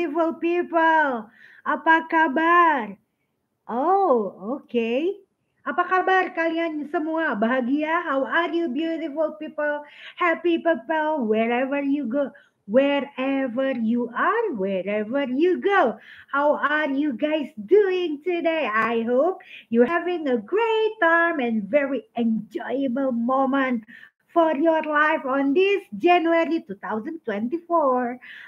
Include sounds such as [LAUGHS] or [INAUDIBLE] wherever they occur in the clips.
beautiful people. Apa kabar? Oh, okay. Apa kabar kalian semua? Bahagia? How are you beautiful people? Happy people wherever you go. Wherever you are, wherever you go. How are you guys doing today? I hope you're having a great time and very enjoyable moment for your life on this January 2024.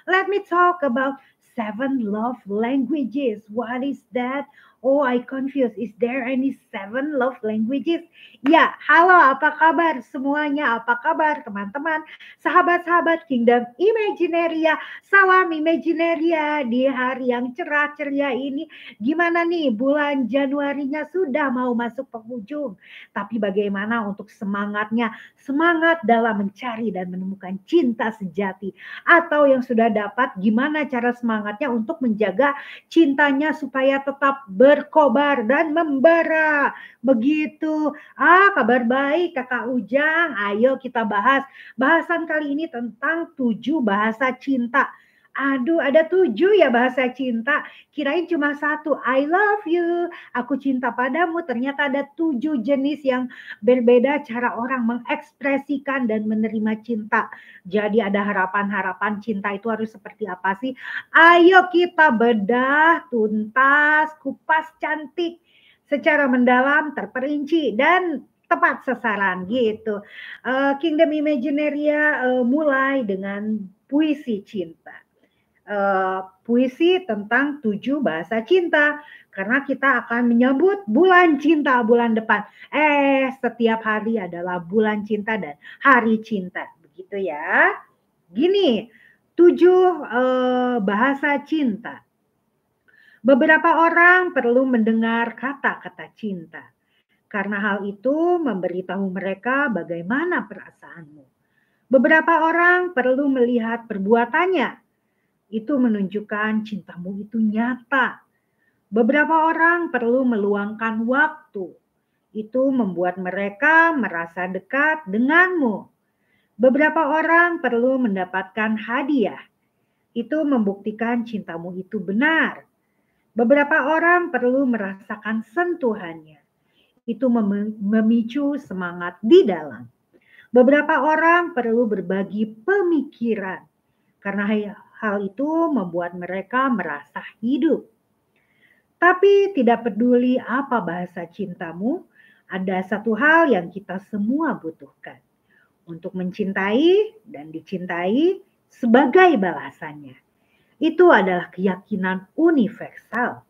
Let me talk about seven love languages. What is that? Oh, I confused. Is there any seven love languages? Ya, halo, apa kabar semuanya? Apa kabar teman-teman? Sahabat-sahabat Kingdom Imaginaria. salam Imaginaria di hari yang cerah ceria ini. Gimana nih bulan Januarinya sudah mau masuk penghujung. Tapi bagaimana untuk semangatnya? Semangat dalam mencari dan menemukan cinta sejati. Atau yang sudah dapat, gimana cara semangatnya untuk menjaga cintanya supaya tetap ber berkobar dan membara. Begitu. Ah, kabar baik Kakak Ujang. Ayo kita bahas. Bahasan kali ini tentang tujuh bahasa cinta. Aduh, ada tujuh ya bahasa cinta. Kirain cuma satu, I love you, aku cinta padamu. Ternyata ada tujuh jenis yang berbeda cara orang mengekspresikan dan menerima cinta. Jadi ada harapan-harapan cinta itu harus seperti apa sih? Ayo kita bedah, tuntas, kupas cantik secara mendalam, terperinci, dan tepat sasaran gitu. Uh, Kingdom Imaginaria uh, eh, mulai dengan puisi cinta uh, puisi tentang tujuh bahasa cinta karena kita akan menyebut bulan cinta bulan depan. Eh, setiap hari adalah bulan cinta dan hari cinta, begitu ya. Gini, tujuh uh, bahasa cinta. Beberapa orang perlu mendengar kata-kata cinta. Karena hal itu memberitahu mereka bagaimana perasaanmu. Beberapa orang perlu melihat perbuatannya itu menunjukkan cintamu itu nyata. Beberapa orang perlu meluangkan waktu. Itu membuat mereka merasa dekat denganmu. Beberapa orang perlu mendapatkan hadiah. Itu membuktikan cintamu itu benar. Beberapa orang perlu merasakan sentuhannya. Itu memicu semangat di dalam. Beberapa orang perlu berbagi pemikiran karena ya, Hal itu membuat mereka merasa hidup. Tapi tidak peduli apa bahasa cintamu, ada satu hal yang kita semua butuhkan. Untuk mencintai dan dicintai sebagai balasannya. Itu adalah keyakinan universal.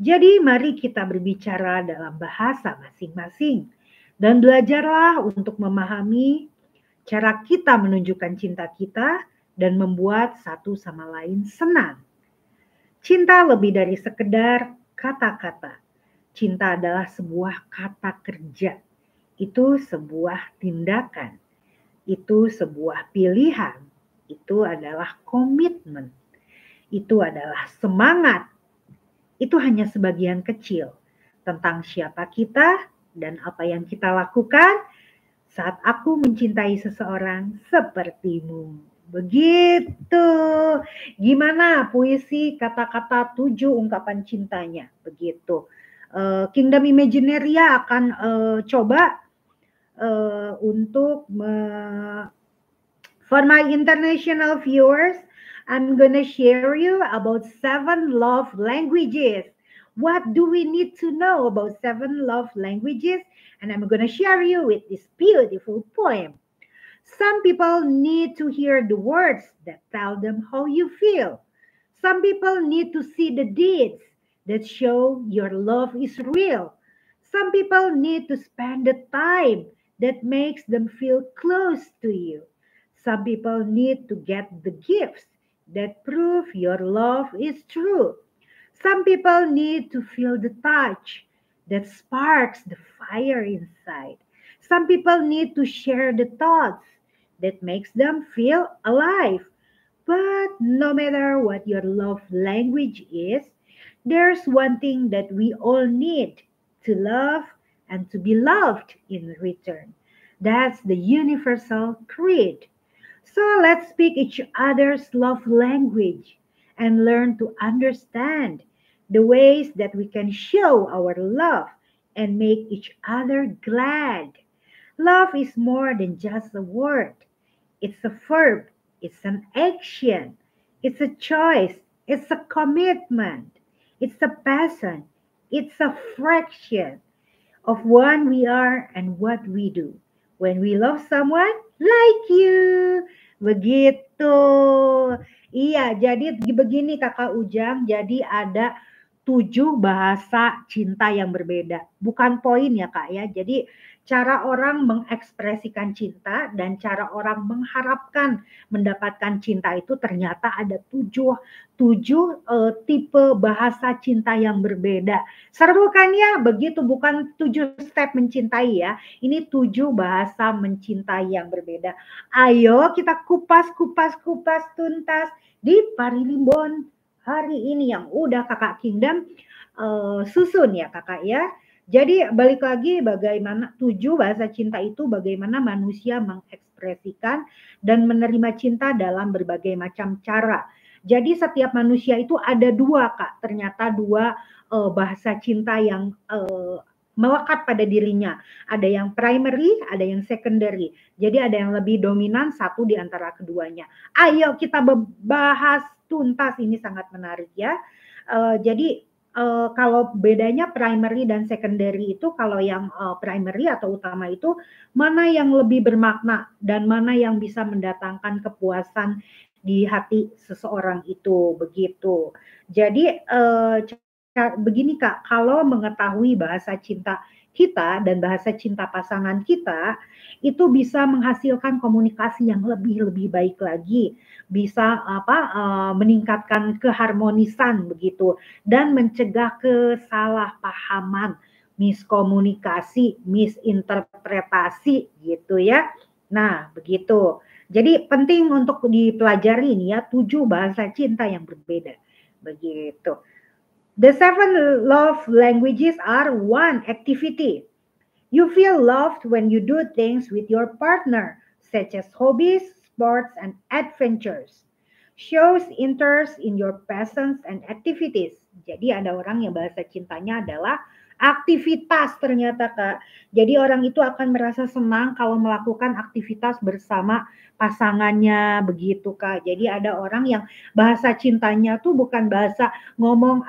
Jadi mari kita berbicara dalam bahasa masing-masing. Dan belajarlah untuk memahami cara kita menunjukkan cinta kita dan membuat satu sama lain senang. Cinta lebih dari sekedar kata-kata. Cinta adalah sebuah kata kerja. Itu sebuah tindakan. Itu sebuah pilihan. Itu adalah komitmen. Itu adalah semangat. Itu hanya sebagian kecil tentang siapa kita dan apa yang kita lakukan saat aku mencintai seseorang sepertimu. Begitu. Gimana puisi kata-kata tujuh ungkapan cintanya? Begitu. Uh, Kingdom Imaginaria akan uh, coba uh, untuk me For my international viewers, I'm gonna share you about seven love languages. What do we need to know about seven love languages? And I'm gonna share you with this beautiful poem. Some people need to hear the words that tell them how you feel. Some people need to see the deeds that show your love is real. Some people need to spend the time that makes them feel close to you. Some people need to get the gifts that prove your love is true. Some people need to feel the touch that sparks the fire inside. Some people need to share the thoughts that makes them feel alive. But no matter what your love language is, there's one thing that we all need to love and to be loved in return. That's the universal creed. So let's speak each other's love language and learn to understand the ways that we can show our love and make each other glad. Love is more than just a word, It's a verb. It's an action. It's a choice. It's a commitment. It's a passion. It's a fraction of what we are and what we do. When we love someone like you. Begitu. Iya, jadi begini kakak Ujang. Jadi ada tujuh bahasa cinta yang berbeda. Bukan poin ya kak ya. Jadi cara orang mengekspresikan cinta dan cara orang mengharapkan mendapatkan cinta itu ternyata ada tujuh tujuh e, tipe bahasa cinta yang berbeda. seru kan ya begitu bukan tujuh step mencintai ya. Ini tujuh bahasa mencintai yang berbeda. Ayo kita kupas kupas kupas tuntas di Parilimbon hari ini yang udah Kakak Kingdom uh, susun ya kakak ya. Jadi balik lagi bagaimana tujuh bahasa cinta itu bagaimana manusia mengekspresikan dan menerima cinta dalam berbagai macam cara. Jadi setiap manusia itu ada dua kak ternyata dua uh, bahasa cinta yang uh, melekat pada dirinya. Ada yang primary, ada yang secondary. Jadi ada yang lebih dominan satu di antara keduanya. Ayo kita bahas tuntas ini sangat menarik ya. Uh, jadi Uh, kalau bedanya primary dan secondary itu kalau yang uh, primary atau utama itu mana yang lebih bermakna dan mana yang bisa mendatangkan kepuasan di hati seseorang itu begitu. Jadi uh, begini Kak, kalau mengetahui bahasa cinta kita dan bahasa cinta pasangan kita itu bisa menghasilkan komunikasi yang lebih lebih baik lagi, bisa apa eh, meningkatkan keharmonisan begitu dan mencegah kesalahpahaman, miskomunikasi, misinterpretasi gitu ya. Nah, begitu. Jadi penting untuk dipelajari ini ya tujuh bahasa cinta yang berbeda. Begitu. The seven love languages are one activity. You feel loved when you do things with your partner, such as hobbies, sports, and adventures. Shows interest in your passions and activities. Jadi ada orang yang bahasa cintanya adalah aktivitas ternyata Kak. Jadi orang itu akan merasa senang kalau melakukan aktivitas bersama pasangannya begitu Kak. Jadi ada orang yang bahasa cintanya tuh bukan bahasa ngomong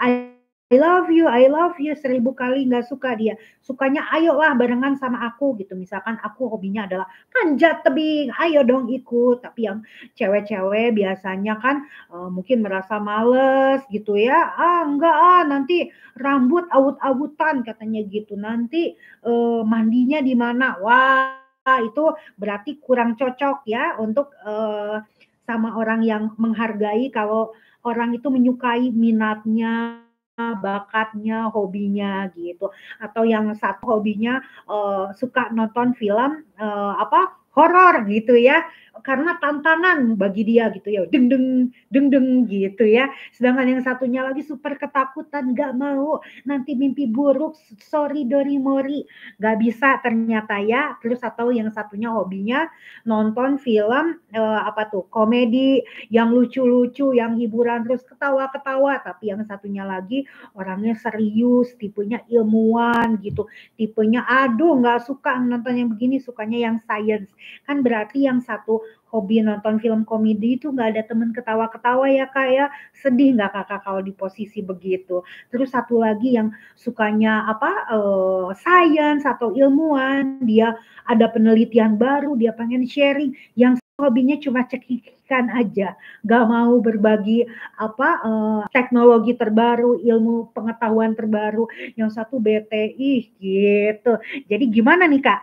I love you, I love you seribu kali nggak suka dia. Sukanya ayolah barengan sama aku gitu. Misalkan aku hobinya adalah panjat tebing, ayo dong ikut. Tapi yang cewek-cewek biasanya kan uh, mungkin merasa males gitu ya. Ah enggak ah nanti rambut awut-awutan katanya gitu. Nanti uh, mandinya di mana? Wah itu berarti kurang cocok ya untuk uh, sama orang yang menghargai kalau orang itu menyukai minatnya bakatnya, hobinya gitu. Atau yang satu hobinya, uh, suka nonton film, uh, apa, horor gitu ya karena tantangan bagi dia gitu ya deng deng deng deng gitu ya sedangkan yang satunya lagi super ketakutan gak mau nanti mimpi buruk sorry dori mori gak bisa ternyata ya terus atau yang satunya hobinya nonton film eh, apa tuh komedi yang lucu-lucu yang hiburan terus ketawa-ketawa tapi yang satunya lagi orangnya serius tipenya ilmuwan gitu tipenya aduh nggak suka nonton yang begini sukanya yang science kan berarti yang satu hobi nonton film komedi itu nggak ada temen ketawa-ketawa ya kak ya sedih nggak kakak kalau di posisi begitu terus satu lagi yang sukanya apa uh, sains atau ilmuwan dia ada penelitian baru dia pengen sharing yang hobinya cuma cekikikan aja, gak mau berbagi apa eh, teknologi terbaru, ilmu pengetahuan terbaru. Yang satu BTI gitu. Jadi gimana nih kak?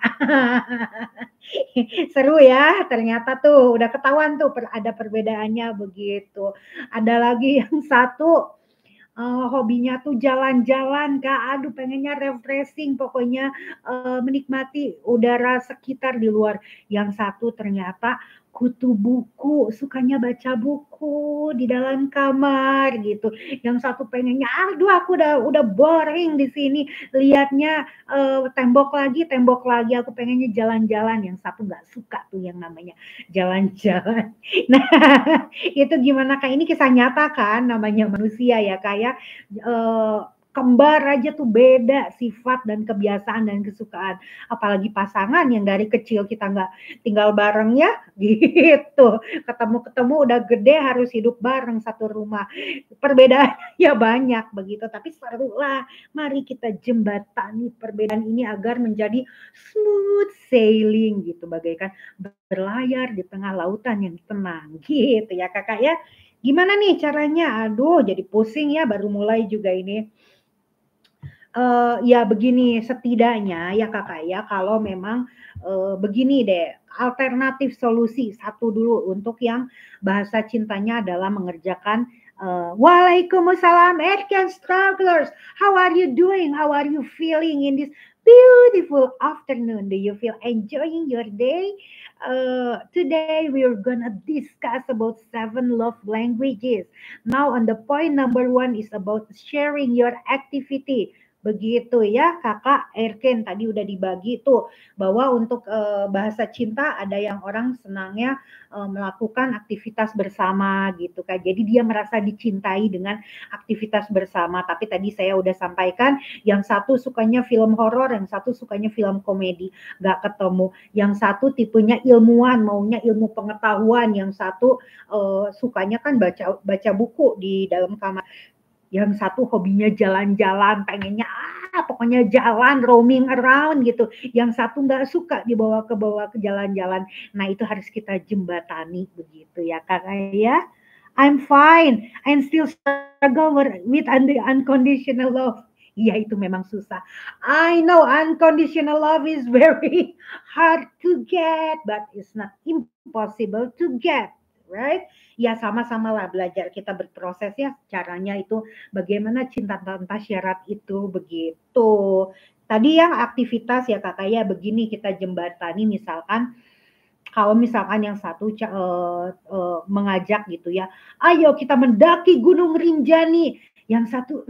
[LAUGHS] Seru ya, ternyata tuh udah ketahuan tuh ada perbedaannya begitu. Ada lagi yang [LAUGHS] satu uh, hobinya tuh jalan-jalan kak aduh pengennya refreshing pokoknya uh, menikmati udara sekitar di luar yang satu ternyata kutu buku, sukanya baca buku di dalam kamar gitu. Yang satu pengennya, ah, aduh aku udah udah boring di sini, liatnya uh, tembok lagi, tembok lagi. Aku pengennya jalan-jalan. Yang satu nggak suka tuh yang namanya jalan-jalan. [LAUGHS] Nah itu gimana kak? Ini kisah nyata kan, namanya manusia ya kayak ya. Uh, kembar aja tuh beda sifat dan kebiasaan dan kesukaan apalagi pasangan yang dari kecil kita nggak tinggal bareng ya [LAUGHS] gitu ketemu ketemu udah gede harus hidup bareng satu rumah perbedaan ya [LAUGHS] banyak begitu tapi seru lah mari kita jembatani perbedaan ini agar menjadi smooth sailing gitu bagaikan berlayar di tengah lautan yang tenang gitu ya kakak ya Gimana nih caranya? Aduh, jadi pusing ya baru mulai juga ini uh, ya begini setidaknya ya kakak ya kalau memang uh, begini deh alternatif solusi satu dulu untuk yang bahasa cintanya adalah mengerjakan uh, Waalaikumsalam Afghan strugglers how are you doing how are you feeling in this beautiful afternoon do you feel enjoying your day uh, today are gonna discuss about seven love languages now on the point number one is about sharing your activity Begitu ya kakak Erken tadi udah dibagi tuh bahwa untuk e, bahasa cinta ada yang orang senangnya e, melakukan aktivitas bersama gitu kan. Jadi dia merasa dicintai dengan aktivitas bersama. Tapi tadi saya udah sampaikan yang satu sukanya film horor, yang satu sukanya film komedi, gak ketemu. Yang satu tipenya ilmuwan, maunya ilmu pengetahuan, yang satu e, sukanya kan baca baca buku di dalam kamar yang satu hobinya jalan-jalan pengennya ah pokoknya jalan roaming around gitu yang satu nggak suka dibawa ke bawah ke jalan-jalan nah itu harus kita jembatani begitu ya kak ya I'm fine and still struggle with unconditional love Iya itu memang susah. I know unconditional love is very [LAUGHS] hard to get, but it's not impossible to get right? Ya sama-sama lah belajar kita berproses ya caranya itu bagaimana cinta tanpa syarat itu begitu. Tadi yang aktivitas ya kakak ya begini kita jembatani misalkan kalau misalkan yang satu uh, uh, mengajak gitu ya, ayo kita mendaki Gunung Rinjani yang satu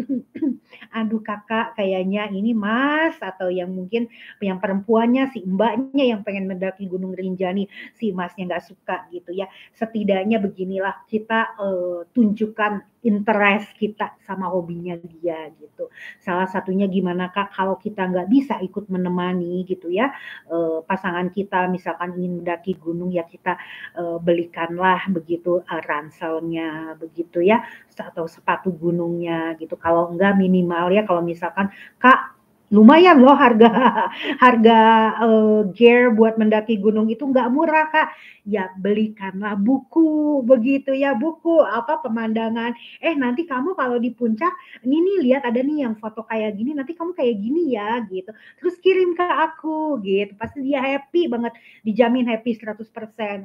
[CLEARS THROAT] aduh kakak kayaknya ini mas atau yang mungkin yang perempuannya si mbaknya yang pengen mendaki Gunung Rinjani si masnya nggak suka gitu ya setidaknya beginilah kita uh, tunjukkan interest kita sama hobinya dia gitu. Salah satunya gimana kak kalau kita nggak bisa ikut menemani gitu ya e, pasangan kita misalkan ingin mendaki gunung ya kita e, belikanlah begitu eh, ranselnya begitu ya atau sepatu gunungnya gitu. Kalau nggak minimal ya kalau misalkan kak lumayan loh harga [LAUGHS] harga uh, gear buat mendaki gunung itu nggak murah kak ya belikanlah buku begitu ya buku apa pemandangan eh nanti kamu kalau di puncak ini nih lihat ada nih yang foto kayak gini nanti kamu kayak gini ya gitu terus kirim ke aku gitu pasti dia happy banget dijamin happy 100%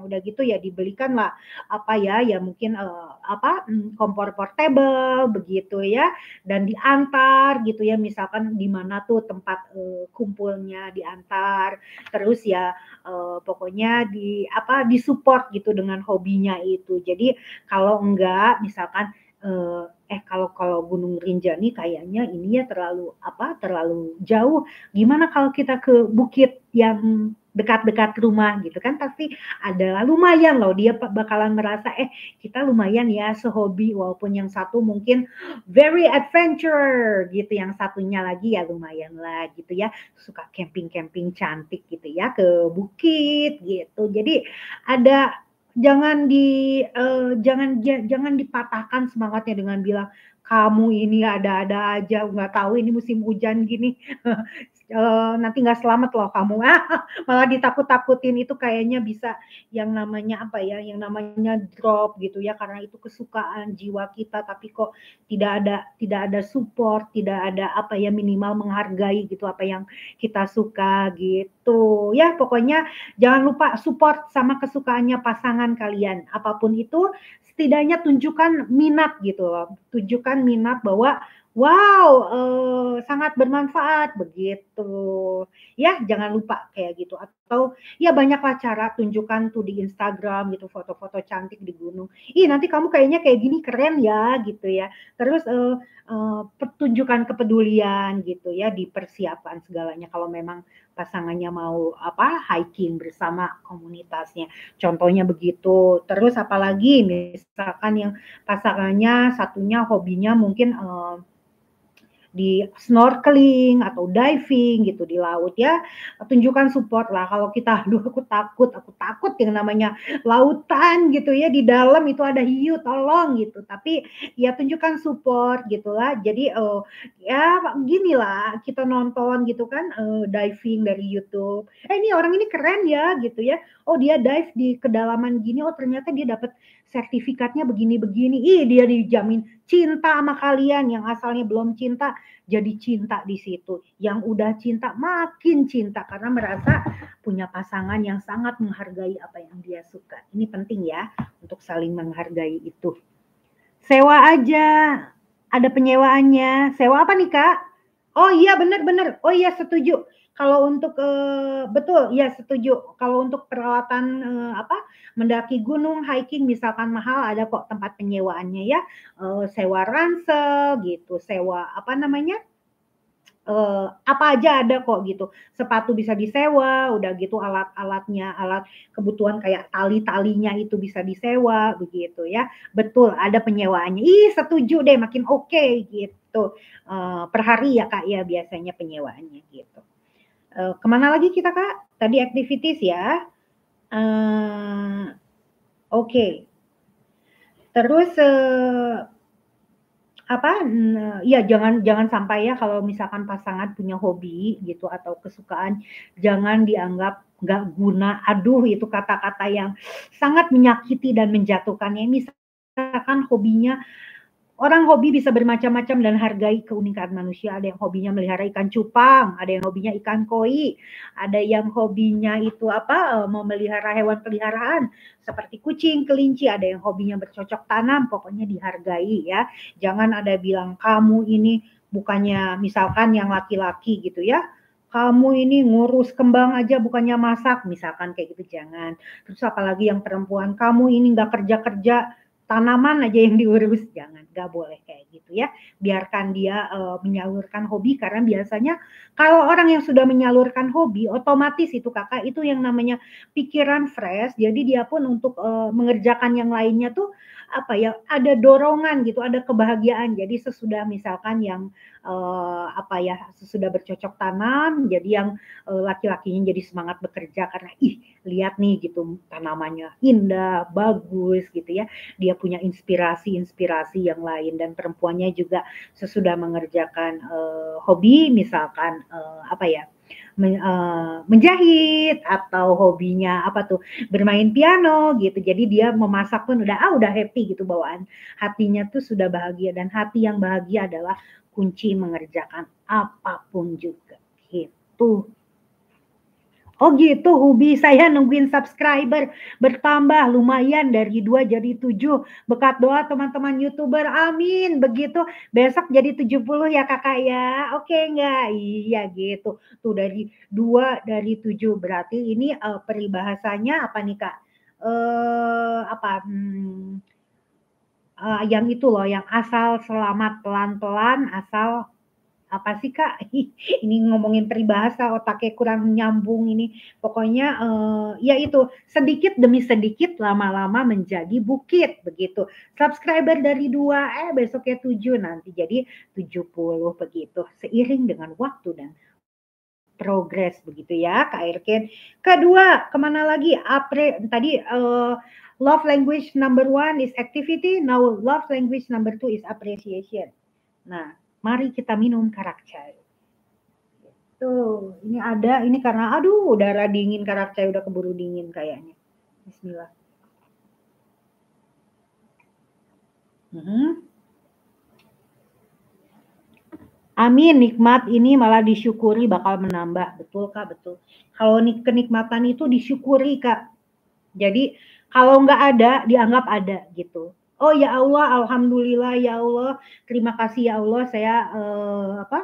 udah gitu ya dibelikan lah apa ya ya mungkin uh, apa hmm, kompor portable begitu ya dan diantar gitu ya misalkan di mana tuh tuh tempat uh, kumpulnya diantar terus ya uh, pokoknya di apa disupport gitu dengan hobinya itu jadi kalau enggak misalkan uh, eh kalau kalau Gunung Rinjani kayaknya ini ya terlalu apa terlalu jauh gimana kalau kita ke bukit yang dekat-dekat rumah gitu kan pasti adalah lumayan loh dia bakalan merasa eh kita lumayan ya sehobi walaupun yang satu mungkin very adventure gitu yang satunya lagi ya lumayan lah gitu ya suka camping-camping cantik gitu ya ke bukit gitu jadi ada jangan di uh, jangan jangan dipatahkan semangatnya dengan bilang kamu ini ada-ada aja nggak tahu ini musim hujan gini [LAUGHS] Eh, nanti nggak selamat loh kamu ah, ah, malah ditakut-takutin itu kayaknya bisa yang namanya apa ya yang namanya drop gitu ya karena itu kesukaan jiwa kita tapi kok tidak ada tidak ada support tidak ada apa ya minimal menghargai gitu apa yang kita suka gitu ya pokoknya jangan lupa support sama kesukaannya pasangan kalian apapun itu setidaknya tunjukkan minat gitu loh tunjukkan minat bahwa wow uh, sangat bermanfaat begitu ya jangan lupa kayak gitu atau ya banyaklah cara tunjukkan tuh di Instagram gitu foto-foto cantik di gunung ih nanti kamu kayaknya kayak gini keren ya gitu ya terus eh, uh, pertunjukan kepedulian gitu ya di persiapan segalanya kalau memang pasangannya mau apa hiking bersama komunitasnya. Contohnya begitu. Terus apalagi misalkan yang pasangannya satunya hobinya mungkin uh, di snorkeling atau diving gitu di laut ya. Tunjukkan support lah kalau kita [LAUGHS] aduh aku takut, aku takut yang namanya lautan gitu ya di dalam itu ada hiu tolong gitu. Tapi ya tunjukkan support gitulah. Jadi oh ya gini lah kita nonton gitu kan uh, diving dari YouTube. Eh ini orang ini keren ya gitu ya. Oh dia dive di kedalaman gini oh ternyata dia dapat sertifikatnya begini-begini. Ih, dia dijamin cinta sama kalian yang asalnya belum cinta jadi cinta di situ. Yang udah cinta makin cinta karena merasa punya pasangan yang sangat menghargai apa yang dia suka. Ini penting ya untuk saling menghargai itu. Sewa aja, ada penyewaannya. Sewa apa nih, Kak? Oh iya benar-benar. Oh iya setuju kalau untuk eh, betul ya setuju. Kalau untuk peralatan eh, apa mendaki gunung, hiking misalkan mahal ada kok tempat penyewaannya ya. Eh, sewa ransel gitu, sewa apa namanya? Uh, apa aja ada kok gitu sepatu bisa disewa udah gitu alat-alatnya alat kebutuhan kayak tali-talinya itu bisa disewa begitu ya betul ada penyewaannya ih setuju deh makin oke okay, gitu uh, per hari ya kak ya biasanya penyewaannya gitu Eh, kemana lagi kita kak? Tadi activities ya. Uh, Oke. Okay. Terus uh, apa mm, ya jangan jangan sampai ya kalau misalkan pasangan punya hobi gitu atau kesukaan jangan dianggap nggak guna aduh itu kata-kata yang sangat menyakiti dan menjatuhkannya misalkan hobinya Orang hobi bisa bermacam-macam dan hargai keunikan manusia. Ada yang hobinya melihara ikan cupang, ada yang hobinya ikan koi, ada yang hobinya itu apa eh, mau melihara hewan peliharaan seperti kucing, kelinci, ada yang hobinya bercocok tanam, pokoknya dihargai ya. Jangan ada bilang kamu ini bukannya misalkan yang laki-laki gitu ya kamu ini ngurus kembang aja bukannya masak misalkan kayak gitu jangan terus apalagi yang perempuan kamu ini nggak kerja kerja tanaman aja yang diurus jangan nggak boleh kayak gitu ya biarkan dia e, menyalurkan hobi karena biasanya kalau orang yang sudah menyalurkan hobi otomatis itu kakak itu yang namanya pikiran fresh jadi dia pun untuk e, mengerjakan yang lainnya tuh apa ya ada dorongan gitu ada kebahagiaan jadi sesudah misalkan yang uh, apa ya sesudah bercocok tanam jadi yang uh, laki-lakinya jadi semangat bekerja karena ih lihat nih gitu tanamannya indah bagus gitu ya dia punya inspirasi-inspirasi yang lain dan perempuannya juga sesudah mengerjakan uh, hobi misalkan uh, apa ya men, uh, menjahit atau hobinya apa tuh bermain piano gitu. Jadi dia memasak pun udah ah udah happy gitu bawaan hatinya tuh sudah bahagia dan hati yang bahagia adalah kunci mengerjakan apapun juga gitu. Oh gitu hobi saya nungguin subscriber bertambah lumayan dari dua jadi tujuh Bekat doa teman-teman YouTuber, amin. Begitu besok jadi 70 ya kakak ya. Oke enggak? Iya gitu. Tuh dari dua dari tujuh Berarti ini uh, peribahasanya apa nih kak? Uh, apa? Hmm, uh, yang itu loh, yang asal selamat pelan-pelan, asal apa sih kak [LAUGHS] ini ngomongin peribahasa otaknya kurang nyambung ini pokoknya uh, ya itu sedikit demi sedikit lama-lama menjadi bukit begitu subscriber dari dua eh besoknya tujuh nanti jadi tujuh puluh begitu seiring dengan waktu dan progres begitu ya Kak Irkin. Kedua, kemana lagi? April tadi uh, love language number one is activity, now love language number two is appreciation. Nah, Mari kita minum karak cair. Tuh, gitu. ini ada, ini karena aduh udara dingin karak cair udah keburu dingin kayaknya. Bismillah. Hmm. Amin, nikmat ini malah disyukuri bakal menambah. Betul Kak, betul. Kalau kenikmatan itu disyukuri Kak. Jadi kalau nggak ada, dianggap ada gitu oh ya Allah alhamdulillah ya Allah terima kasih ya Allah saya uh, apa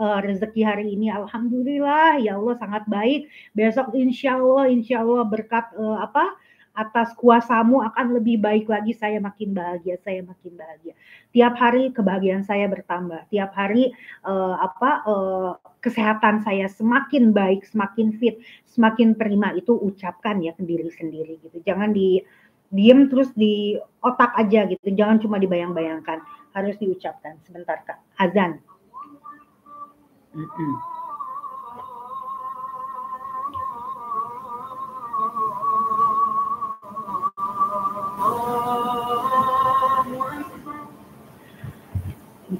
uh, rezeki hari ini alhamdulillah ya Allah sangat baik besok insya Allah insya Allah berkat uh, apa atas kuasamu akan lebih baik lagi saya makin bahagia saya makin bahagia tiap hari kebahagiaan saya bertambah tiap hari uh, apa uh, kesehatan saya semakin baik semakin fit semakin prima itu ucapkan ya sendiri sendiri gitu jangan di diem terus di otak aja gitu jangan cuma dibayang-bayangkan harus diucapkan sebentar kak azan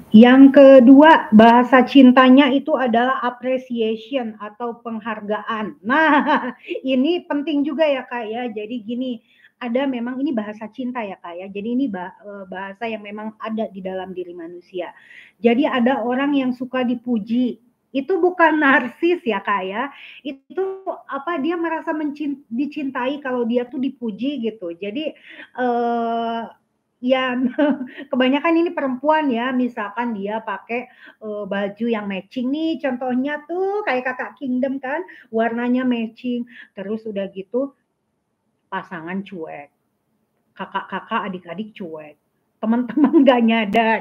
Yang kedua, bahasa cintanya itu adalah appreciation atau penghargaan. Nah, [LAUGHS] ini penting juga ya, Kak ya. Jadi gini, ada memang ini bahasa cinta ya kak ya. Jadi ini e, bahasa yang memang ada di dalam diri manusia. Jadi ada orang yang suka dipuji, itu bukan [LAUGHS] narsis ya kak ya itu apa dia merasa dicintai kalau dia tuh dipuji gitu jadi eh, ya [LAUGHS] kebanyakan ini perempuan ya misalkan dia pakai eh, baju yang matching nih contohnya tuh kayak kakak kingdom kan warnanya matching terus udah gitu pasangan cuek, kakak-kakak adik-adik cuek, teman-teman [LAUGHS] gak nyadar,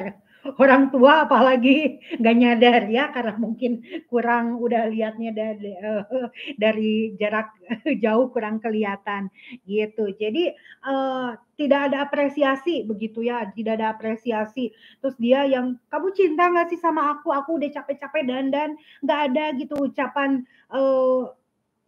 orang tua apalagi [LAUGHS] gak nyadar ya karena mungkin kurang udah liatnya dari uh, [LAUGHS] dari jarak jauh kurang kelihatan gitu. Jadi uh, tidak ada apresiasi begitu ya, tidak ada apresiasi. Terus dia yang kamu cinta gak sih sama aku? Aku udah capek-capek dan gak ada gitu ucapan. Uh,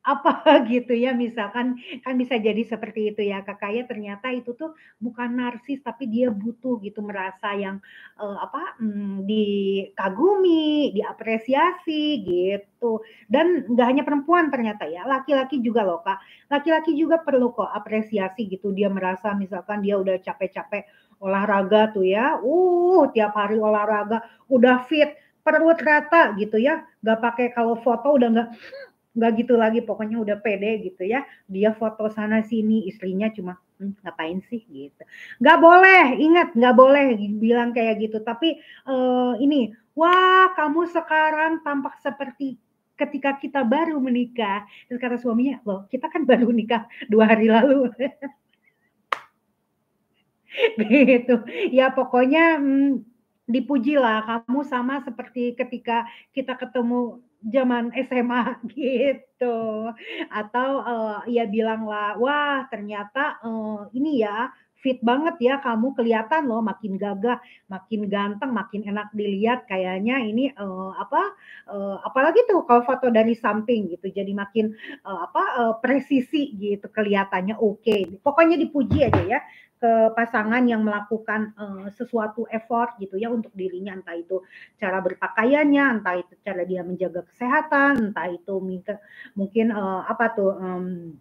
apa [LAUGHS] gitu ya misalkan kan bisa jadi seperti itu ya kakak ya ternyata itu tuh bukan narsis tapi dia butuh gitu merasa yang uh, apa mm, dikagumi diapresiasi gitu dan nggak hanya perempuan ternyata ya laki-laki juga loh kak laki-laki juga perlu kok apresiasi gitu dia merasa misalkan dia udah capek-capek olahraga tuh ya uh tiap hari olahraga udah fit perut rata gitu ya nggak pakai kalau foto udah nggak nggak gitu lagi pokoknya udah pede gitu ya dia foto sana sini istrinya cuma hm, ngapain sih gitu nggak boleh ingat nggak boleh bilang kayak gitu tapi uh, ini wah kamu sekarang tampak seperti ketika kita baru menikah dan kata suaminya loh kita kan baru nikah dua hari lalu [LAUGHS] gitu ya pokoknya hmm, lah kamu sama seperti ketika kita ketemu zaman SMA [LAUGHS] gitu atau uh, eh, ya bilanglah wah ternyata uh, ini ya fit banget ya kamu kelihatan loh makin gagah, makin ganteng, makin enak dilihat kayaknya ini uh, apa uh, apalagi tuh kalau foto dari samping gitu jadi makin uh, apa uh, presisi gitu kelihatannya oke. Okay. Pokoknya dipuji aja ya ke pasangan yang melakukan uh, sesuatu effort gitu ya untuk dirinya entah itu cara berpakaiannya, entah itu cara dia menjaga kesehatan, entah itu mungkin, uh, apa tuh um,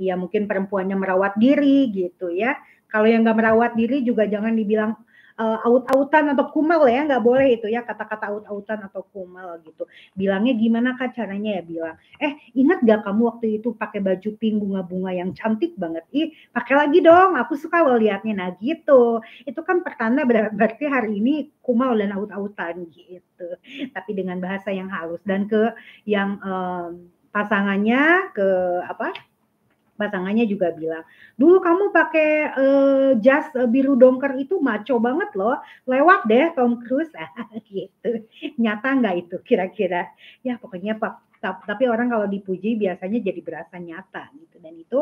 ya mungkin perempuannya merawat diri gitu ya. Kalau yang nggak merawat diri juga jangan dibilang uh, eh, aut-autan atau kumal ya, nggak boleh itu ya kata-kata aut-autan atau kumal gitu. Bilangnya gimana kak caranya ya bilang, eh ingat gak kamu waktu itu pakai baju pink bunga-bunga yang cantik banget, ih pakai lagi dong, aku suka lo liatnya. Nah gitu, itu kan pertanda ber berarti hari ini kumal dan aut-autan gitu. Tapi dengan bahasa yang halus dan ke yang um, pasangannya ke apa pasangannya juga bilang, dulu kamu pakai uh, jas uh, biru dongker itu maco banget loh, lewat deh Tom Cruise, [LAUGHS] ah, gitu. Nyata nggak itu kira-kira? Ya pokoknya Pak. Tapi orang kalau dipuji biasanya jadi berasa nyata gitu dan itu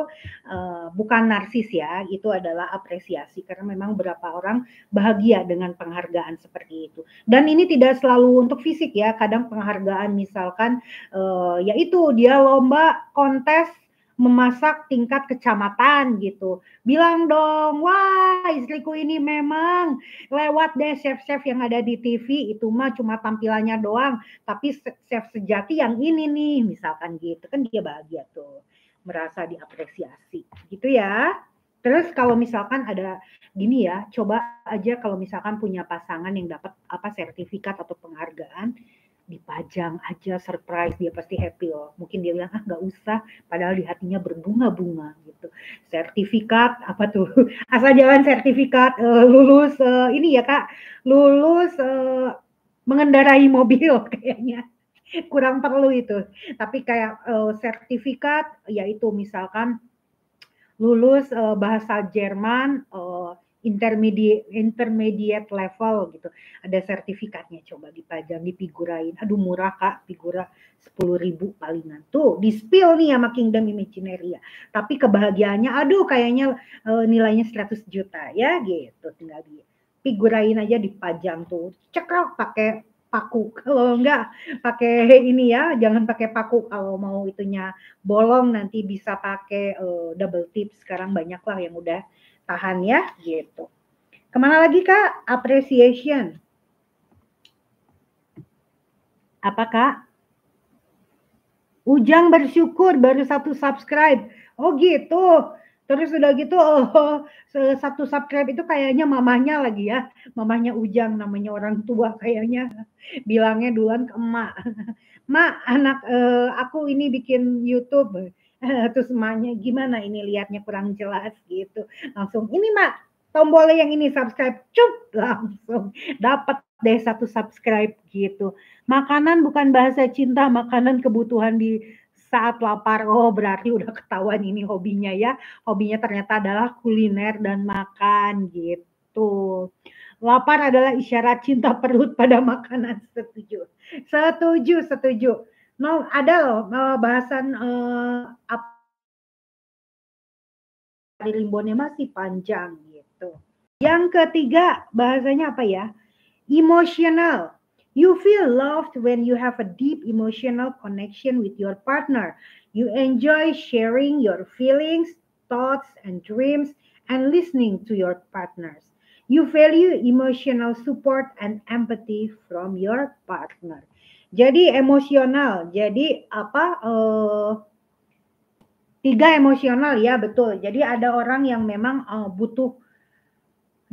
uh, bukan narsis ya, itu adalah apresiasi karena memang berapa orang bahagia dengan penghargaan seperti itu. Dan ini tidak selalu untuk fisik ya, kadang penghargaan misalkan uh, yaitu dia lomba kontes memasak tingkat kecamatan gitu. Bilang dong, wah istriku ini memang lewat deh chef-chef yang ada di TV itu mah cuma tampilannya doang, tapi chef sejati yang ini nih misalkan gitu kan dia bahagia tuh merasa diapresiasi gitu ya. Terus kalau misalkan ada gini ya, coba aja kalau misalkan punya pasangan yang dapat apa sertifikat atau penghargaan, dipajang aja surprise dia pasti happy loh mungkin dia bilang ah nggak usah padahal di hatinya berbunga-bunga gitu sertifikat apa tuh [LAUGHS] asal jalan sertifikat uh, lulus uh, ini ya kak lulus uh, mengendarai mobil [LAUGHS] kayaknya kurang perlu itu tapi kayak uh, sertifikat yaitu misalkan lulus uh, bahasa Jerman uh, intermediate intermediate level gitu. Ada sertifikatnya coba dipajang, dipigurain. Aduh murah Kak, figura sepuluh ribu palingan. Tuh, di spill nih sama Kingdom ya Tapi kebahagiaannya aduh kayaknya e, nilainya 100 juta ya gitu tinggal di figurain aja dipajang tuh. Cekrok pakai paku. Kalau enggak pakai ini ya, jangan pakai paku kalau mau itunya bolong nanti bisa pakai uh, double tip. Sekarang banyak lah yang udah Tahan ya, gitu. Kemana lagi Kak? Appreciation. Apa Kak? Ujang bersyukur baru satu subscribe. Oh gitu. Terus udah gitu [LAUGHS] oh, satu subscribe itu kayaknya mamahnya lagi ya. Mamahnya Ujang namanya orang tua kayaknya. Bilangnya duluan ke emak. [LAUGHS] Emak anak eh, aku ini bikin YouTube. [LAUGHS] terus emaknya gimana ini lihatnya kurang jelas gitu langsung ini mak tombol yang ini subscribe cup langsung dapat deh satu subscribe gitu makanan bukan bahasa cinta makanan kebutuhan di saat lapar oh berarti udah ketahuan ini hobinya ya hobinya ternyata adalah kuliner dan makan gitu lapar adalah isyarat cinta perut pada makanan setuju setuju setuju no ada loh eh, bahasan uh, eh, apa di Limbonnya masih panjang gitu. Yang ketiga bahasanya apa ya? Emotional. You feel loved when you have a deep emotional connection with your partner. You enjoy sharing your feelings, thoughts, and dreams, and listening to your partners. You value emotional support and empathy from your partner. Jadi emosional. Jadi apa eh, tiga emosional ya betul. Jadi ada orang yang memang eh, butuh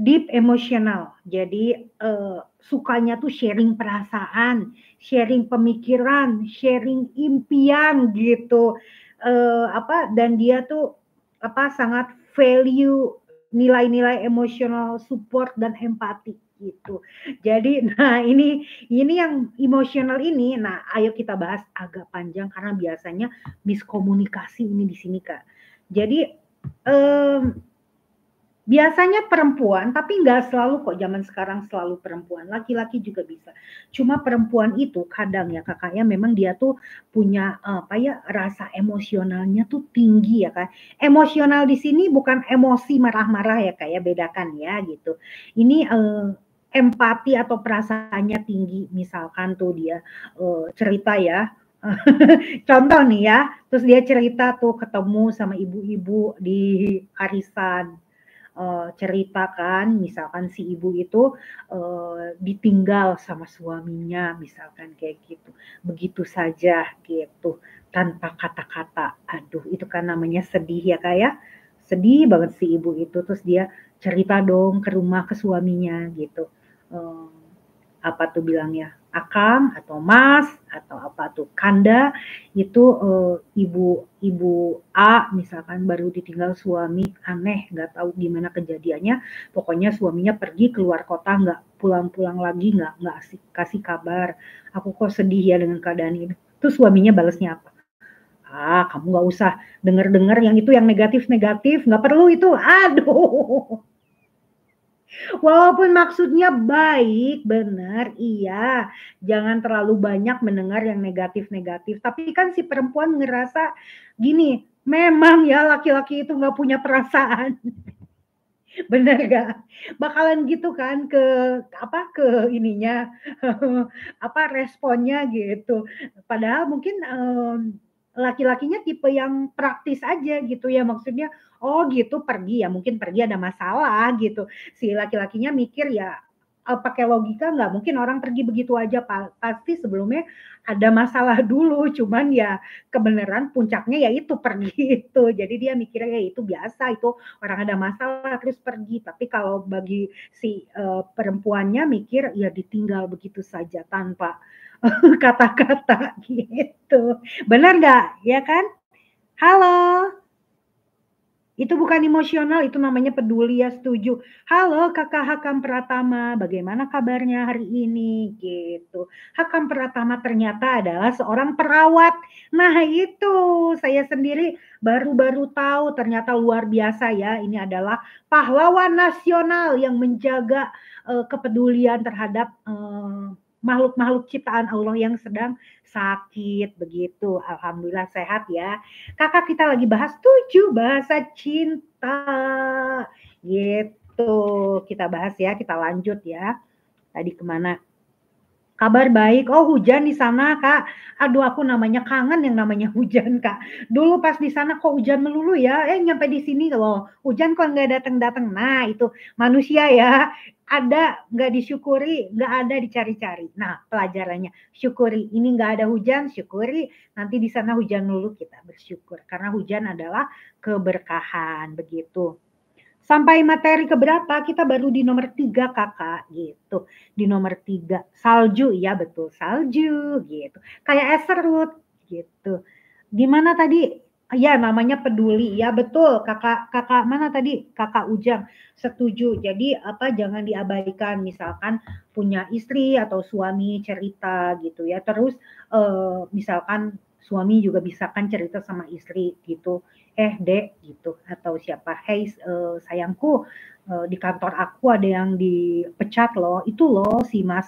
deep emosional. Jadi eh, sukanya tuh sharing perasaan, sharing pemikiran, sharing impian gitu. Eh, apa dan dia tuh apa sangat value nilai-nilai emosional support dan empati gitu. Jadi [LAUGHS] nah ini ini yang emosional ini nah ayo kita bahas agak panjang karena biasanya miskomunikasi ini di sini Kak. Jadi um, biasanya perempuan tapi nggak selalu kok zaman sekarang selalu perempuan laki-laki juga bisa cuma perempuan itu kadang ya kakaknya memang dia tuh punya apa ya rasa emosionalnya tuh tinggi ya kak. emosional di sini bukan emosi marah-marah ya kayak ya, bedakan ya gitu ini eh, empati atau perasaannya tinggi misalkan tuh dia uh, cerita ya [LAUGHS] contoh nih ya terus dia cerita tuh ketemu sama ibu-ibu di arisan uh, kan, misalkan si ibu itu uh, ditinggal sama suaminya misalkan kayak gitu begitu saja gitu tanpa kata-kata aduh itu kan namanya sedih ya kak ya sedih banget si ibu itu terus dia cerita dong ke rumah ke suaminya gitu eh, apa tuh bilangnya akang atau mas atau apa tuh kanda itu uh, ibu ibu A misalkan baru ditinggal suami aneh nggak tahu gimana kejadiannya pokoknya suaminya pergi keluar kota nggak pulang-pulang lagi nggak nggak kasih, kabar aku kok sedih ya dengan keadaan ini terus suaminya balasnya apa ah kamu nggak usah denger-dengar yang itu yang negatif-negatif nggak perlu itu aduh Walaupun maksudnya baik, benar, iya. Jangan terlalu banyak mendengar yang negatif-negatif. Tapi kan si perempuan ngerasa gini, memang ya laki-laki itu nggak punya perasaan. [LAUGHS] benar gak? Bakalan gitu kan ke apa ke ininya [LAUGHS] apa responnya gitu. Padahal mungkin um, laki-lakinya tipe yang praktis aja gitu ya maksudnya oh gitu pergi ya mungkin pergi ada masalah gitu si laki-lakinya mikir ya eh, pakai logika nggak mungkin orang pergi begitu aja pasti sebelumnya ada masalah [LAUGHS] dulu cuman ya kebenaran puncaknya ya itu pergi [LAUGHS] itu jadi dia mikirnya ya itu biasa itu orang ada masalah terus pergi tapi kalau bagi si uh, perempuannya mikir ya ditinggal begitu saja tanpa [LAUGHS] kata-kata gitu benar nggak ya kan halo itu bukan emosional, itu namanya peduli ya, setuju. Halo kakak Hakam Pratama, bagaimana kabarnya hari ini? Gitu. Hakam Pratama ternyata adalah seorang perawat. Nah itu, saya sendiri baru-baru tahu ternyata luar biasa ya. Ini adalah pahlawan nasional yang menjaga uh, kepedulian terhadap uh, makhluk-makhluk ciptaan Allah yang sedang sakit begitu. Alhamdulillah sehat ya. Kakak kita lagi bahas tujuh bahasa cinta. Gitu. Kita bahas ya, kita lanjut ya. Tadi kemana? Kabar baik. Oh hujan di sana kak. Aduh aku namanya kangen yang namanya hujan kak. Dulu pas di sana kok hujan melulu ya. Eh nyampe di sini loh. Hujan kok nggak datang datang. Nah itu manusia ya ada nggak disyukuri nggak ada dicari-cari nah pelajarannya syukuri ini nggak ada hujan syukuri nanti di sana hujan dulu kita bersyukur karena hujan adalah keberkahan begitu sampai materi keberapa kita baru di nomor tiga kakak gitu di nomor tiga salju ya betul salju gitu kayak Eserut gitu gimana tadi ya namanya peduli ya betul kakak kakak mana tadi kakak Ujang setuju jadi apa jangan diabaikan misalkan punya istri atau suami cerita gitu ya terus eh, misalkan suami juga bisa kan cerita sama istri gitu eh dek gitu atau siapa hey eh, sayangku eh, di kantor aku ada yang dipecat loh itu loh si mas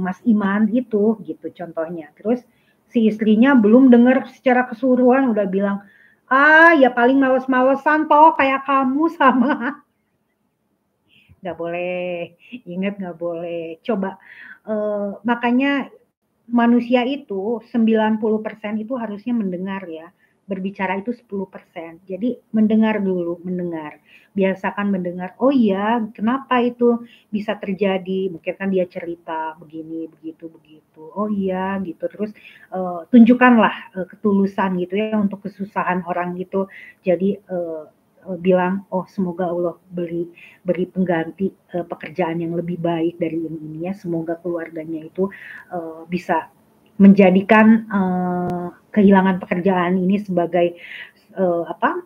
mas Iman itu gitu contohnya terus si istrinya belum dengar secara keseluruhan udah bilang, ah ya paling males-malesan toh kayak kamu sama. [LAUGHS] nggak boleh, ingat nggak boleh. Coba, uh, makanya manusia itu 90% itu harusnya mendengar ya berbicara itu 10%. Jadi mendengar dulu, mendengar. Biasakan mendengar, oh iya kenapa itu bisa terjadi. Mungkin kan dia cerita begini, begitu, begitu. Oh iya gitu. Terus uh, tunjukkanlah uh, ketulusan gitu ya untuk kesusahan orang gitu. Jadi uh, bilang oh semoga Allah beri beri pengganti uh, pekerjaan yang lebih baik dari yang ini ya semoga keluarganya itu uh, bisa menjadikan uh, kehilangan pekerjaan ini sebagai uh, apa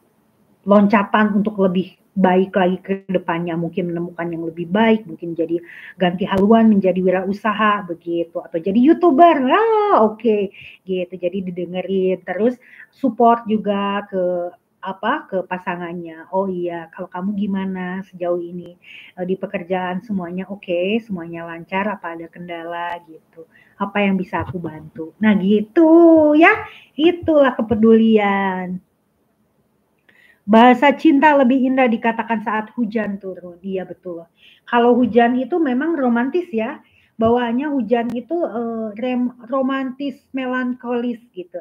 loncatan untuk lebih baik lagi ke depannya mungkin menemukan yang lebih baik mungkin jadi ganti haluan menjadi wirausaha begitu atau jadi youtuber ah oke okay. gitu jadi didengerin terus support juga ke apa ke pasangannya oh iya kalau kamu gimana sejauh ini eh, di pekerjaan semuanya oke okay, semuanya lancar apa ada kendala gitu apa yang bisa aku bantu. Nah gitu ya, itulah kepedulian. Bahasa cinta lebih indah dikatakan saat hujan turun. Iya betul. Kalau hujan itu memang romantis ya bawahnya hujan itu uh, rem, romantis melankolis gitu.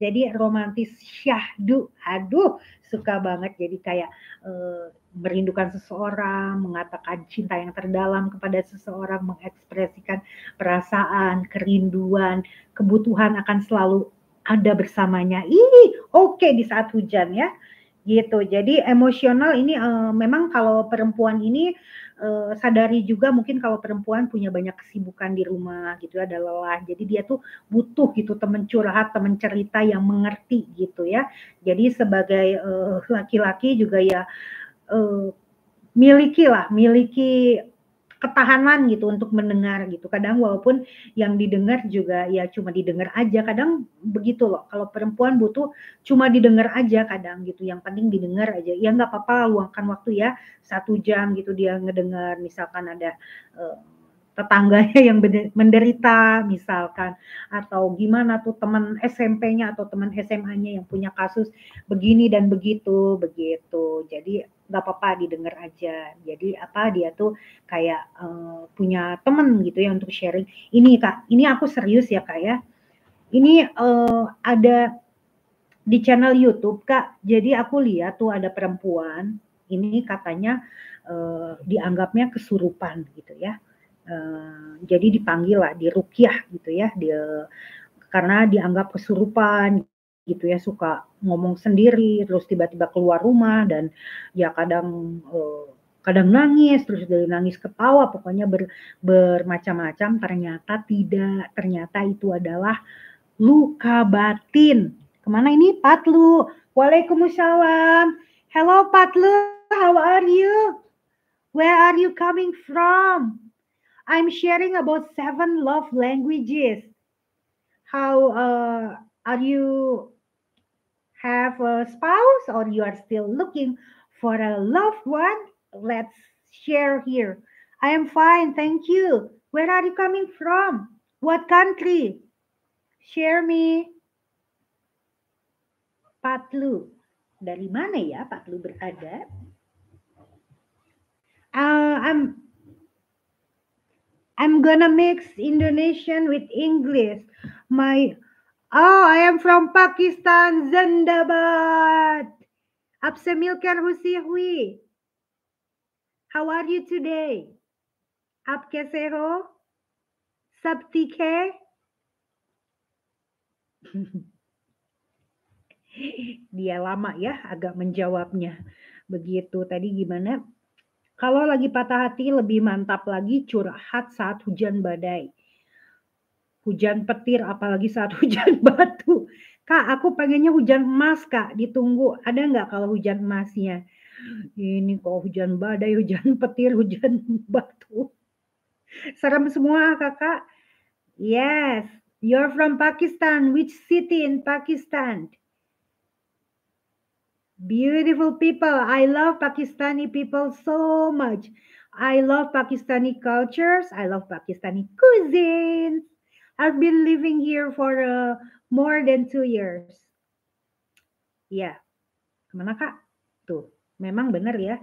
Jadi romantis syahdu. Aduh, suka banget jadi kayak uh, merindukan seseorang, mengatakan cinta yang terdalam kepada seseorang, mengekspresikan perasaan, kerinduan, kebutuhan akan selalu ada bersamanya. ini oke okay, di saat hujan ya. Gitu. Jadi emosional ini uh, memang kalau perempuan ini uh, sadari juga mungkin kalau perempuan punya banyak kesibukan di rumah gitu ya, ada lelah jadi dia tuh butuh gitu teman curhat teman cerita yang mengerti gitu ya jadi sebagai eh, laki-laki uh, juga ya uh, miliki lah miliki ketahanan gitu untuk mendengar gitu. Kadang walaupun yang didengar juga ya cuma didengar aja. Kadang begitu loh. Kalau perempuan butuh cuma didengar aja kadang gitu. Yang penting didengar aja. Ya nggak apa-apa luangkan waktu ya satu jam gitu dia ngedengar misalkan ada uh, tetangganya yang menderita misalkan atau gimana tuh teman SMP-nya atau teman SMA-nya yang punya kasus begini dan begitu begitu. Jadi nggak apa-apa didengar aja jadi apa dia tuh kayak uh, punya temen gitu ya untuk sharing ini kak ini aku serius ya kak ya ini uh, ada di channel YouTube kak jadi aku lihat tuh ada perempuan ini katanya uh, dianggapnya kesurupan gitu ya uh, jadi dipanggil lah di rukyah gitu ya dia karena dianggap kesurupan gitu ya suka ngomong sendiri terus tiba-tiba keluar rumah dan ya kadang eh, kadang nangis terus dari nangis ketawa pokoknya ber, bermacam-macam ternyata tidak ternyata itu adalah luka batin kemana ini Patlu Waalaikumsalam Hello Patlu how are you Where are you coming from I'm sharing about seven love languages how uh, are you have a spouse or you are still looking for a loved one, let's share here. I am fine, thank you. Where are you coming from? What country? Share me. Patlu. Dari mana ya Patlu berada? Uh, I'm I'm gonna mix Indonesian with English. My Oh, I am from Pakistan, Zendabad. Absemilkan Husihwi. How are you today? You today आप कैसे हो सब [LAUGHS] dia lama ya agak menjawabnya begitu tadi gimana kalau lagi patah hati lebih mantap lagi curhat saat hujan badai hujan petir apalagi saat [LAUGHS] hujan batu. Kak, aku pengennya hujan emas, Kak. Ditunggu. Ada nggak kalau hujan emasnya? Ini kok hujan badai, hujan petir, hujan [LAUGHS] batu. Serem semua, Kakak. Yes, you're from Pakistan. Which city in Pakistan? Beautiful people. I love Pakistani people so much. I love Pakistani cultures. I love Pakistani cuisine. I've been living here for uh, more than two years. Ya, kemana kak? Tuh, memang benar ya.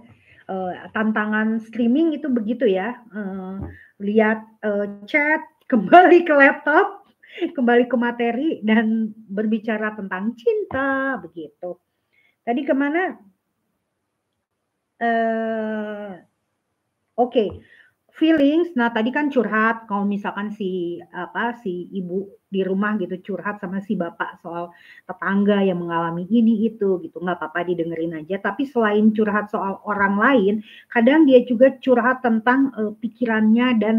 Uh, tantangan streaming itu begitu ya. Uh, lihat uh, chat, [LAUGHS] kembali ke laptop, kembali ke materi dan berbicara tentang cinta begitu. Tadi kemana? Uh, Oke, okay feelings. Nah, tadi kan curhat kalau misalkan si apa si ibu di rumah gitu curhat sama si bapak soal tetangga yang mengalami ini itu gitu nggak apa-apa didengerin aja tapi selain curhat soal orang lain kadang dia juga curhat tentang uh, pikirannya dan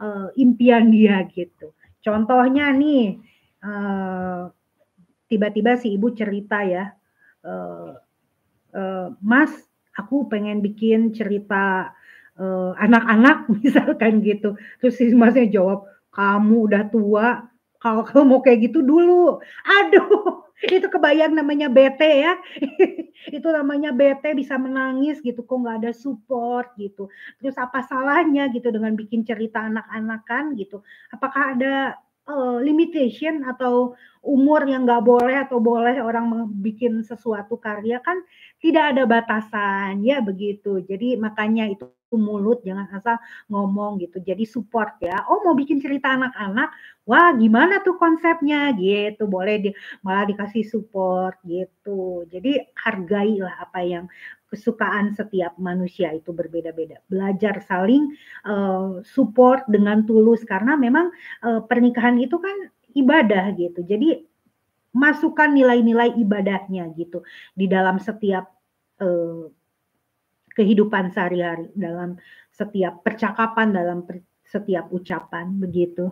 uh, impian dia gitu contohnya nih uh, tiba-tiba si ibu cerita ya uh, uh, mas aku pengen bikin cerita Eh, anak-anak uh, [LAUGHS] misalkan gitu terus si masnya jawab kamu udah tua kalau kamu mau kayak gitu dulu aduh [LAUGHS] itu kebayang namanya bt ya [LAUGHS] itu namanya bt bisa menangis gitu kok nggak ada support gitu terus apa salahnya gitu dengan bikin cerita anak anak kan gitu apakah ada uh, limitation atau umur yang nggak boleh atau boleh orang bikin sesuatu karya kan tidak ada batasan ya begitu. Jadi makanya itu mulut, jangan asal ngomong gitu. Jadi support ya. Oh mau bikin cerita anak-anak, wah gimana tuh konsepnya gitu. Boleh di, malah dikasih support gitu. Jadi hargailah apa yang kesukaan setiap manusia itu berbeda-beda. Belajar saling uh, support dengan tulus karena memang uh, pernikahan itu kan ibadah gitu. Jadi masukkan nilai-nilai ibadahnya gitu di dalam setiap uh, kehidupan sehari-hari dalam setiap percakapan dalam per, setiap ucapan begitu.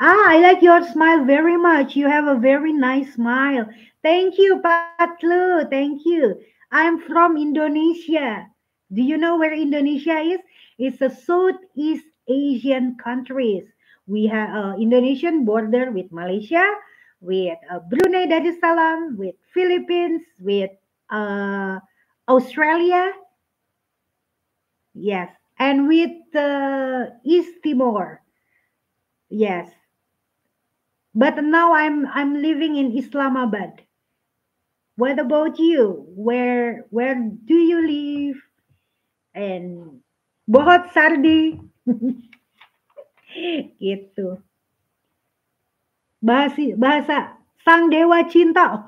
Ah, I like your smile very much. You have a very nice smile. Thank you, Patlu. Thank you. I'm from Indonesia. Do you know where Indonesia is? It's a Southeast Asian countries. We have a uh, Indonesian border with Malaysia, with uh, Brunei Darussalam, with Philippines, with uh, Australia, Yes. And with uh, East Timor. Yes. But now I'm I'm living in Islamabad. What about you? Where where do you live? And bohot sardi. [LAUGHS] gitu. Bahasa bahasa sang dewa cinta.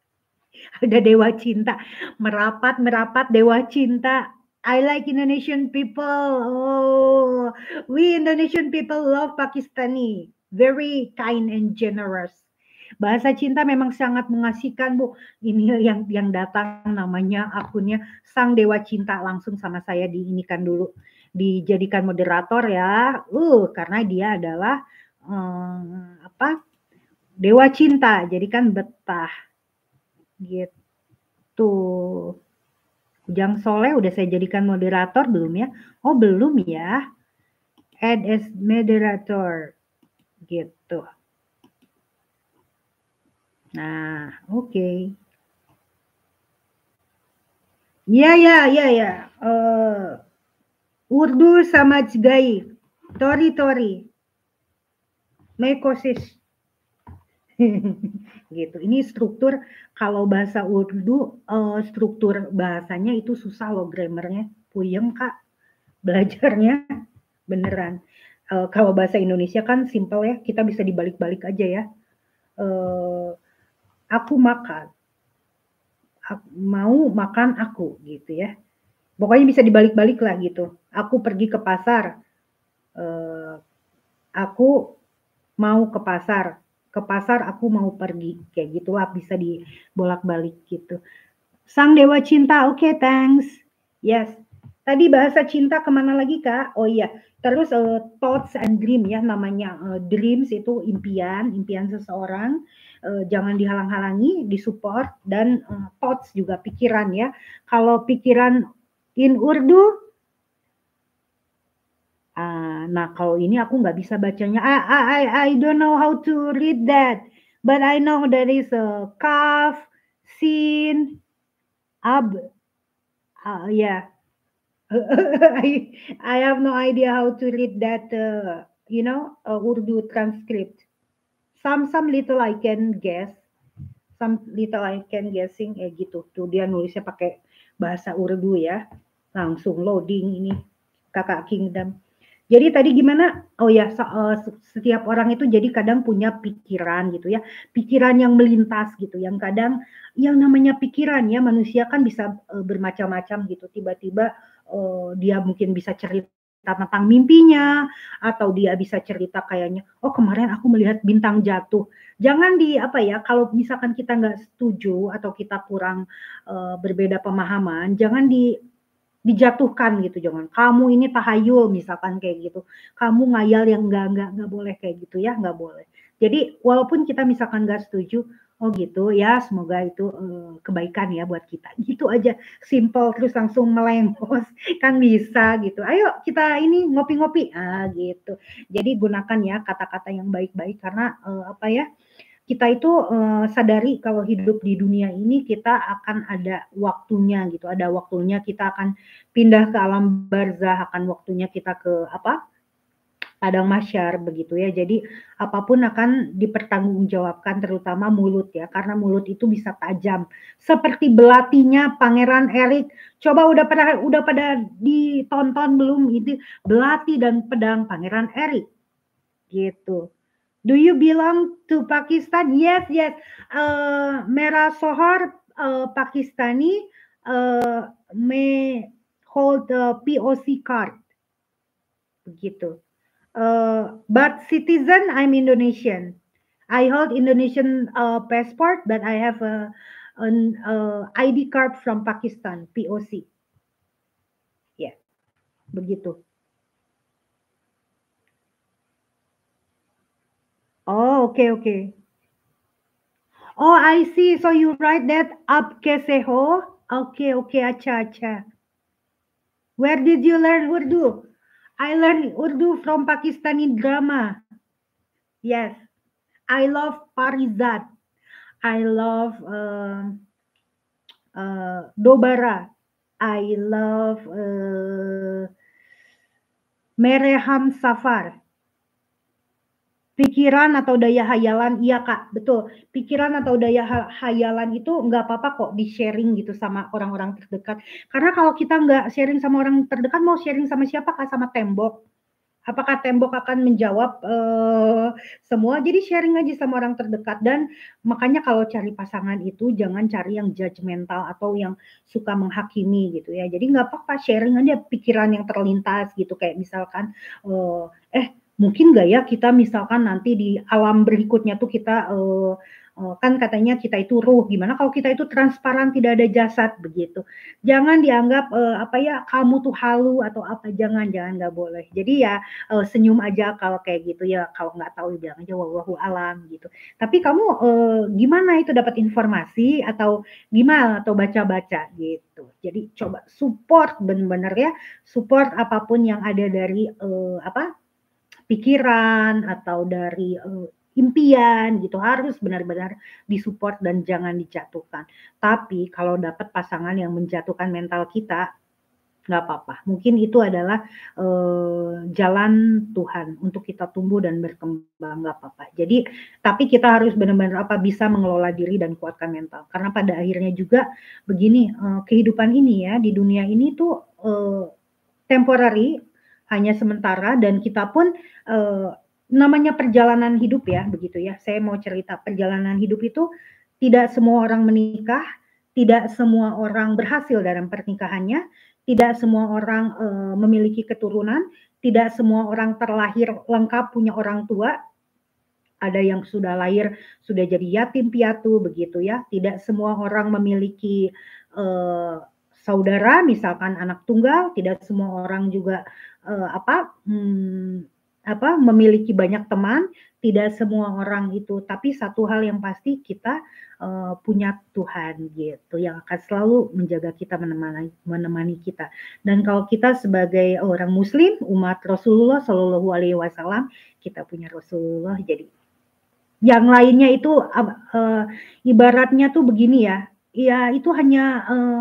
[LAUGHS] Ada dewa cinta, merapat merapat dewa cinta I like Indonesian people. Oh, we Indonesian people love Pakistani. Very kind and generous. Bahasa cinta memang sangat mengasihkan, Bu. Ini yang yang datang namanya akunnya Sang Dewa Cinta langsung sama saya diinikan dulu. Dijadikan moderator ya. Uh, karena dia adalah um, apa? Dewa Cinta. Jadi kan betah. Gitu. Ujang Soleh udah saya jadikan moderator belum ya? Oh belum ya. Add as moderator. Gitu. Nah, oke. Okay. Ya, ya, ya, ya. Uh, eh, Urdu sama Cigai. Tori, Tori. Mekosis. [LAUGHS] gitu. Ini struktur kalau bahasa Urdu uh, struktur bahasanya itu susah loh grammarnya, puyeng kak belajarnya [LAUGHS] beneran. Uh, kalau bahasa Indonesia kan simple ya, kita bisa dibalik-balik aja ya. Uh, aku makan, aku, mau makan aku gitu ya. Pokoknya bisa dibalik-balik lah gitu. Aku pergi ke pasar, uh, aku mau ke pasar, ke pasar aku mau pergi kayak gitu lah bisa dibolak-balik gitu sang dewa cinta oke okay, thanks yes tadi bahasa cinta kemana lagi kak oh iya terus uh, thoughts and dream ya namanya uh, dreams itu impian impian seseorang uh, jangan dihalang-halangi disupport dan uh, thoughts juga pikiran ya kalau pikiran in urdu Uh, nah kalau ini aku nggak bisa bacanya. I, I I don't know how to read that, but I know there is a calf, sin, ab, uh, yeah. [LAUGHS] I, I have no idea how to read that. Uh, you know uh, Urdu transcript. Some some little I can guess, some little I can guessing eh, gitu. Tuh dia nulisnya pakai bahasa Urdu ya. Langsung loading ini kakak Kingdom. Jadi tadi gimana? Oh ya, eh, setiap orang itu jadi kadang punya pikiran gitu ya, pikiran yang melintas gitu, yang kadang yang namanya pikiran ya manusia kan bisa uh, bermacam-macam gitu. Tiba-tiba uh, dia mungkin bisa cerita tentang mimpinya atau dia bisa cerita kayaknya, oh kemarin aku melihat bintang jatuh. Jangan di apa ya, kalau misalkan kita nggak setuju atau kita kurang uh, berbeda pemahaman, jangan di dijatuhkan gitu jangan kamu ini tahayul misalkan kayak gitu kamu ngayal yang enggak enggak enggak boleh kayak gitu ya enggak boleh jadi walaupun kita misalkan enggak setuju oh gitu ya semoga itu eh, kebaikan ya buat kita [LAUGHS] gitu aja simple terus langsung melengkos [LAUGHS] kan bisa gitu ayo kita ini ngopi-ngopi ah gitu jadi gunakan ya kata-kata yang baik-baik karena eh, apa ya kita itu uh, sadari kalau hidup di dunia ini kita akan ada waktunya gitu, ada waktunya kita akan pindah ke alam barzah, akan waktunya kita ke apa? padang masyar begitu ya. Jadi apapun akan dipertanggungjawabkan terutama mulut ya karena mulut itu bisa tajam. Seperti belatinya Pangeran Erik. Coba udah pada udah pada ditonton belum itu belati dan pedang Pangeran Erik. Gitu. Do you belong to Pakistan? Yes, yes. Uh, eh, Mera Sohar, uh, eh, Pakistani, uh, eh, may hold the POC card. Begitu. Uh, but citizen, I'm Indonesian. I hold Indonesian uh, passport, but I have a an uh, ID card from Pakistan, POC. Ya, yeah. begitu. Oh, okay, okay. Oh, I see. So you write that up keseho. Okay, okay, acha, acha. Where did you learn Urdu? I learned Urdu from Pakistani drama. Yes. I love Parizat. I love uh, uh, Dobara. I love uh, Mereham Safar pikiran atau daya hayalan iya kak betul pikiran atau daya hayalan itu nggak apa-apa kok di sharing gitu sama orang-orang terdekat karena kalau kita nggak sharing sama orang terdekat mau sharing sama siapa kak sama tembok apakah tembok akan menjawab uh, semua jadi sharing aja sama orang terdekat dan makanya kalau cari pasangan itu jangan cari yang judgmental atau yang suka menghakimi gitu ya jadi nggak apa-apa sharing aja pikiran yang terlintas gitu kayak misalkan uh, eh, eh mungkin nggak ya kita misalkan nanti di alam berikutnya tuh kita uh, kan katanya kita itu ruh gimana kalau kita itu transparan tidak ada jasad begitu jangan dianggap uh, apa ya kamu tuh halu atau apa jangan jangan nggak boleh jadi ya uh, senyum aja kalau kayak gitu ya kalau nggak tahu bilang aja wallahu alam gitu tapi kamu uh, gimana itu dapat informasi atau gimana atau baca-baca gitu jadi coba support benar benar ya support apapun yang ada dari uh, apa pikiran atau dari uh, impian gitu harus benar-benar disupport dan jangan dijatuhkan. Tapi kalau dapat pasangan yang menjatuhkan mental kita nggak apa-apa. Mungkin itu adalah uh, jalan Tuhan untuk kita tumbuh dan berkembang nggak apa-apa. Jadi tapi kita harus benar-benar apa bisa mengelola diri dan kuatkan mental. Karena pada akhirnya juga begini uh, kehidupan ini ya di dunia ini tuh uh, temporary hanya sementara dan kita pun eh, namanya perjalanan hidup ya begitu ya. Saya mau cerita perjalanan hidup itu tidak semua orang menikah, tidak semua orang berhasil dalam pernikahannya, tidak semua orang eh, memiliki keturunan, tidak semua orang terlahir lengkap punya orang tua. Ada yang sudah lahir sudah jadi yatim piatu begitu ya. Tidak semua orang memiliki eh, saudara misalkan anak tunggal, tidak semua orang juga uh, apa hmm, apa memiliki banyak teman tidak semua orang itu tapi satu hal yang pasti kita uh, punya Tuhan gitu yang akan selalu menjaga kita menemani menemani kita dan kalau kita sebagai orang Muslim umat Rasulullah Shallallahu Alaihi Wasallam kita punya Rasulullah jadi yang lainnya itu uh, uh, ibaratnya tuh begini ya ya itu hanya uh,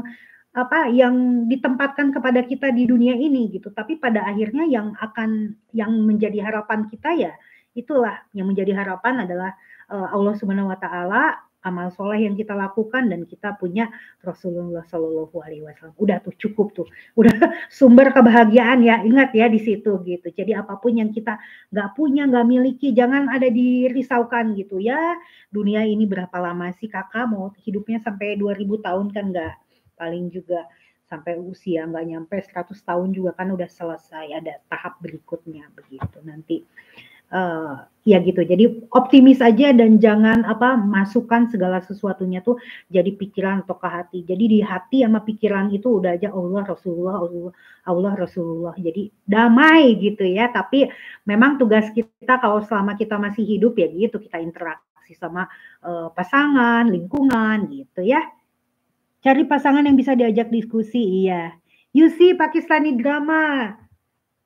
apa yang ditempatkan kepada kita di dunia ini gitu. Tapi pada akhirnya yang akan yang menjadi harapan kita ya itulah yang menjadi harapan adalah uh, Allah Subhanahu wa taala amal soleh yang kita lakukan dan kita punya Rasulullah Shallallahu Alaihi Wasallam. Udah tuh cukup tuh, udah [LAUGHS] sumber kebahagiaan ya ingat ya di situ gitu. Jadi apapun yang kita nggak punya nggak miliki jangan ada dirisaukan gitu ya. Dunia ini berapa lama sih kakak mau hidupnya sampai 2000 tahun kan nggak paling juga sampai usia nggak nyampe 100 tahun juga kan udah selesai ada tahap berikutnya begitu nanti uh, ya gitu jadi optimis aja dan jangan apa masukkan segala sesuatunya tuh jadi pikiran atau ke hati jadi di hati sama pikiran itu udah aja Allah Rasulullah Allah Allah Rasulullah jadi damai gitu ya tapi memang tugas kita kalau selama kita masih hidup ya gitu kita interaksi sama uh, pasangan lingkungan gitu ya Cari pasangan yang bisa diajak diskusi, iya. You see, Pakistani drama.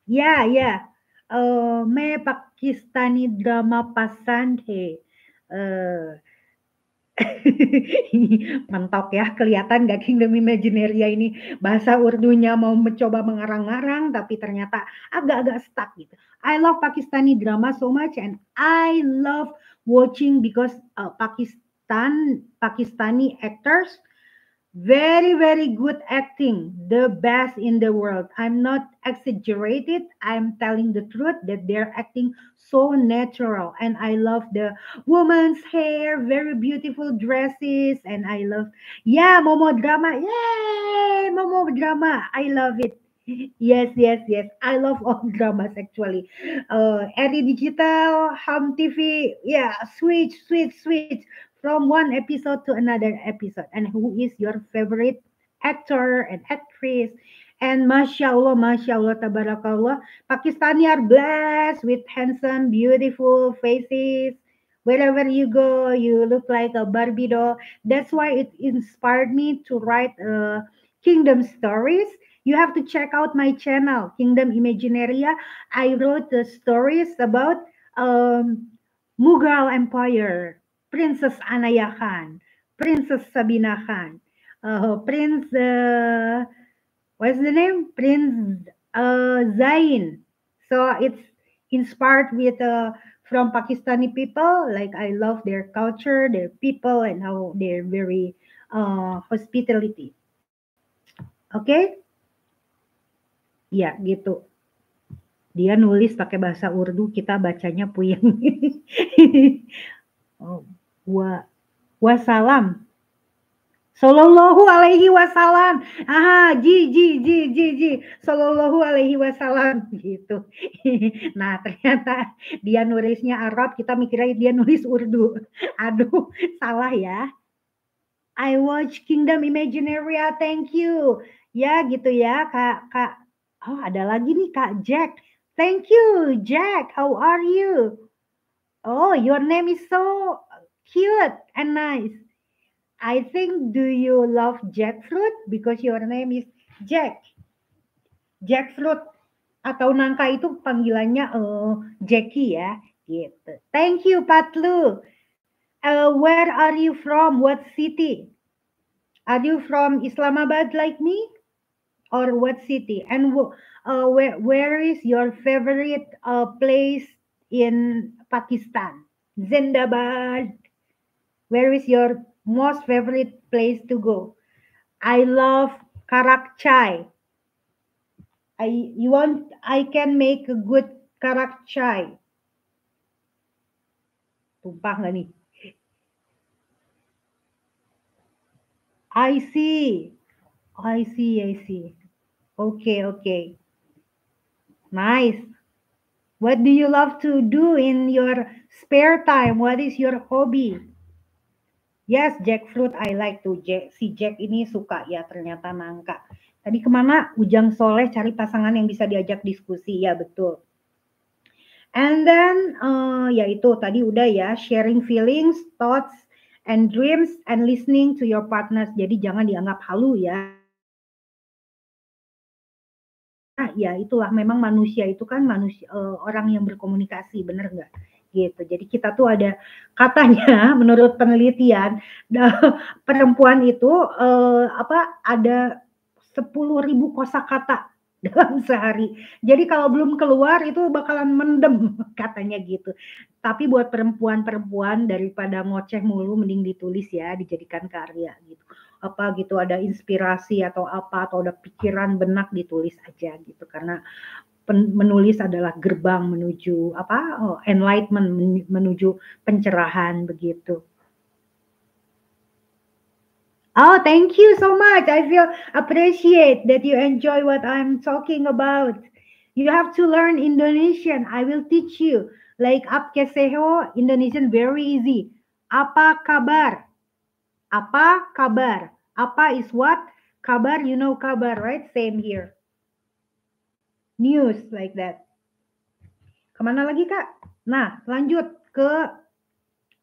Ya, ya. Eh, me Pakistani drama pasante, he. Eh, [LAUGHS] mentok ya kelihatan gak Kingdom imaginaria ini bahasa Urdunya mau mencoba mengarang-arang tapi ternyata agak-agak stuck gitu. I love Pakistani drama so much and I love watching because uh, Pakistan Pakistani actors Very, very good acting, the best in the world. I'm not exaggerated. I'm telling the truth that they're acting so natural. And I love the woman's hair, very beautiful dresses. And I love, yeah, Momo drama. Yay, Momo drama. I love it. Yes, yes, yes. I love [LAUGHS] all dramas actually. Uh, Eddie Digital, Home TV, yeah, Switch, Switch, Switch from one episode to another episode and who is your favorite actor and actress and mashallah mashallah tabarakallah pakistani are blessed with handsome beautiful faces wherever you go you look like a barbie doll that's why it inspired me to write a uh, kingdom stories you have to check out my channel kingdom imaginaria i wrote the stories about um, mughal empire Princess Anayakan, Princess Sabina Khan, uh, Prince, uh, what's the name? Prince uh, Zain. So it's inspired with uh, from Pakistani people. Like I love their culture, their people, and how they're very uh, hospitality. Okay? Ya, gitu. Dia nulis pakai bahasa Urdu, kita bacanya puyeng. [LAUGHS] oh wa wasalam Sallallahu alaihi wasallam. Ah, ji ji ji ji ji. Sallallahu alaihi wasallam [LAUGHS] gitu. [LAUGHS] Nah, ternyata dia nulisnya Arab, kita mikirnya dia nulis Urdu. [LAUGHS] Aduh, salah ya. I watch Kingdom Imaginary ah, thank you. Ya gitu ya, Kak Kak. Oh, ada lagi nih Kak Jack. Thank you, Jack. How are you? Oh, your name is so cute and nice. I think, do you love jackfruit? Because your name is Jack. Jackfruit atau nangka itu panggilannya uh, Jackie ya. Gitu. Thank you, Patlu. Uh, where are you from? What city? Are you from Islamabad like me? Or what city? And uh, where, where is your favorite uh, place in Pakistan? Zindabad. Where is your most favorite place to go? I love karak chai. I you want I can make a good karak chai. Tumpah nga nih. I see. I see, I see. Okay, okay. Nice. What do you love to do in your spare time? What is your hobby? Yes, jackfruit I like to Jack. Si Jack ini suka ya ternyata nangka. Tadi kemana? Ujang Soleh cari pasangan yang bisa diajak diskusi. Ya betul. And then uh, itu tadi udah ya sharing feelings, thoughts, and dreams, and listening to your partners. Jadi jangan dianggap halu ya. Nah, ya itulah memang manusia itu kan manusia uh, orang yang berkomunikasi, bener nggak? gitu. Jadi kita tuh ada katanya [LAUGHS] menurut penelitian [LAUGHS] perempuan itu eh, apa ada 10.000 kosakata [LAUGHS] dalam sehari. Jadi kalau belum keluar itu bakalan mendem katanya gitu. Tapi buat perempuan-perempuan daripada ngoceh mulu mending ditulis ya, dijadikan karya gitu. Apa gitu ada inspirasi atau apa atau ada pikiran benak ditulis aja gitu karena menulis adalah gerbang menuju apa oh, enlightenment menuju pencerahan begitu. Oh, thank you so much. I feel appreciate that you enjoy what I'm talking about. You have to learn Indonesian. I will teach you. Like up keseho, Indonesian very easy. Apa kabar? Apa kabar? Apa is what? Kabar, you know kabar, right? Same here news like that. Kemana lagi kak? Nah lanjut ke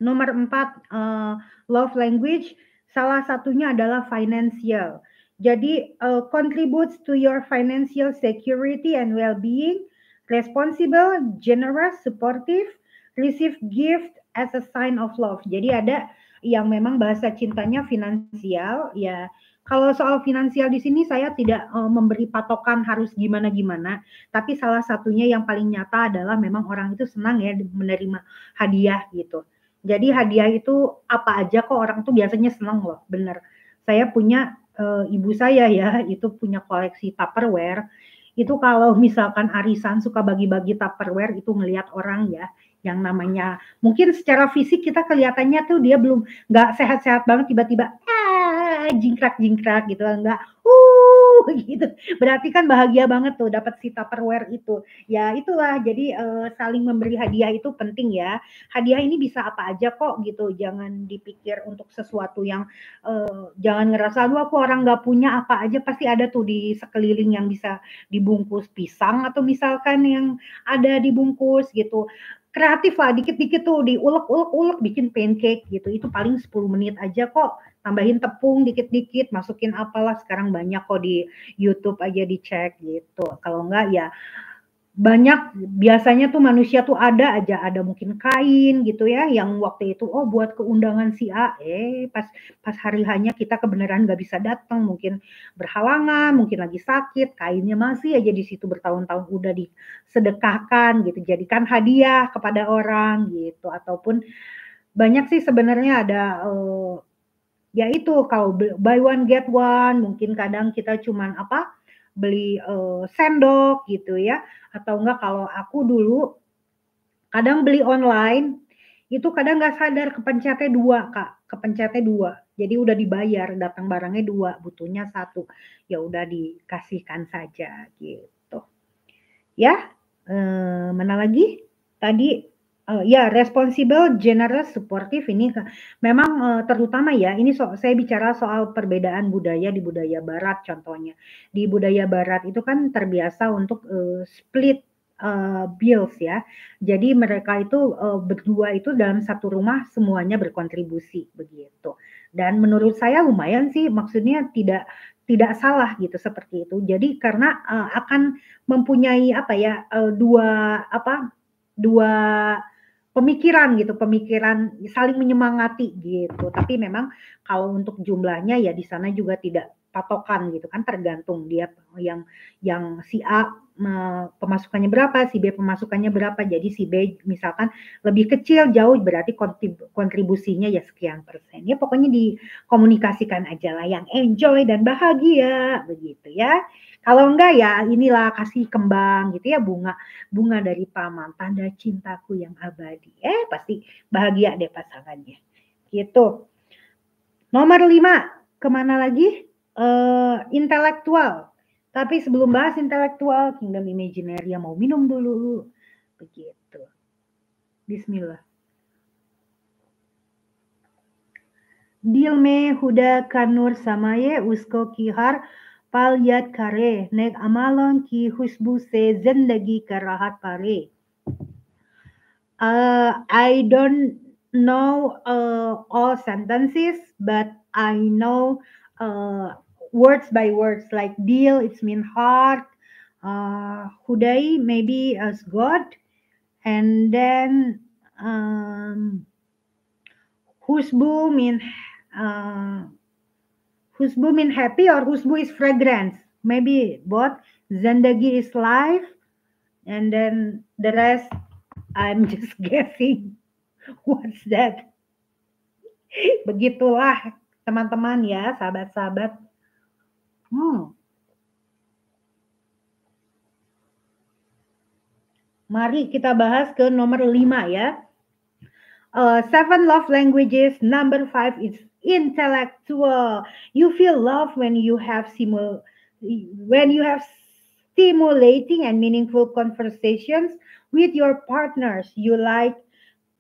nomor empat uh, love language. Salah satunya adalah financial. Jadi uh, contributes to your financial security and well-being, responsible, generous, supportive, receive gift as a sign of love. Jadi ada yang memang bahasa cintanya finansial ya kalau soal finansial di sini saya tidak uh, memberi patokan harus gimana-gimana, tapi salah satunya yang paling nyata adalah memang orang itu senang ya menerima hadiah gitu. Jadi hadiah itu apa aja kok orang tuh biasanya senang loh, bener. Saya punya uh, ibu saya ya itu punya koleksi Tupperware. Itu kalau misalkan arisan suka bagi-bagi Tupperware itu ngelihat orang ya yang namanya mungkin secara fisik kita kelihatannya tuh dia belum nggak sehat-sehat banget tiba-tiba ah, jingkrak-jingkrak gitu enggak uh [LAUGHS] gitu berarti kan bahagia banget tuh dapat si tupperware itu ya itulah jadi uh, saling memberi hadiah itu penting ya hadiah ini bisa apa aja kok gitu jangan dipikir untuk sesuatu yang uh, jangan ngerasa lu aku orang nggak punya apa aja pasti ada tuh di sekeliling yang bisa dibungkus pisang atau misalkan yang ada dibungkus gitu kreatif lah dikit-dikit tuh diulek-ulek-ulek bikin pancake gitu itu paling 10 menit aja kok tambahin tepung dikit-dikit, masukin apalah sekarang banyak kok di YouTube aja dicek gitu. Kalau enggak ya banyak biasanya tuh manusia tuh ada aja ada mungkin kain gitu ya yang waktu itu oh buat keundangan si A eh pas pas hari hanya kita kebenaran nggak bisa datang mungkin berhalangan mungkin lagi sakit kainnya masih aja di situ bertahun-tahun udah disedekahkan gitu jadikan hadiah kepada orang gitu ataupun banyak sih sebenarnya ada uh, ya itu kalau buy one get one mungkin kadang kita cuman apa beli uh, sendok gitu ya atau enggak kalau aku dulu kadang beli online itu kadang nggak sadar kepencetnya dua kak kepencetnya dua jadi udah dibayar datang barangnya dua butuhnya satu ya udah dikasihkan saja gitu ya e, mana lagi tadi Uh, ya, responsible, generous, supportive ini memang uh, terutama ya. Ini so, saya bicara soal perbedaan budaya di budaya Barat, contohnya di budaya Barat itu kan terbiasa untuk uh, split uh, bills ya. Jadi mereka itu uh, berdua itu dalam satu rumah semuanya berkontribusi begitu. Dan menurut saya lumayan sih, maksudnya tidak tidak salah gitu seperti itu. Jadi karena uh, akan mempunyai apa ya uh, dua apa dua pemikiran gitu, pemikiran saling menyemangati gitu. Tapi memang kalau untuk jumlahnya ya di sana juga tidak patokan gitu kan tergantung dia yang yang si A pemasukannya berapa, si B pemasukannya berapa. Jadi si B misalkan lebih kecil jauh berarti kontribusinya ya sekian persen. Ya pokoknya dikomunikasikan aja lah yang enjoy dan bahagia begitu ya. Kalau enggak ya inilah kasih kembang gitu ya bunga bunga dari paman tanda cintaku yang abadi. Eh pasti bahagia deh pasangannya. Gitu. Nomor lima kemana lagi? Uh, intelektual. Tapi sebelum bahas intelektual, Kingdom imaginary ya mau minum dulu. Begitu. Bismillah. Dilme Huda Kanur Samaye Usko Kihar पाल kare करे नेक अमालों की खुशबू से जिंदगी का राहत I don't know uh, all sentences, but I know uh, words by words. Like deal, it's mean heart. Uh, hudai, maybe as God, and then um, Husbu mean. Husbu mean happy or Husbu is fragrance. Maybe both. Zendagi is life. And then the rest, I'm [LAUGHS] just guessing. What's that? Begitulah teman-teman ya, sahabat-sahabat. Hmm. Mari kita bahas ke nomor 5 ya. uh, seven love languages. Number five is intellectual. You feel love when you have similar, when you have stimulating and meaningful conversations with your partners. You like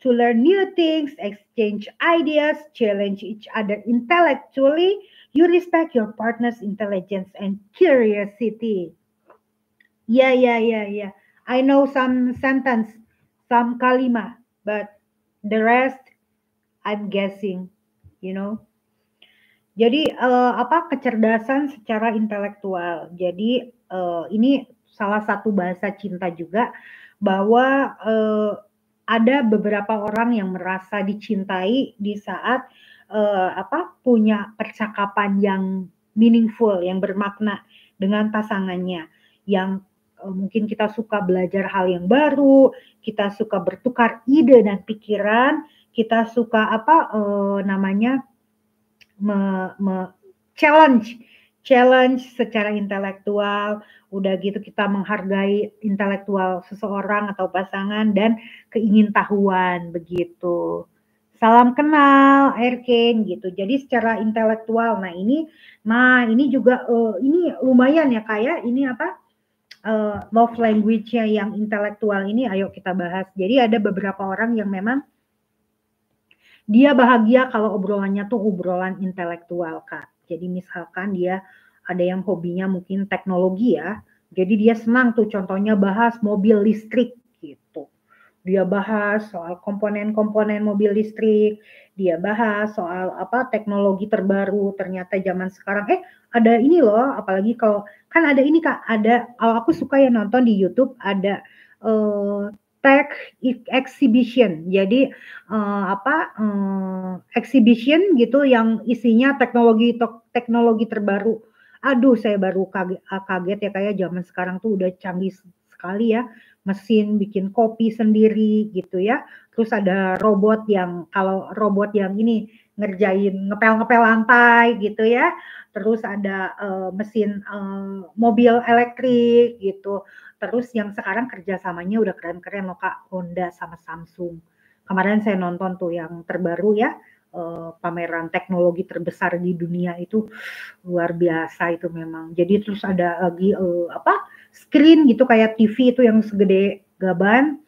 to learn new things, exchange ideas, challenge each other intellectually. You respect your partner's intelligence and curiosity. Yeah, yeah, yeah, yeah. I know some sentence, some kalima, but the rest I'm guessing, you know. Jadi uh, apa kecerdasan secara intelektual. Jadi uh, ini salah satu bahasa cinta juga bahwa uh, ada beberapa orang yang merasa dicintai di saat uh, apa punya percakapan yang meaningful, yang bermakna dengan pasangannya, yang Eh, mungkin kita suka belajar hal yang baru, kita suka bertukar ide dan pikiran, kita suka apa uh, namanya me, me challenge challenge secara intelektual, udah gitu kita menghargai intelektual seseorang atau pasangan dan keingintahuan begitu. Salam kenal, Erken gitu. Jadi secara intelektual, nah ini, nah ini juga uh, ini lumayan ya kayak ya. ini apa? uh, love language-nya yang intelektual ini ayo kita bahas. Jadi ada beberapa orang yang memang dia bahagia kalau obrolannya tuh obrolan intelektual, Kak. Jadi misalkan dia ada yang hobinya mungkin teknologi ya. Jadi dia senang tuh contohnya bahas mobil listrik gitu. Dia bahas soal komponen-komponen mobil listrik, dia bahas soal apa teknologi terbaru ternyata zaman sekarang eh ada ini loh apalagi kalau kan ada ini kak ada kalau aku suka ya nonton di YouTube ada uh, eh, tech exhibition jadi uh, apa uh, exhibition gitu yang isinya teknologi teknologi terbaru aduh saya baru kaget, kaget ya kayak ya, zaman sekarang tuh udah canggih sekali ya mesin bikin kopi sendiri gitu ya. Terus ada robot yang kalau robot yang ini ngerjain ngepel-ngepel lantai gitu ya. Terus ada uh, mesin uh, mobil elektrik gitu. Terus yang sekarang kerjasamanya udah keren-keren loh Kak, Honda sama Samsung. Kemarin saya nonton tuh yang terbaru ya, Eh, pameran teknologi terbesar di dunia itu luar biasa itu memang. Jadi terus ada lagi uh, apa screen gitu kayak TV itu yang segede gaban,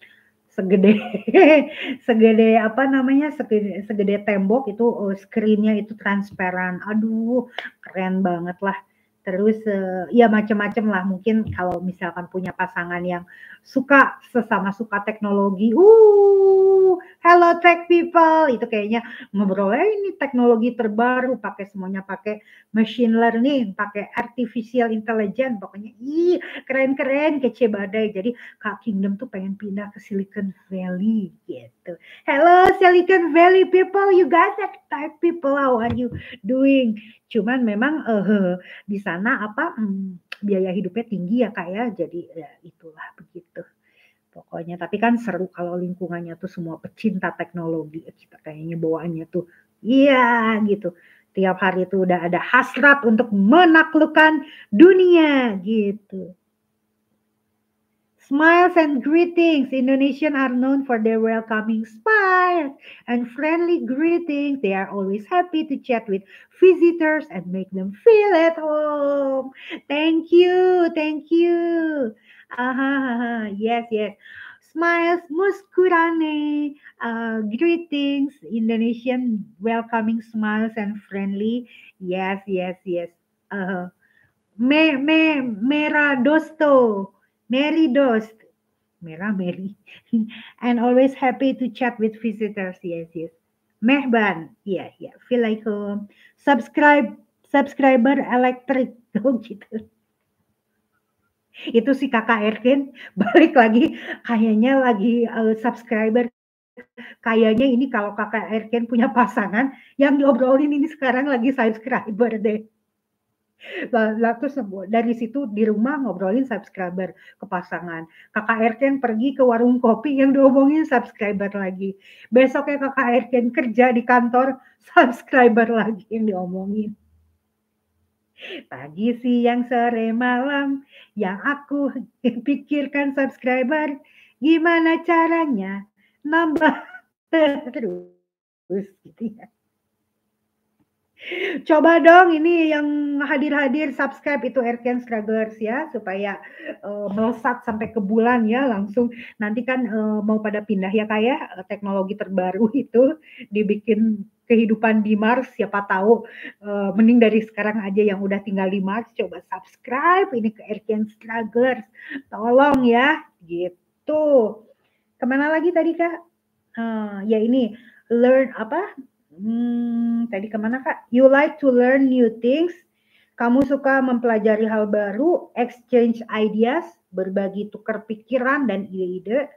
segede [LAUGHS] segede apa namanya segede, segede tembok itu uh, screennya itu transparan. Aduh keren banget lah terus uh, ya macam-macam lah mungkin kalau misalkan punya pasangan yang suka sesama suka teknologi. Uh, hello tech people. Itu kayaknya ngobrolnya ini teknologi terbaru, pakai semuanya pakai machine learning, pakai artificial intelligence, pokoknya ih keren-keren kece badai. Jadi Kak Kingdom tuh pengen pindah ke Silicon Valley gitu. Hello Silicon Valley people, you guys are tech people, how are you doing? Cuman memang uh, di sana apa hmm, biaya hidupnya tinggi ya kak ya jadi ya itulah begitu pokoknya tapi kan seru kalau lingkungannya tuh semua pecinta teknologi kita kayaknya bawaannya tuh iya gitu tiap hari itu udah ada hasrat untuk menaklukkan dunia gitu Smiles and greetings. Indonesians are known for their welcoming smiles and friendly greetings. They are always happy to chat with visitors and make them feel at home. Thank you. Thank you. Uh -huh. Yes, yes. Smiles, muskurane, uh, greetings, Indonesian welcoming smiles and friendly. Yes, yes, yes. Uh, me, me, mera dosto. Merry Dost. Merah Mary. [LAUGHS] and always happy to chat with visitors. Yes, yes. Mehban. Iya, yeah, iya. Yeah. Feel like home. Subscribe. Subscriber electric. dong [LAUGHS] oh, gitu. Itu si kakak Erkin [LAUGHS] balik lagi. Kayaknya lagi uh, subscriber. Kayaknya ini kalau kakak Erkin punya pasangan. Yang diobrolin ini sekarang lagi subscriber deh. Lalu terus dari situ di rumah ngobrolin subscriber ke pasangan. Kakak Erken pergi ke warung kopi yang diomongin subscriber lagi. Besoknya kakak Erken kerja di kantor [LAUGHS] subscriber lagi yang diomongin. Pagi, siang, sore, malam yang aku [LAUGHS] pikirkan subscriber gimana caranya nambah [LAUGHS] terus gitu ya. Coba dong ini yang hadir-hadir subscribe itu Erken Strugglers ya supaya uh, melesat sampai ke bulan ya langsung nanti kan uh, mau pada pindah ya kayak ya eh, teknologi terbaru [LAUGHS] itu dibikin kehidupan di Mars siapa tahu uh, mending dari sekarang aja yang udah tinggal di Mars coba subscribe ini ke Erken Strugglers tolong ya gitu kemana lagi tadi kak uh, ya ini learn apa Hmm, tadi kemana kak? You like to learn new things. Kamu suka mempelajari hal baru, exchange ideas, berbagi tukar pikiran dan ide-ide,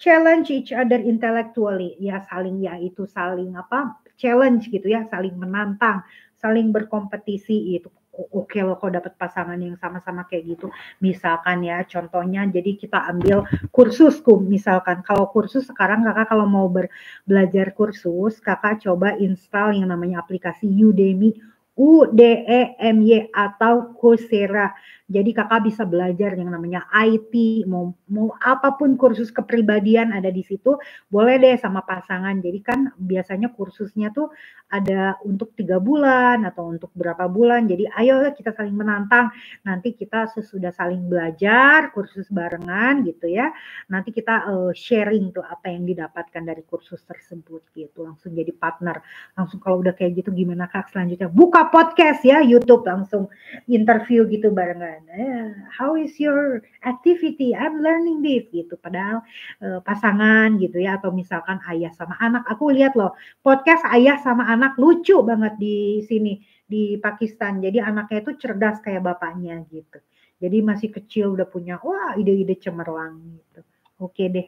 challenge each other intellectually. Ya saling ya itu saling apa? Challenge gitu ya, saling menantang, saling berkompetisi itu oke okay loh kok dapat pasangan yang sama-sama kayak gitu. Misalkan ya contohnya jadi kita ambil kursusku misalkan kalau kursus sekarang Kakak kalau mau belajar kursus Kakak coba install yang namanya aplikasi Udemy U D E M Y atau Coursera. Jadi kakak bisa belajar yang namanya IT, mau, mau apapun kursus kepribadian ada di situ, boleh deh sama pasangan. Jadi kan biasanya kursusnya tuh ada untuk tiga bulan atau untuk berapa bulan. Jadi ayo kita saling menantang. Nanti kita sesudah saling belajar kursus barengan gitu ya. Nanti kita uh, sharing tuh apa yang didapatkan dari kursus tersebut gitu. Langsung jadi partner. Langsung kalau udah kayak gitu gimana kak selanjutnya buka podcast ya YouTube langsung interview gitu barengan eh, how is your activity I'm learning this gitu padahal eh, pasangan gitu ya atau misalkan ayah sama anak aku lihat loh podcast ayah sama anak lucu banget di sini di Pakistan jadi anaknya itu cerdas kayak bapaknya gitu jadi masih kecil udah punya wah ide-ide cemerlang gitu oke deh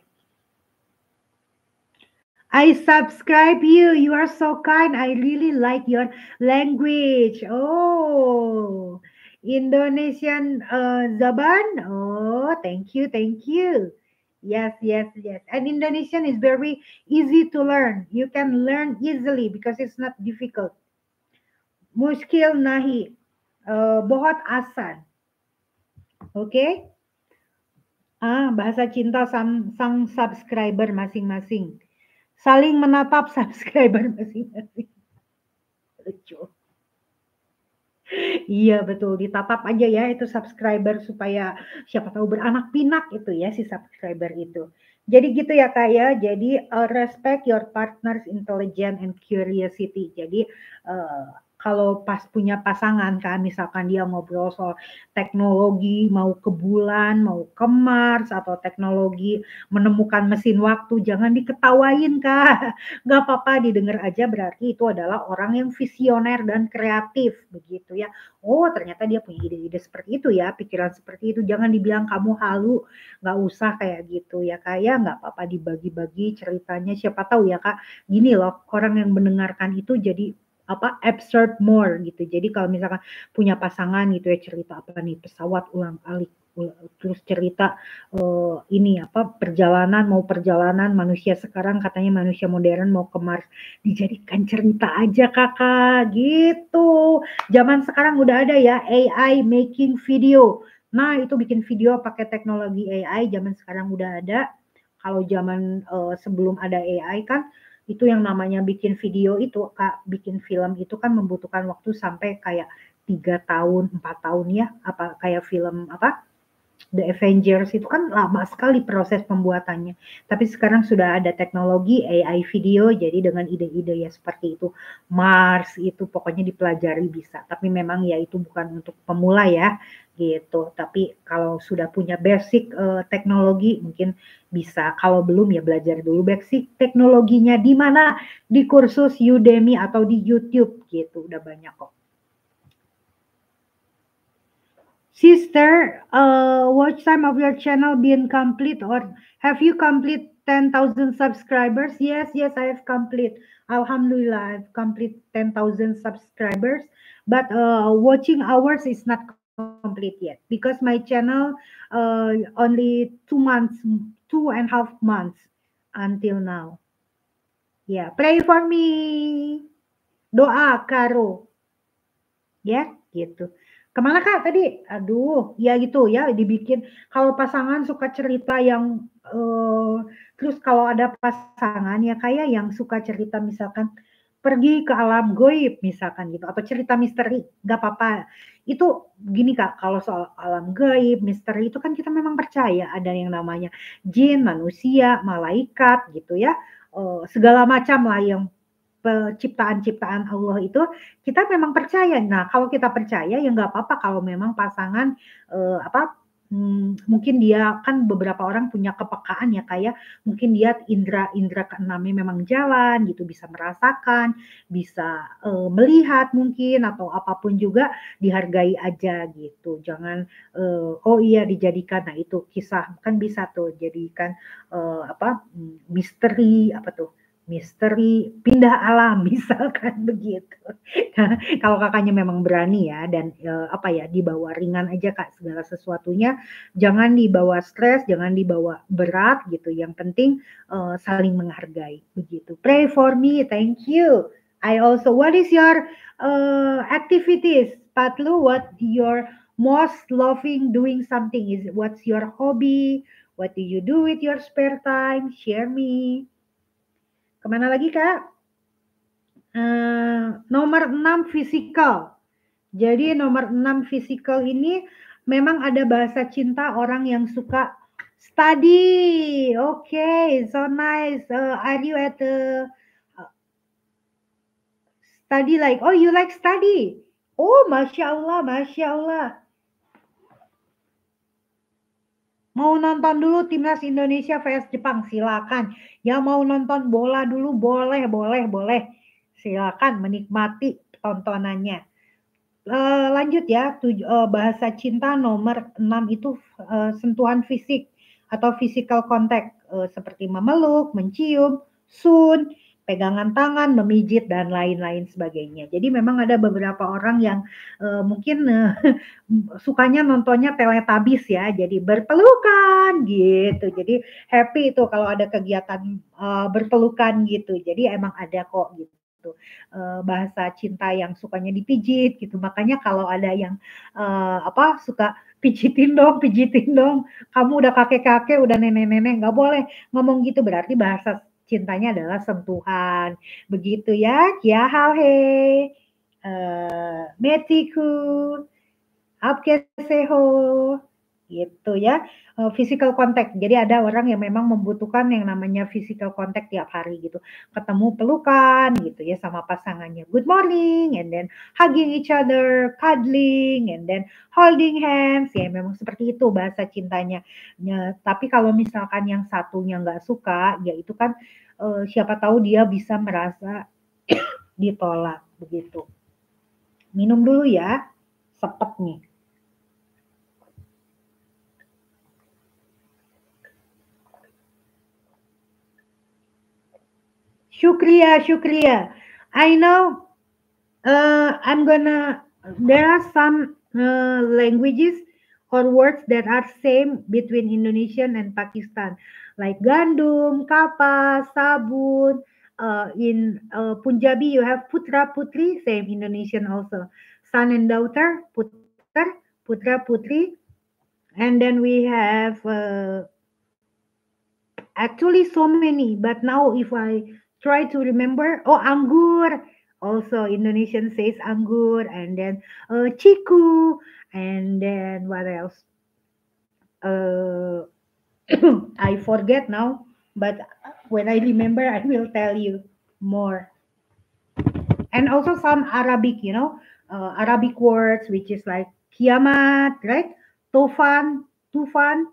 I subscribe you. You are so kind. I really like your language. Oh, Indonesian uh, Zaban. Oh, thank you, thank you. Yes, yes, yes. And Indonesian is very easy to learn. You can learn easily because it's not difficult. Muskil nahi. Uh, bohot asan. Okay? Ah, bahasa cinta sang, sang subscriber masing-masing saling menatap subscriber masing-masing. Lucu. Iya betul, ditatap aja ya itu subscriber supaya siapa tahu beranak pinak itu ya si subscriber itu. Jadi gitu ya kak ya. Jadi uh, respect your partner's intelligence and curiosity. Jadi uh, kalau pas punya pasangan kan misalkan dia ngobrol soal teknologi mau ke bulan mau ke Mars atau teknologi menemukan mesin waktu jangan diketawain kak [LAUGHS] nggak apa-apa didengar aja berarti itu adalah orang yang visioner dan kreatif begitu ya oh ternyata dia punya ide-ide seperti itu ya pikiran seperti itu jangan dibilang kamu halu nggak usah kayak gitu ya kak ya nggak apa-apa dibagi-bagi ceritanya siapa tahu ya kak gini loh orang yang mendengarkan itu jadi apa absurd more gitu. Jadi kalau misalkan punya pasangan gitu ya cerita apa nih pesawat ulang alik terus cerita uh, ini apa perjalanan mau perjalanan manusia sekarang katanya manusia modern mau ke Mars dijadikan cerita aja kakak gitu zaman sekarang udah ada ya AI making video nah itu bikin video pakai teknologi AI zaman sekarang udah ada kalau zaman uh, sebelum ada AI kan itu yang namanya bikin video itu kak bikin film itu kan membutuhkan waktu sampai kayak tiga tahun empat tahun ya apa kayak film apa The Avengers itu kan lama sekali proses pembuatannya. Tapi sekarang sudah ada teknologi AI video, jadi dengan ide-ide ya seperti itu Mars itu pokoknya dipelajari bisa. Tapi memang ya itu bukan untuk pemula ya gitu. Tapi kalau sudah punya basic uh, teknologi mungkin bisa. Kalau belum ya belajar dulu basic teknologinya di mana di kursus Udemy atau di YouTube gitu. Udah banyak kok. Sister, uh, watch time of your channel being complete or have you complete 10,000 subscribers? Yes, yes, I have complete. Alhamdulillah, I have complete 10,000 subscribers. But uh, watching hours is not complete yet because my channel uh, only two months, two and a half months until now. Yeah, pray for me. Doa, Karo. yeah, gitu. kemana kak tadi? Aduh, ya gitu ya dibikin. Kalau pasangan suka cerita yang uh, terus kalau ada pasangan ya kayak ya, yang suka cerita misalkan pergi ke alam goib misalkan gitu atau cerita misteri gak apa-apa itu gini kak kalau soal alam gaib misteri itu kan kita memang percaya ada yang namanya jin manusia malaikat gitu ya uh, segala macam lah yang ciptaan-ciptaan Allah itu kita memang percaya. Nah, kalau kita percaya ya nggak apa-apa kalau memang pasangan eh, apa hmm, mungkin dia kan beberapa orang punya kepekaan ya kayak ya. mungkin dia indra indra keenamnya memang jalan gitu bisa merasakan, bisa eh, melihat mungkin atau apapun juga dihargai aja gitu. Jangan eh, oh iya dijadikan nah itu kisah kan bisa tuh jadikan eh, apa hmm, misteri apa tuh misteri pindah alam [LAUGHS] misalkan begitu. Nah, kalau kakaknya memang berani ya dan e, apa ya dibawa ringan aja Kak segala sesuatunya, jangan dibawa stres, jangan dibawa berat gitu. Yang penting e, saling menghargai begitu. Pray for me, thank you. I also what is your uh, activities? Patlu, what your most loving doing something is what's your hobby? What do you do with your spare time? Share me. Kemana lagi kak? Uh, nomor 6 fisikal. Jadi nomor 6 fisikal ini memang ada bahasa cinta orang yang suka study. Oke, okay, so nice. Uh, are you at the study like? Oh, you like study? Oh, masya Allah, masya Allah. Mau nonton dulu timnas Indonesia vs Jepang silakan. Yang mau nonton bola dulu boleh, boleh, boleh. Silakan menikmati tontonannya. Eh, lanjut ya, eh, bahasa cinta nomor 6 itu eh, sentuhan fisik atau physical contact seperti memeluk, mencium, sun, pegangan tangan, memijit dan lain-lain sebagainya. Jadi memang ada beberapa orang yang uh, mungkin uh, [LAUGHS] sukanya nontonnya teletabis ya, jadi berpelukan gitu. Jadi happy itu kalau ada kegiatan uh, berpelukan gitu. Jadi emang ada kok gitu bahasa cinta yang sukanya dipijit gitu makanya kalau ada yang uh, apa suka pijitin dong pijitin dong kamu udah kakek kakek udah nenek nenek nggak boleh ngomong gitu berarti bahasa cintanya adalah sentuhan. Begitu ya, kia hao he, uh, eh, metiku, seho gitu ya. Eh, physical contact. Jadi ada orang yang memang membutuhkan yang namanya physical contact tiap hari gitu. Ketemu pelukan gitu ya sama pasangannya. Good morning and then hugging each other, cuddling and then holding hands. Ya memang seperti itu bahasa cintanya. Ya, tapi kalau misalkan yang satunya nggak suka, ya itu kan uh, siapa tahu dia bisa merasa [COUGHS] ditolak begitu. Minum dulu ya, sepet nih. Shukriya, Shukriya. I know uh, I'm gonna. There are some uh, languages or words that are same between Indonesian and Pakistan, like gandum, kapas, sabun. Uh, in uh, Punjabi, you have putra putri, same Indonesian also. Son and daughter, putra, putra putri. And then we have uh, actually so many, but now if I try to remember. Oh, anggur. Also, Indonesian says anggur, and then uh, chiku, and then what else? Uh, [COUGHS] I forget now, but when I remember, I will tell you more. And also some Arabic, you know, uh, Arabic words, which is like kiamat, right? Tofan, tufan,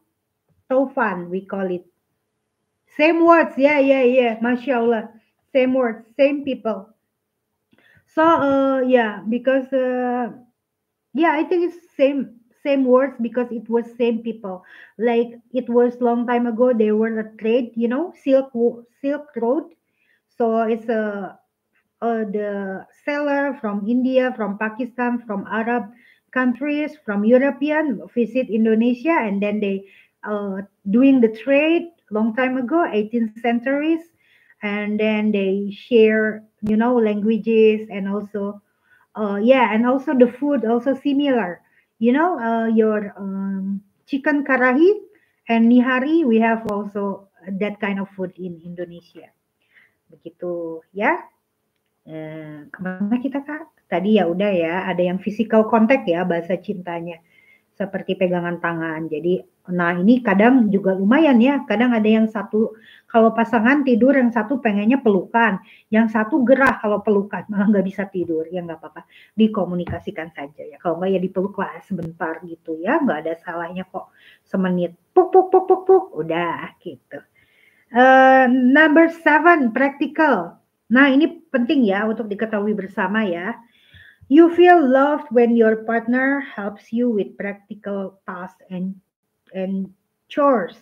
tofan, we call it. Same words, yeah, yeah, yeah, masya Allah. same word, same people. So uh, yeah, because uh, yeah, I think it's same same words because it was same people. Like it was long time ago, they were a trade, you know, silk silk road. So it's a uh, uh, the seller from India, from Pakistan, from Arab countries, from European visit Indonesia, and then they uh, doing the trade long time ago, 18th centuries and then they share you know languages and also uh, yeah and also the food also similar you know uh, your um, chicken karahi and nihari we have also that kind of food in Indonesia begitu ya eh, kemana kita kak tadi ya udah ya ada yang physical contact ya bahasa cintanya seperti pegangan tangan. Jadi, nah ini kadang juga lumayan ya. Kadang ada yang satu kalau pasangan tidur yang satu pengennya pelukan, yang satu gerah kalau pelukan malah nggak bisa tidur. Ya nggak apa-apa, dikomunikasikan saja ya. Kalau nggak ya dipeluklah sebentar gitu ya, nggak ada salahnya kok semenit. Puk puk puk puk puk, udah gitu. Uh, number seven, practical. Nah ini penting ya untuk diketahui bersama ya You feel loved when your partner helps you with practical tasks and, and chores.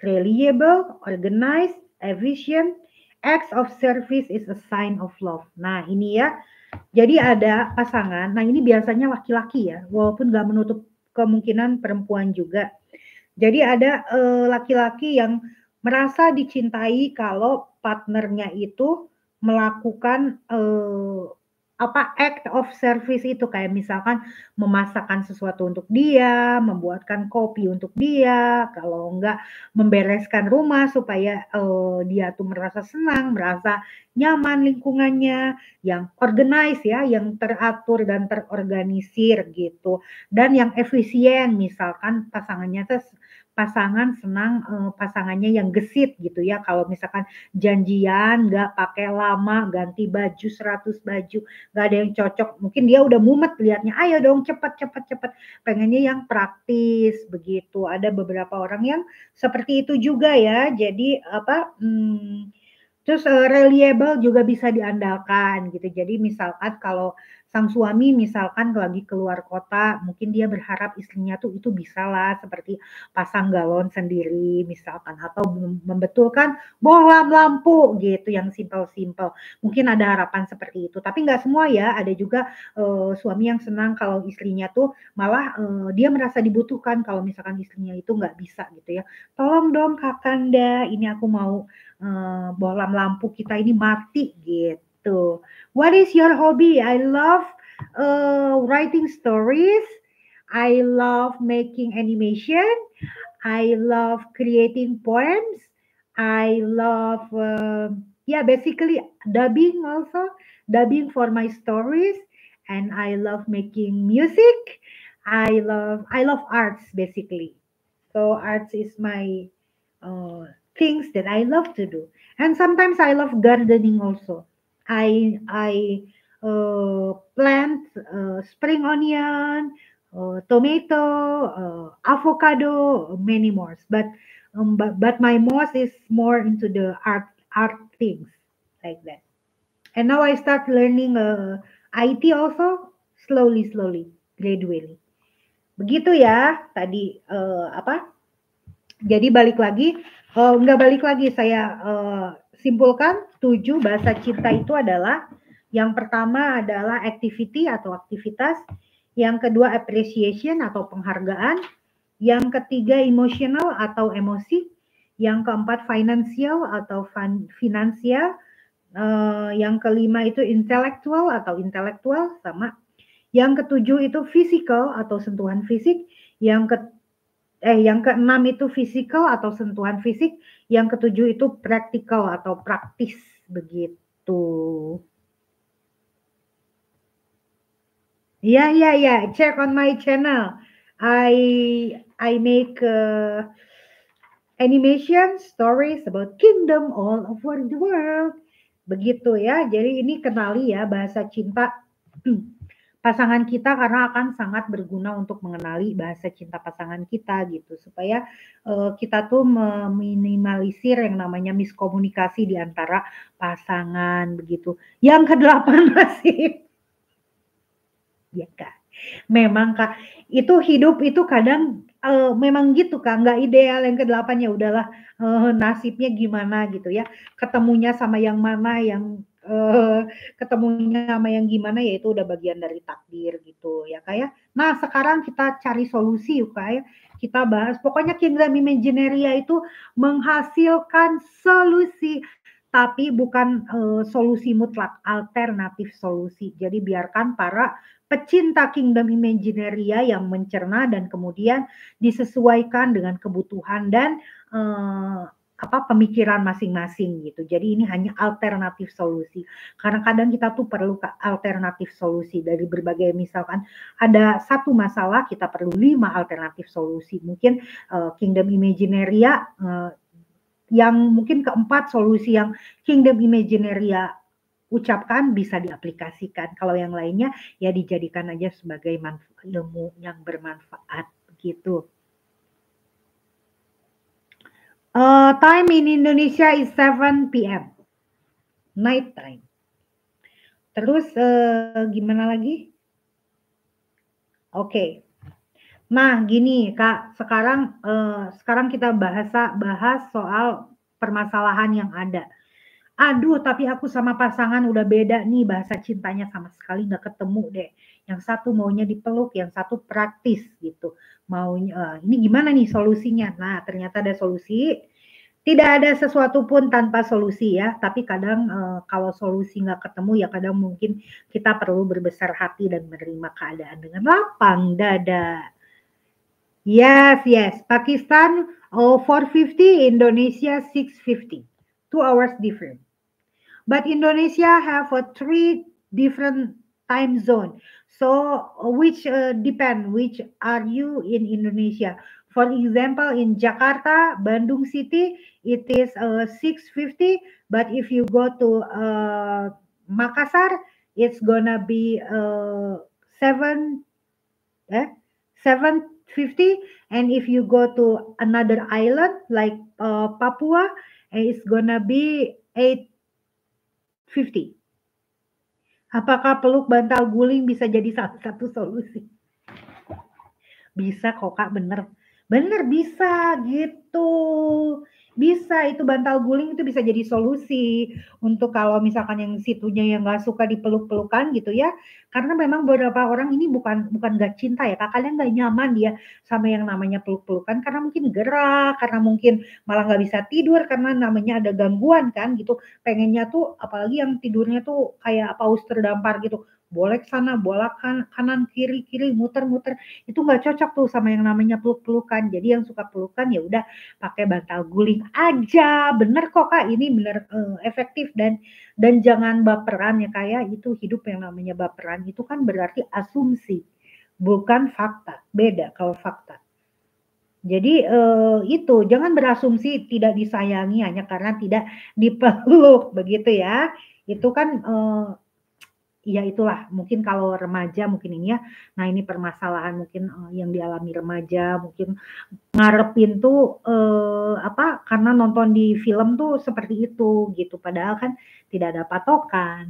Reliable, organized, efficient, acts of service is a sign of love. Nah, ini ya. Jadi ada pasangan. Nah, ini biasanya laki-laki ya, walaupun gak menutup kemungkinan perempuan juga. Jadi ada laki eh, laki-laki yang merasa dicintai kalau partnernya itu melakukan uh, apa act of service itu kayak misalkan memasakkan sesuatu untuk dia, membuatkan kopi untuk dia, kalau enggak membereskan rumah supaya uh, dia tuh merasa senang, merasa nyaman lingkungannya, yang organize ya, yang teratur dan terorganisir gitu. Dan yang efisien misalkan pasangannya pasangan senang uh, pasangannya yang gesit gitu ya. Kalau misalkan janjian nggak pakai lama, ganti baju 100 baju, nggak ada yang cocok. Mungkin dia udah mumet liatnya, ayo dong cepet cepet cepet. Pengennya yang praktis begitu. Ada beberapa orang yang seperti itu juga ya. Jadi apa? Hmm, Terus uh, reliable juga bisa diandalkan gitu. Jadi misalkan kalau sang suami misalkan lagi keluar kota mungkin dia berharap istrinya tuh itu bisa lah seperti pasang galon sendiri misalkan atau membetulkan bohlam lampu gitu yang simpel-simpel mungkin ada harapan seperti itu tapi nggak semua ya ada juga uh, suami yang senang kalau istrinya tuh malah uh, dia merasa dibutuhkan kalau misalkan istrinya itu nggak bisa gitu ya tolong dong kakanda ini aku mau uh, bohlam lampu kita ini mati gitu gitu. What is your hobby? I love uh, writing stories. I love making animation. I love creating poems. I love, uh, yeah, basically dubbing also, dubbing for my stories. And I love making music. I love, I love arts basically. So arts is my uh, things that I love to do. And sometimes I love gardening also. I I uh, plant uh, spring onion, uh, tomato, uh, avocado, many more. But um, but but my most is more into the art art things like that. And now I start learning uh, IT also slowly slowly gradually. Begitu ya tadi uh, apa? Jadi balik lagi uh, nggak balik lagi saya uh, simpulkan tujuh bahasa cinta itu adalah yang pertama adalah activity atau aktivitas, yang kedua appreciation atau penghargaan, yang ketiga emotional atau emosi, yang keempat financial atau fin finansial, uh, yang kelima itu intellectual atau intelektual sama, yang ketujuh itu physical atau sentuhan fisik, yang ke eh yang keenam itu fisikal atau sentuhan fisik, yang ketujuh itu praktikal atau praktis begitu. Ya yeah, ya yeah, ya, yeah. check on my channel. I I make uh, animation stories about kingdom all over the world. Begitu ya. Jadi ini kenali ya bahasa cinta [CLEARS THROAT] pasangan kita karena akan sangat berguna untuk mengenali bahasa cinta pasangan kita gitu supaya uh, kita tuh meminimalisir yang namanya miskomunikasi di antara pasangan begitu. Yang kedelapan [LAUGHS] masih ya Kak. Memang Kak, itu hidup itu kadang uh, memang gitu Kak, nggak ideal yang kedelapan ya udahlah uh, nasibnya gimana gitu ya. Ketemunya sama yang mana yang uh, ketemunya sama yang gimana ya itu udah bagian dari takdir gitu ya kayak. Ya. Nah sekarang kita cari solusi yuk kayak ya. kita bahas. Pokoknya Kingdom imaginaria itu menghasilkan solusi tapi bukan uh, solusi mutlak, alternatif solusi. Jadi biarkan para pecinta Kingdom imaginaria yang mencerna dan kemudian disesuaikan dengan kebutuhan dan uh, apa pemikiran masing-masing gitu. Jadi ini hanya alternatif solusi. Karena kadang kita tuh perlu ke alternatif solusi dari berbagai misalkan ada satu masalah kita perlu lima alternatif solusi. Mungkin uh, Kingdom Imaginaria uh, eh, yang mungkin keempat solusi yang Kingdom Imaginaria ucapkan bisa diaplikasikan. Kalau yang lainnya ya dijadikan aja sebagai ilmu yang bermanfaat gitu. Uh, time in Indonesia is 7 p.m. Night time. Terus uh, gimana lagi? Oke. Okay. Nah, gini Kak, sekarang uh, sekarang kita bahasa bahas soal permasalahan yang ada aduh tapi aku sama pasangan udah beda nih bahasa cintanya sama sekali nggak ketemu deh yang satu maunya dipeluk yang satu praktis gitu maunya uh, ini gimana nih solusinya nah ternyata ada solusi tidak ada sesuatu pun tanpa solusi ya tapi kadang uh, kalau solusi nggak ketemu ya kadang mungkin kita perlu berbesar hati dan menerima keadaan dengan lapang dada yes yes Pakistan oh, 450 Indonesia 650 two hours different But Indonesia have a three different time zone. So uh, which uh, depend which are you in Indonesia? For example, in Jakarta, Bandung city, it is uh, 6.50. But if you go to uh, Makassar, it's gonna be uh, 7, eh, 7.50. And if you go to another island like uh, Papua, eh, it's gonna be 8 50. Apakah peluk bantal guling bisa jadi satu satu solusi? Bisa kok kak, bener. Bener bisa gitu. Bisa itu bantal guling itu bisa jadi solusi untuk kalau misalkan yang situnya yang nggak suka dipeluk-pelukan gitu ya. Karena memang beberapa orang ini bukan bukan nggak cinta ya, kalian nggak nyaman dia sama yang namanya peluk-pelukan karena mungkin gerak, karena mungkin malah nggak bisa tidur karena namanya ada gangguan kan gitu. Pengennya tuh apalagi yang tidurnya tuh kayak paus terdampar gitu bolak sana, bolak kan, kanan kiri kiri muter-muter. Itu nggak cocok tuh sama yang namanya peluk-pelukan. Jadi yang suka pelukan ya udah pakai bantal guling aja. Bener kok Kak, ini bener uh, efektif dan dan jangan baperan ya kayak ya. Itu hidup yang namanya baperan itu kan berarti asumsi, bukan fakta. Beda kalau fakta. Jadi eh, itu jangan berasumsi tidak disayangi hanya karena tidak dipeluk [LAUGHS] begitu ya. Itu kan eh, ya itulah mungkin kalau remaja mungkin ini ya nah ini permasalahan mungkin uh, yang dialami remaja mungkin ngarepin tuh eh, uh, apa karena nonton di film tuh seperti itu gitu padahal kan tidak ada patokan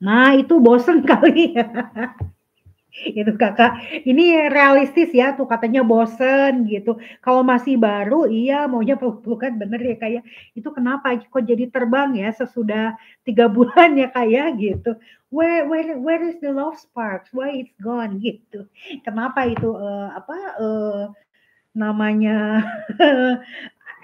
nah itu bosen [LAUGHS] kali ya gitu kakak ini realistis ya tuh katanya bosen gitu kalau masih baru iya maunya pelukan bener ya kayak ya. itu kenapa kok jadi terbang ya sesudah tiga [LAUGHS] bulan ya kayak ya, gitu where where where is the love sparks why it's gone gitu kenapa itu uh, apa uh, namanya [LAUGHS]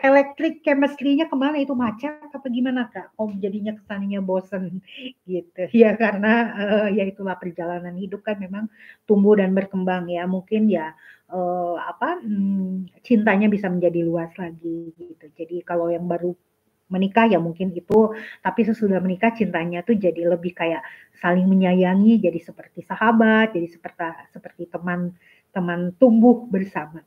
elektrik chemistry-nya kemana itu macet apa gimana kak? Oh jadinya kesannya bosen gitu [LAUGHS] ya karena uh, ya itulah perjalanan hidup kan memang tumbuh dan berkembang ya mungkin ya uh, apa hmm, cintanya bisa menjadi luas lagi gitu. Jadi kalau yang baru menikah ya mungkin itu tapi sesudah menikah cintanya tuh jadi lebih kayak saling menyayangi jadi seperti sahabat jadi seperti seperti teman teman tumbuh bersama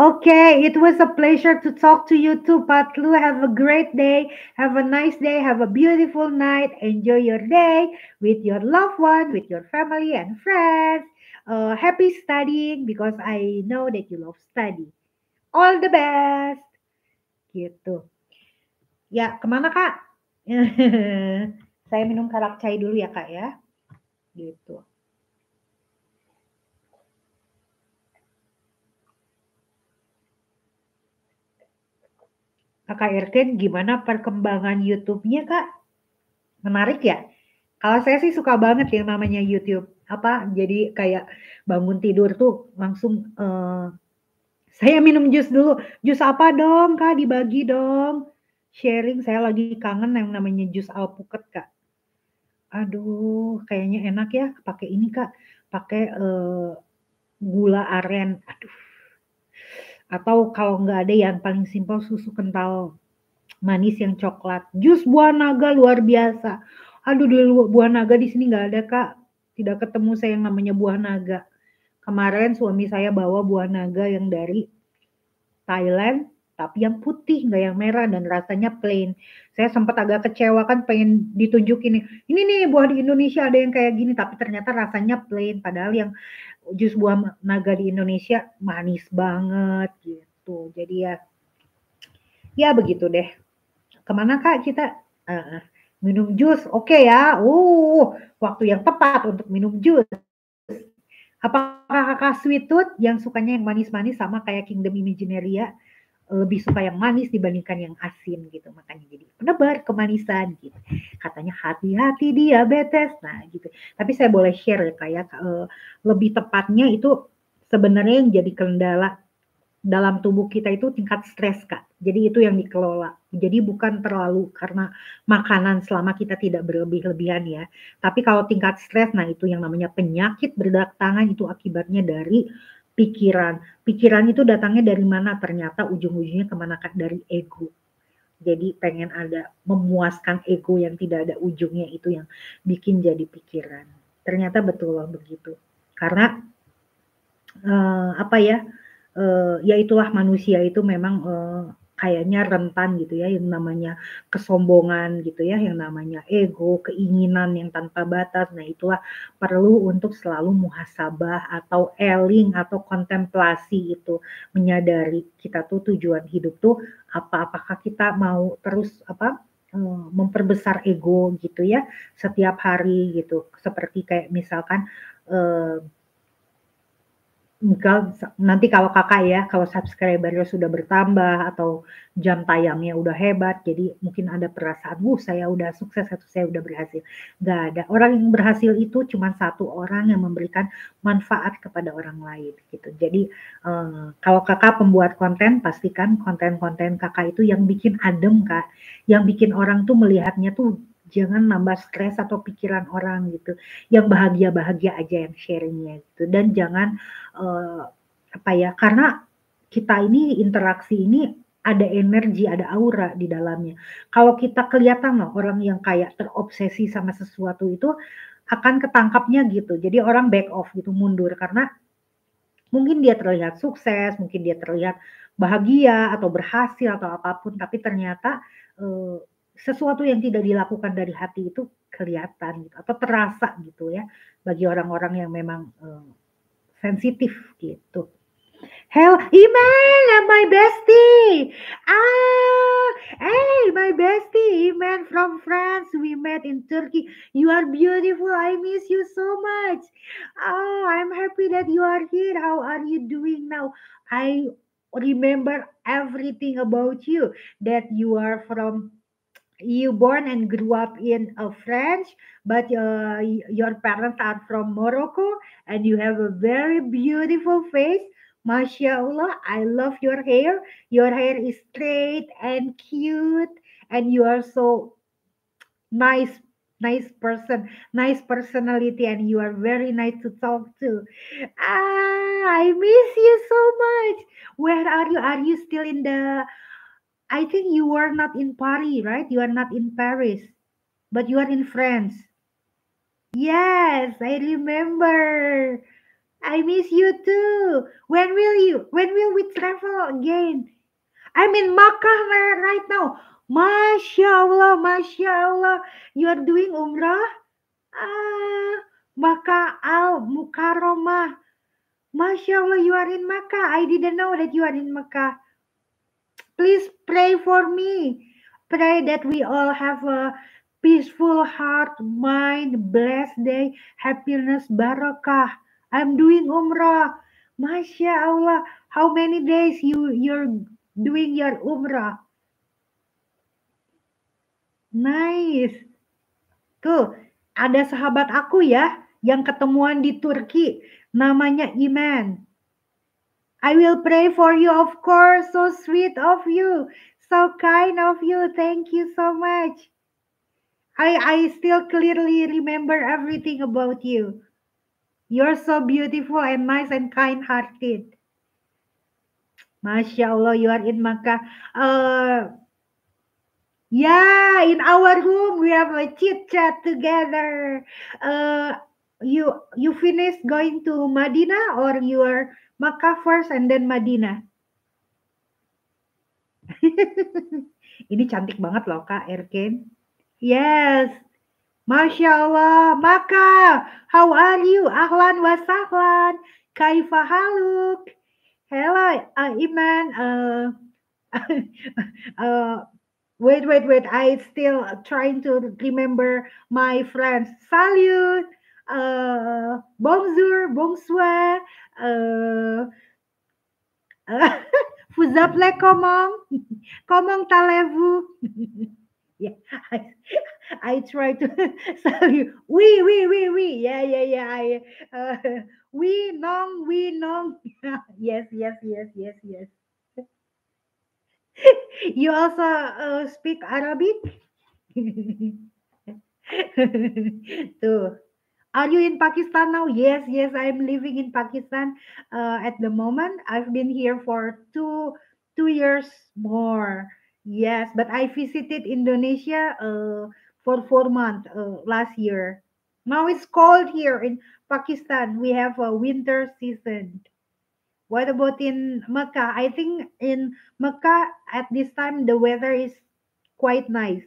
Okay, it was a pleasure to talk to you too, Patlu. Have a great day. Have a nice day. Have a beautiful night. Enjoy your day with your loved one, with your family and friends. Uh, happy studying because I know that you love study. All the best. Gitu. Ya, kemana kak? [LAUGHS] Saya minum karak cai dulu ya kak ya. Gitu. Kak Irken, gimana perkembangan YouTube-nya Kak? Menarik ya? Kalau saya sih suka banget yang namanya YouTube. Apa jadi kayak bangun tidur tuh langsung uh, saya minum jus dulu. Jus apa dong Kak? Dibagi dong. Sharing saya lagi kangen yang namanya jus alpukat Kak. Aduh, kayaknya enak ya pakai ini Kak. Pakai uh, gula aren. Aduh atau kalau nggak ada yang paling simpel susu kental manis yang coklat jus buah naga luar biasa aduh dulu buah naga di sini nggak ada kak tidak ketemu saya yang namanya buah naga kemarin suami saya bawa buah naga yang dari Thailand tapi yang putih nggak yang merah dan rasanya plain saya sempat agak kecewa kan pengen ditunjukin ini nih buah di Indonesia ada yang kayak gini tapi ternyata rasanya plain padahal yang jus buah naga di Indonesia manis banget gitu. Jadi ya ya begitu deh. Kemana kak kita uh, minum jus? Oke okay ya, uh waktu yang tepat untuk minum jus. Apakah kakak sweet tooth yang sukanya yang manis-manis sama kayak Kingdom Imaginaria? Ya? lebih suka yang manis dibandingkan yang asin gitu makanya jadi penebar kemanisan gitu katanya hati-hati diabetes nah gitu tapi saya boleh share ya kayak uh, ya, eh, lebih tepatnya itu sebenarnya yang jadi kendala dalam tubuh kita itu tingkat stres kak jadi itu yang dikelola jadi bukan terlalu karena makanan selama kita tidak berlebih-lebihan ya tapi kalau tingkat stres nah itu yang namanya penyakit berdatangan itu akibatnya dari pikiran. Pikiran itu datangnya dari mana? Ternyata ujung-ujungnya kemanakan dari ego. Jadi pengen ada memuaskan ego yang tidak ada ujungnya itu yang bikin jadi pikiran. Ternyata betul loh begitu. Karena uh, apa ya? Uh, ya itulah manusia itu memang uh, kayaknya rentan gitu ya yang namanya kesombongan gitu ya yang namanya ego keinginan yang tanpa batas nah itulah perlu untuk selalu muhasabah atau eling atau kontemplasi itu menyadari kita tuh tujuan hidup tuh apa apakah kita mau terus apa eh, memperbesar ego gitu ya setiap hari gitu seperti kayak misalkan eh, nanti kalau kakak ya kalau subscribernya sudah bertambah atau jam tayangnya udah hebat jadi mungkin ada perasaan wah saya udah sukses atau saya udah berhasil nggak ada orang yang berhasil itu cuma satu orang yang memberikan manfaat kepada orang lain gitu jadi um, kalau kakak pembuat konten pastikan konten-konten kakak itu yang bikin adem kak yang bikin orang tuh melihatnya tuh jangan nambah stres atau pikiran orang gitu yang bahagia bahagia aja yang sharingnya gitu dan jangan uh, apa ya karena kita ini interaksi ini ada energi, ada aura di dalamnya. Kalau kita kelihatan loh orang yang kayak terobsesi sama sesuatu itu akan ketangkapnya gitu. Jadi orang back off gitu, mundur karena mungkin dia terlihat sukses, mungkin dia terlihat bahagia atau berhasil atau apapun, tapi ternyata uh, sesuatu yang tidak dilakukan dari hati itu kelihatan gitu atau terasa gitu ya bagi orang-orang yang memang um, sensitif gitu. Hell, Iman, my bestie. Ah, hey, my bestie, Iman from France. We met in Turkey. You are beautiful. I miss you so much. Oh, I'm happy that you are here. How are you doing now? I remember everything about you. That you are from you born and grew up in a uh, France, but uh, your parents are from Morocco, and you have a very beautiful face. mashallah I love your hair. Your hair is straight and cute, and you are so nice, nice person, nice personality, and you are very nice to talk to. Ah, I miss you so much. Where are you? Are you still in the I think you were not in Paris, right? You are not in Paris, but you are in France. Yes, I remember. I miss you too. When will you? When will we travel again? I'm in Makkah right now. MashaAllah, Allah, Allah. You are doing Umrah? Ah, Makkah al Mukarramah. Masya Allah, you are in Makkah. I didn't know that you are in Makkah. Please pray for me. Pray that we all have a peaceful heart, mind, blessed day, happiness, barakah. I'm doing umrah. Masya Allah, how many days you you're doing your umrah? Nice. Tuh, ada sahabat aku ya yang ketemuan di Turki. Namanya Iman. I will pray for you, of course. So sweet of you. So kind of you. Thank you so much. I, I still clearly remember everything about you. You're so beautiful and nice and kind hearted. Masya Allah, you are in Makkah. Uh, yeah, in our room, we have a chit chat together. Uh, you you finished going to Madina or you are maka first and then Madinah. [LAUGHS] Ini cantik banget loh Kak Erken. Yes. Masya Allah. Maka, how are you? Ahlan wa sahlan. Kaifa haluk. Hello, uh, Iman. Uh, [LAUGHS] uh, wait, wait, wait. I still trying to remember my friends. Salut. uh, bonjour, bonsoir, uh, uh, [LAUGHS] vous appelez comment? [LAUGHS] comment allez-vous? [LAUGHS] yeah, I, I try to tell you, oui, oui, oui, oui, yeah, yeah, yeah, I, uh, we, non, we, non, yes, yes, yes, yes, yes. you also uh, speak Arabic? Tuh are you in Pakistan now? Yes, yes, I am living in Pakistan uh, at the moment. I've been here for two two years more. Yes, but I visited Indonesia uh, for four months uh, last year. Now it's cold here in Pakistan. We have a winter season. What about in Mecca? I think in Mecca at this time the weather is quite nice.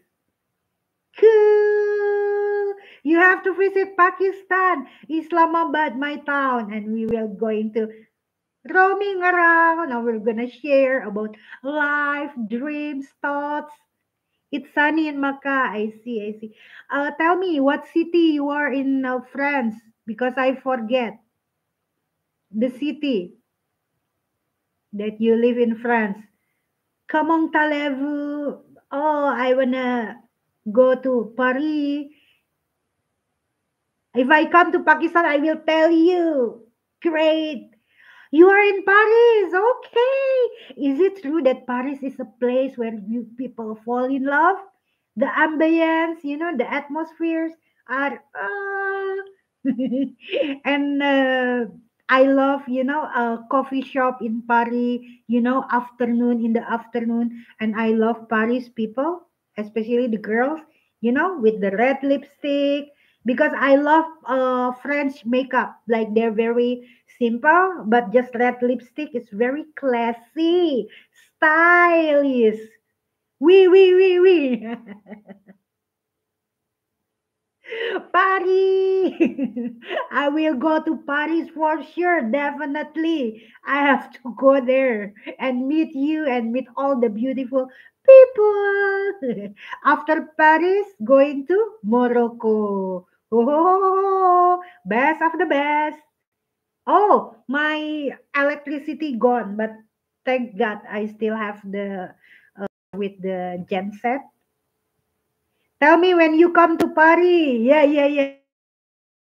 Cool you have to visit Pakistan, Islamabad, my town, and we will going to roaming around and we're gonna share about life, dreams, thoughts. It's sunny in Makkah. I see, I see. Uh, tell me what city you are in uh, France because I forget the city that you live in France. Comment allez-vous? Oh, I wanna go to Paris. If I come to Pakistan, I will tell you. Great. You are in Paris. Okay. Is it true that Paris is a place where you people fall in love? The ambience, you know, the atmospheres are. Uh... [LAUGHS] and uh, I love, you know, a coffee shop in Paris, you know, afternoon in the afternoon. And I love Paris people, especially the girls, you know, with the red lipstick because I love uh, French makeup. Like they're very simple, but just red lipstick is very classy, stylish. Wee, wee, wee, wee. Paris! [LAUGHS] I will go to Paris for sure, definitely. I have to go there and meet you and meet all the beautiful people. [LAUGHS] After Paris, going to Morocco. Oh, best of the best. Oh, my electricity gone, but thank God I still have the uh, with the genset. Tell me when you come to Paris. Yeah, yeah, yeah.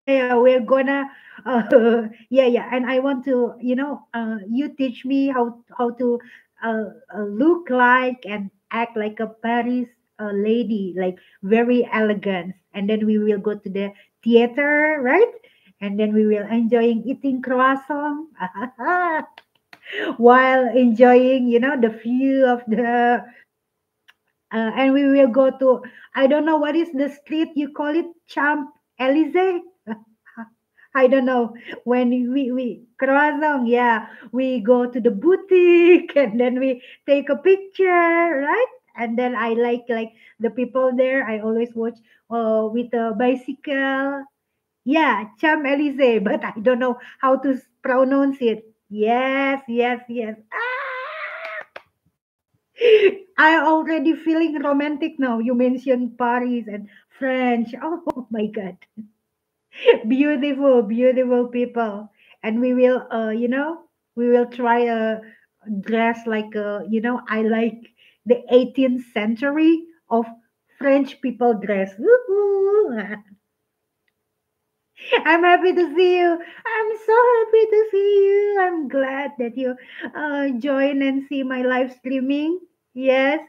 Yeah, we're gonna. Uh, [LAUGHS] yeah, yeah. And I want to, you know, uh, you teach me how how to uh, uh look like and act like a Paris a lady, like very elegant. And then we will go to the theater, right? And then we will enjoying eating croissant [LAUGHS] while enjoying, you know, the view of the. Uh, and we will go to I don't know what is the street you call it Champ Elysee. [LAUGHS] I don't know when we we croissant, yeah, we go to the boutique [LAUGHS] and then we take a picture, right? and then i like like the people there i always watch uh, with a bicycle yeah Champ Elise. [LAUGHS] but i don't know how to pronounce it yes yes yes ah! [LAUGHS] i already feeling romantic now you mentioned paris and french [LAUGHS] oh my god beautiful beautiful people and we will uh, you know we will try a dress like a, uh, you know i like the 18th century of French people dress. [LAUGHS] I'm happy to see you. I'm so happy to see you. I'm glad that you uh, join and see my live streaming. Yes.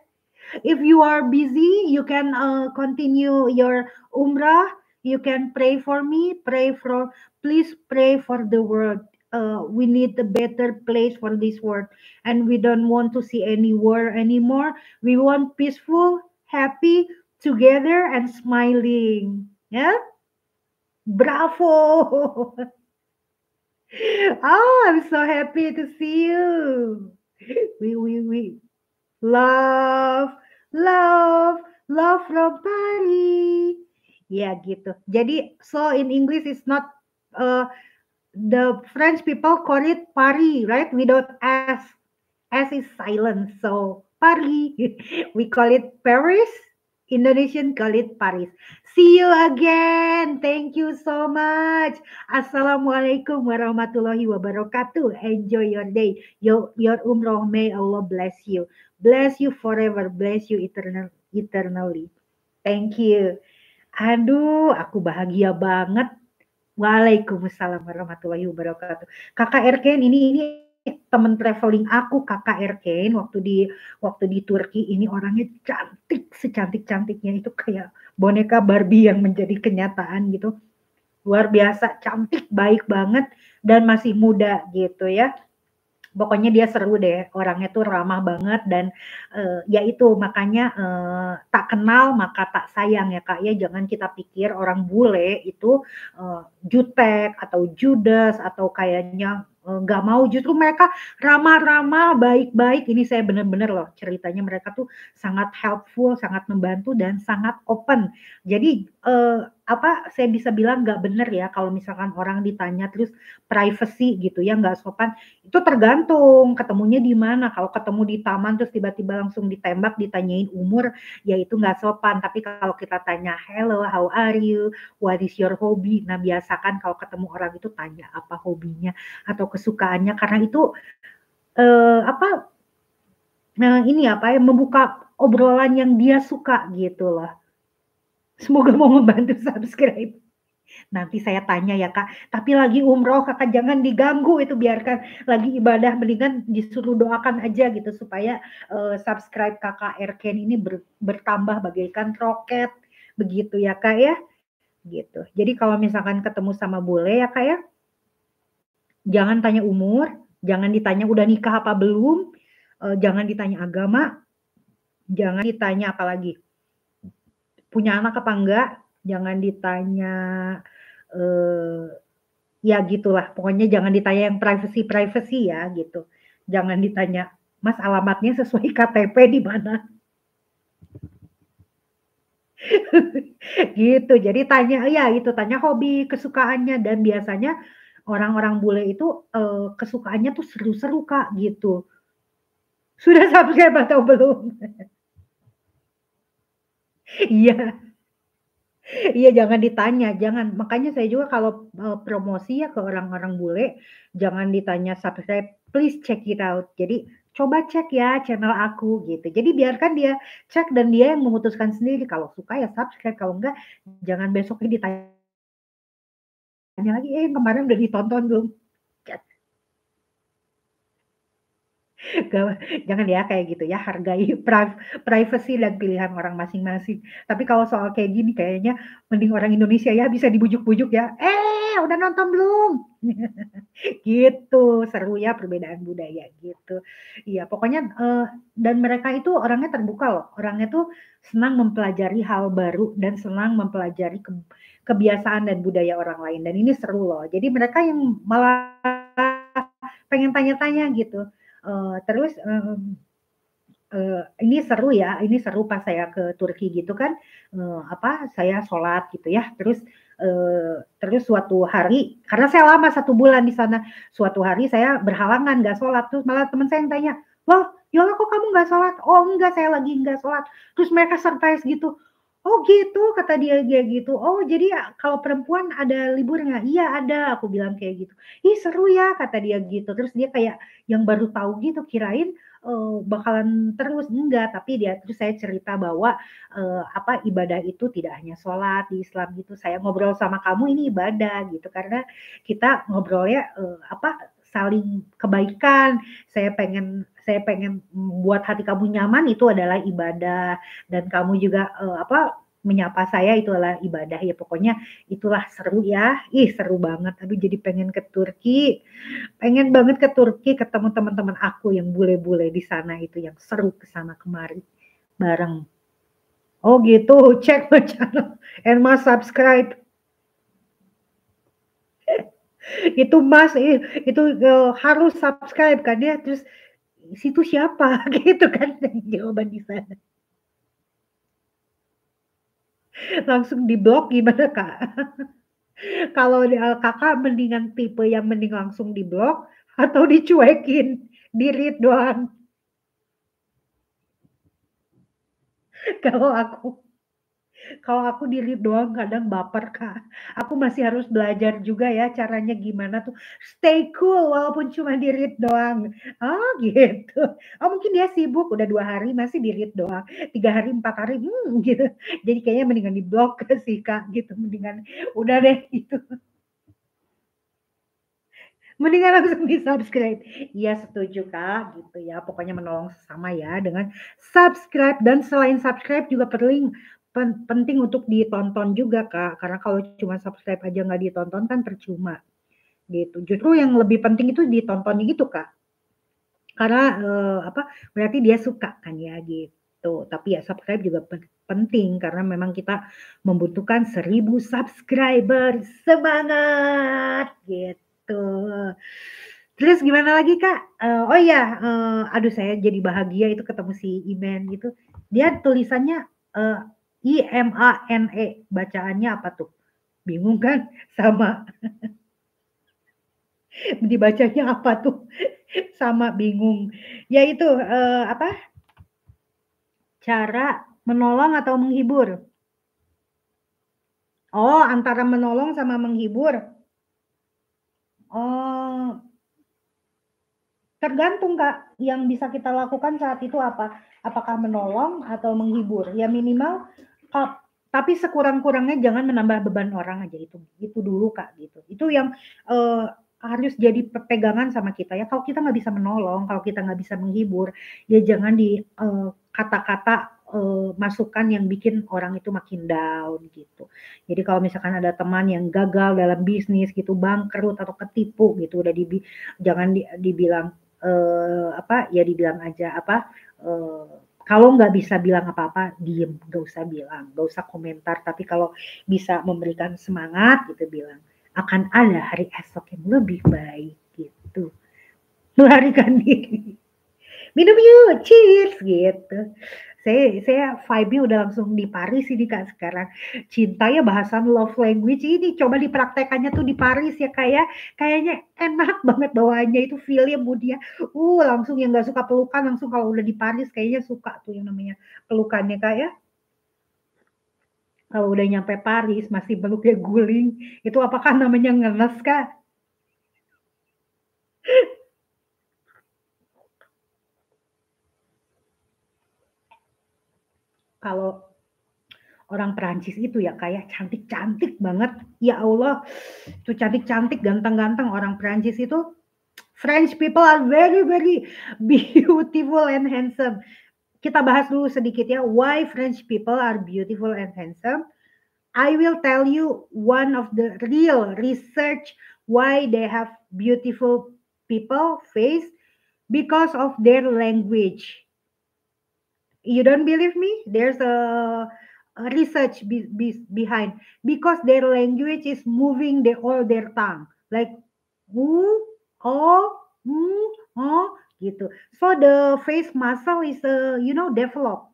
If you are busy, you can uh, continue your umrah. You can pray for me. Pray for, please pray for the world uh, we need a better place for this world and we don't want to see any war anymore we want peaceful happy together and smiling yeah bravo [LAUGHS] oh i'm so happy to see you we we we love love love from Bali yeah, gitu jadi so in English it's not uh, the French people call it Paris, right? Without S. S is silent. So Paris. [LAUGHS] we call it Paris. Indonesian call it Paris. See you again. Thank you so much. Assalamualaikum warahmatullahi wabarakatuh. Enjoy your day. Your, your umroh may Allah bless you. Bless you forever. Bless you eternal, eternally. Thank you. Aduh, aku bahagia banget Waalaikumsalam warahmatullahi wabarakatuh. Kakak Erken ini ini teman traveling aku kakak Erken waktu di waktu di Turki ini orangnya cantik secantik cantiknya itu kayak boneka Barbie yang menjadi kenyataan gitu luar biasa cantik baik banget dan masih muda gitu ya pokoknya dia seru deh orangnya tuh ramah banget dan uh, ya itu makanya uh, tak kenal maka tak sayang ya kak ya jangan kita pikir orang bule itu uh, jutek atau judas atau kayaknya Eh, nggak mau justru mereka ramah-ramah baik-baik ini saya benar-benar loh ceritanya mereka tuh sangat helpful sangat membantu dan sangat open jadi eh, apa saya bisa bilang nggak bener ya kalau misalkan orang ditanya terus privacy gitu ya nggak sopan itu tergantung ketemunya di mana kalau ketemu di taman terus tiba-tiba langsung ditembak ditanyain umur ya itu nggak sopan tapi kalau kita tanya hello how are you what is your hobby nah biasakan kalau ketemu orang itu tanya apa hobinya atau kesukaannya karena itu uh, apa nah ini apa ya, ya membuka obrolan yang dia suka gitu loh. Semoga mau membantu subscribe. Nanti saya tanya ya kak, tapi lagi umroh kakak jangan diganggu itu biarkan lagi ibadah mendingan disuruh doakan aja gitu supaya uh, subscribe kakak Erken ini ber, bertambah bagaikan roket begitu ya kak ya gitu. Jadi kalau misalkan ketemu sama bule ya kak ya jangan tanya umur, jangan ditanya udah nikah apa belum, eh, jangan ditanya agama, jangan ditanya apa lagi. Punya anak apa enggak, jangan ditanya e, ya gitulah. Pokoknya jangan ditanya yang privacy-privacy ya gitu. Jangan ditanya Mas alamatnya sesuai [LAUGHS] KTP di mana. [LAUGHS] gitu. Jadi tanya ya itu tanya hobi, kesukaannya dan biasanya orang-orang bule itu uh, kesukaannya tuh seru-seru kak gitu. Sudah subscribe [LAUGHS] atau belum? Iya. Iya jangan ditanya, jangan. Makanya saya juga kalau uh, promosi ya ke orang-orang bule, jangan ditanya subscribe, please check it out. Jadi coba cek ya channel aku gitu. Jadi biarkan dia cek dan dia yang memutuskan sendiri kalau suka ya subscribe, kalau enggak jangan besoknya ditanya tanya lagi, eh kemarin udah ditonton belum? jangan ya kayak gitu ya hargai privasi privacy dan pilihan orang masing-masing tapi kalau soal kayak gini kayaknya mending orang Indonesia ya bisa dibujuk-bujuk ya eh udah nonton belum [LAUGHS] gitu seru ya perbedaan budaya gitu iya pokoknya eh, dan mereka itu orangnya terbuka loh orangnya tuh senang mempelajari hal baru dan senang mempelajari ke kebiasaan dan budaya orang lain dan ini seru loh. Jadi mereka yang malah pengen tanya-tanya gitu. Uh, terus uh, uh, ini seru ya, ini seru pas saya ke Turki gitu kan, uh, apa saya sholat gitu ya, terus uh, terus suatu hari karena saya lama satu bulan di sana, suatu hari saya berhalangan nggak sholat terus malah teman saya yang tanya, loh Yola kok kamu nggak sholat? Oh enggak saya lagi nggak sholat. Terus mereka surprise gitu, oh gitu kata dia dia gitu oh jadi ah, kalau perempuan ada libur nggak iya ada aku bilang kayak gitu ih seru ya kata dia gitu terus dia kayak yang baru tahu gitu kirain uh, bakalan terus enggak tapi dia terus saya cerita bahwa uh, apa ibadah itu tidak hanya sholat di Islam gitu saya ngobrol sama kamu ini ibadah gitu karena kita ngobrolnya uh, apa saling kebaikan saya pengen saya pengen buat hati kamu nyaman itu adalah ibadah dan kamu juga uh, apa menyapa saya itu adalah ibadah ya pokoknya itulah seru ya ih seru banget tapi jadi pengen ke Turki pengen banget ke Turki ketemu teman-teman aku yang bule-bule di sana itu yang seru ke sana kemari bareng oh gitu cek my channel and my subscribe [LAUGHS] itu mas itu eh, harus subscribe kan ya terus situ siapa [LAUGHS] gitu kan jawaban di sana langsung diblok blok gimana kak [LAUGHS] kalau kakak mendingan tipe yang mending langsung diblok atau dicuekin di doang [LAUGHS] kalau aku kalau aku dilihat doang kadang baper Kak. Aku masih harus belajar juga ya caranya gimana tuh stay cool walaupun cuma dilihat doang. Oh [LAUGHS] gitu. Oh mungkin dia sibuk udah dua hari masih dilihat doang. Tiga hari empat hari hmm [LAUGHS] gitu. Jadi kayaknya mendingan di blok [LAUGHS] sih Kak gitu. Mendingan udah deh gitu mendingan langsung di subscribe. Iya setuju kak, gitu ya. Pokoknya menolong sama ya dengan subscribe dan selain subscribe juga perlu penting untuk ditonton juga kak karena kalau cuma subscribe aja nggak ditonton kan percuma gitu justru yang lebih penting itu ditonton gitu kak karena eh, apa berarti dia suka kan ya gitu tapi ya subscribe juga penting karena memang kita membutuhkan 1000 subscriber semangat gitu terus gimana lagi kak uh, oh ya uh, aduh saya jadi bahagia itu ketemu si iman gitu dia tulisannya eh, I M A N E. Bacaannya apa tuh? Bingung kan? Sama. [LAUGHS] Dibacanya apa tuh? Sama bingung. Yaitu eh, apa? Cara menolong atau menghibur. Oh, antara menolong sama menghibur. Oh, tergantung kak yang bisa kita lakukan saat itu apa apakah menolong atau menghibur ya minimal tapi sekurang-kurangnya jangan menambah beban orang aja itu itu dulu kak gitu itu yang uh, harus jadi pegangan sama kita ya kalau kita nggak bisa menolong kalau kita nggak bisa menghibur ya jangan di eh, kata-kata uh, masukan yang bikin orang itu makin down gitu jadi kalau misalkan ada teman yang gagal dalam bisnis gitu bangkrut atau ketipu gitu udah di jangan di, dibilang uh, apa ya dibilang aja apa Eh, kalau nggak bisa bilang apa-apa, diem, nggak usah bilang, nggak usah komentar. Tapi kalau bisa memberikan semangat, itu bilang akan ada hari esok yang lebih baik gitu. Melarikan [LAUGHS] diri. Minum yuk, cheers gitu saya saya vibe udah langsung di Paris ini kak sekarang cintanya bahasan love language ini coba dipraktekannya tuh di Paris ya kayak ya. kayaknya enak [LAUGHS] banget bawaannya itu film dia uh langsung yang nggak suka pelukan langsung kalau udah di Paris kayaknya suka tuh yang namanya pelukannya kak ya kalau udah nyampe Paris masih ya guling itu apakah namanya ngenes kak kalau orang Perancis itu ya kayak ya. cantik-cantik banget. Ya Allah, itu cantik-cantik, ganteng-ganteng orang Perancis itu. French people are very very [LAUGHS] beautiful and handsome. Kita bahas dulu sedikit ya why French people are beautiful and handsome. I will tell you one of the real research why they have beautiful people face because of their language you don't believe me? There's a research be, be, behind because their language is moving the all their tongue like u o mm, o gitu. So the face muscle is uh, you know develop.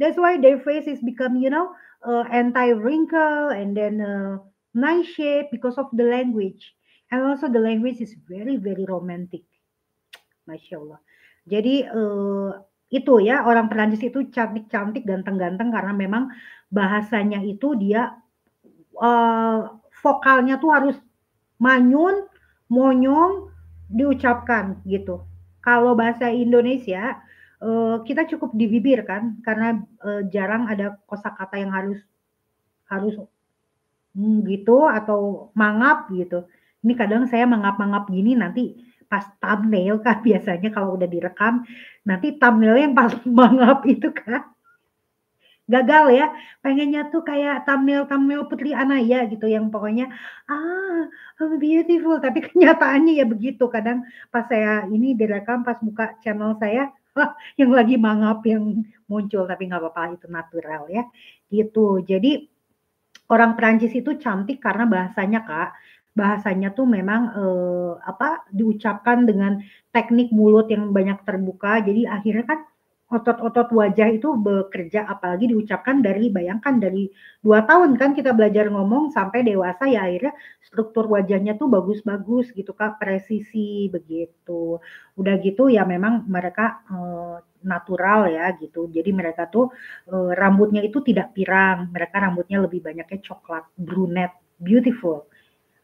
That's why their face is become you know uh, anti wrinkle and then uh, nice shape because of the language. And also the language is very very romantic. Masya Allah. Jadi uh, itu ya orang Perancis itu cantik-cantik ganteng-ganteng karena memang bahasanya itu dia uh, vokalnya tuh harus manyun, monyong diucapkan gitu. Kalau bahasa Indonesia uh, kita cukup di bibir kan karena uh, jarang ada kosakata yang harus harus hmm, gitu atau mangap gitu. Ini kadang saya mangap-mangap gini nanti pas thumbnail kan biasanya kalau udah direkam nanti thumbnail yang paling [LAUGHS] mangap itu kan gagal ya pengennya tuh kayak thumbnail thumbnail Putri Anaya gitu yang pokoknya ah beautiful tapi [LAUGHS] kenyataannya ya begitu kadang pas saya ini direkam pas buka channel saya [LAUGHS] yang lagi mangap yang muncul tapi nggak apa-apa itu natural ya gitu jadi orang Perancis itu cantik karena bahasanya kak bahasanya tuh memang eh, apa diucapkan dengan teknik mulut yang banyak terbuka jadi akhirnya kan otot-otot wajah itu bekerja apalagi diucapkan dari bayangkan dari dua tahun kan kita belajar ngomong sampai dewasa ya akhirnya struktur wajahnya tuh bagus-bagus gitu kak presisi begitu udah gitu ya memang mereka e, natural ya gitu jadi mereka tuh e, rambutnya itu tidak pirang mereka rambutnya lebih banyaknya coklat brunette beautiful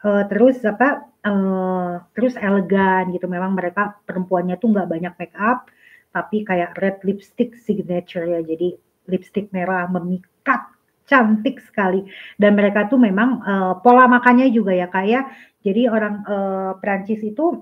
Eh, terus apa uh, terus elegan gitu memang mereka perempuannya tuh nggak banyak make up tapi kayak red lipstick signature ya jadi lipstick merah memikat cantik sekali dan mereka tuh memang uh, pola makannya juga ya kayak ya. jadi orang uh, Perancis itu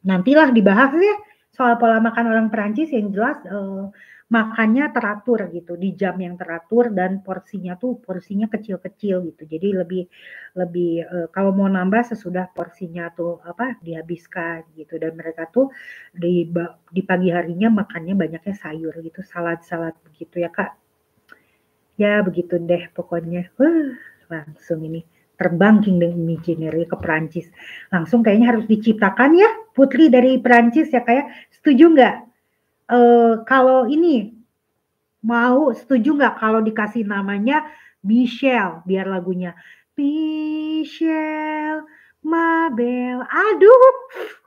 nantilah dibahas ya soal pola makan orang Perancis yang jelas uh, makannya teratur gitu di jam yang teratur dan porsinya tuh porsinya kecil-kecil gitu jadi lebih lebih e, kalau mau nambah sesudah porsinya tuh apa dihabiskan gitu dan mereka tuh di di pagi harinya makannya banyaknya sayur gitu salad-salad begitu ya kak ya begitu deh pokoknya uh, langsung ini terbang Kingdom Imaginary ke Perancis langsung kayaknya harus diciptakan ya putri dari Perancis ya kayak ya. setuju nggak uh, kalau ini mau setuju nggak kalau dikasih namanya Michelle biar lagunya Michelle Mabel. Aduh,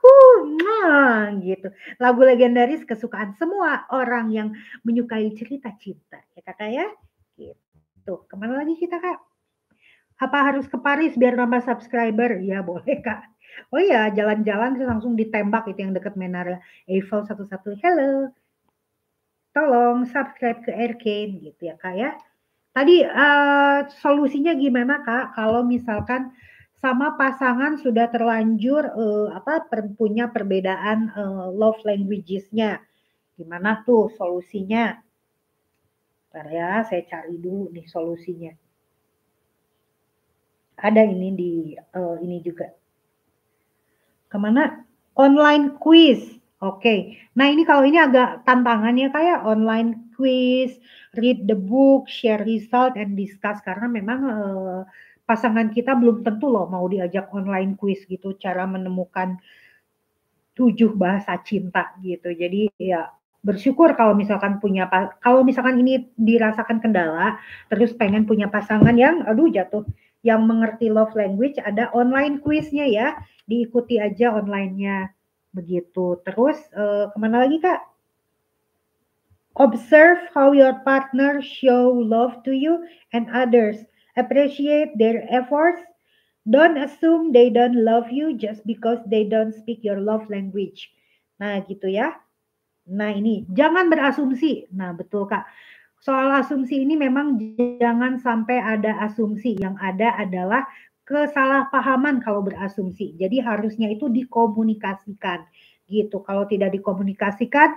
uh, gitu. Lagu legendaris kesukaan semua orang yang menyukai cerita cinta, ya kakak ya. Gitu. Kemana lagi kita kak? Apa harus ke Paris biar nambah subscriber? Ya boleh kak. Oh ya jalan-jalan terus langsung ditembak itu yang dekat Menara Eiffel satu-satu. Hello, tolong subscribe ke Erkin gitu ya kak ya. Tadi uh, solusinya gimana kak? Kalau misalkan sama pasangan sudah terlanjur uh, apa per, punya perbedaan uh, love languagesnya gimana tuh solusinya Bentar ya saya cari dulu nih solusinya ada ini di uh, ini juga. Kemana? Online quiz. Oke. Okay. Nah ini kalau ini agak tantangannya kayak online quiz, read the book, share result, and discuss. Karena memang uh, pasangan kita belum tentu loh mau diajak online quiz gitu. Cara menemukan tujuh bahasa cinta gitu. Jadi ya bersyukur kalau misalkan punya kalau misalkan ini dirasakan kendala terus pengen punya pasangan yang aduh jatuh yang mengerti love language ada online quiznya ya, diikuti aja onlinenya begitu. Terus uh, kemana lagi kak? Observe how your partner show love to you and others. Appreciate their efforts. Don't assume they don't love you just because they don't speak your love language. Nah gitu ya. Nah ini jangan berasumsi. Nah betul kak soal asumsi ini memang jangan sampai ada asumsi. Yang ada adalah kesalahpahaman kalau berasumsi. Jadi harusnya itu dikomunikasikan gitu. Kalau tidak dikomunikasikan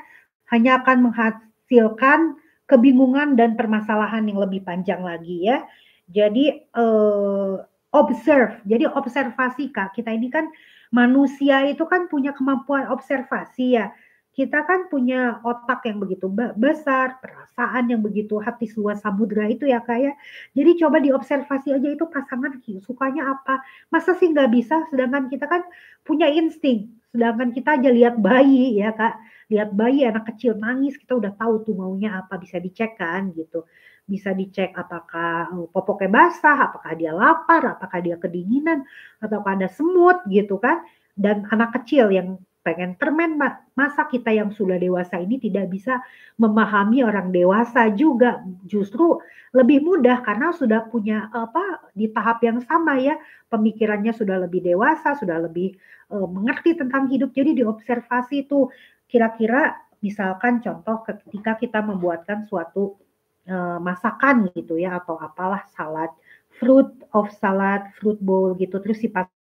hanya akan menghasilkan kebingungan dan permasalahan yang lebih panjang lagi ya. Jadi eh, observe. Jadi observasi Kak, kita ini kan manusia itu kan punya kemampuan observasi ya kita kan punya otak yang begitu besar, perasaan yang begitu hati seluas samudra itu ya kak ya Jadi coba diobservasi aja itu pasangan sukanya apa. Masa sih nggak bisa sedangkan kita kan punya insting. Sedangkan kita aja lihat bayi ya kak. Lihat bayi anak kecil nangis kita udah tahu tuh maunya apa bisa dicek kan gitu. Bisa dicek apakah eh, popoknya basah, apakah dia lapar, apakah dia kedinginan, atau ada semut gitu kan. Dan anak kecil yang pengen permen masa kita yang sudah dewasa ini tidak bisa memahami orang dewasa juga justru lebih mudah karena sudah punya apa di tahap yang sama ya pemikirannya sudah lebih dewasa sudah lebih uh, mengerti tentang hidup jadi diobservasi itu kira-kira misalkan contoh ketika kita membuatkan suatu uh, masakan gitu ya atau apalah salad fruit of salad fruit bowl gitu terus si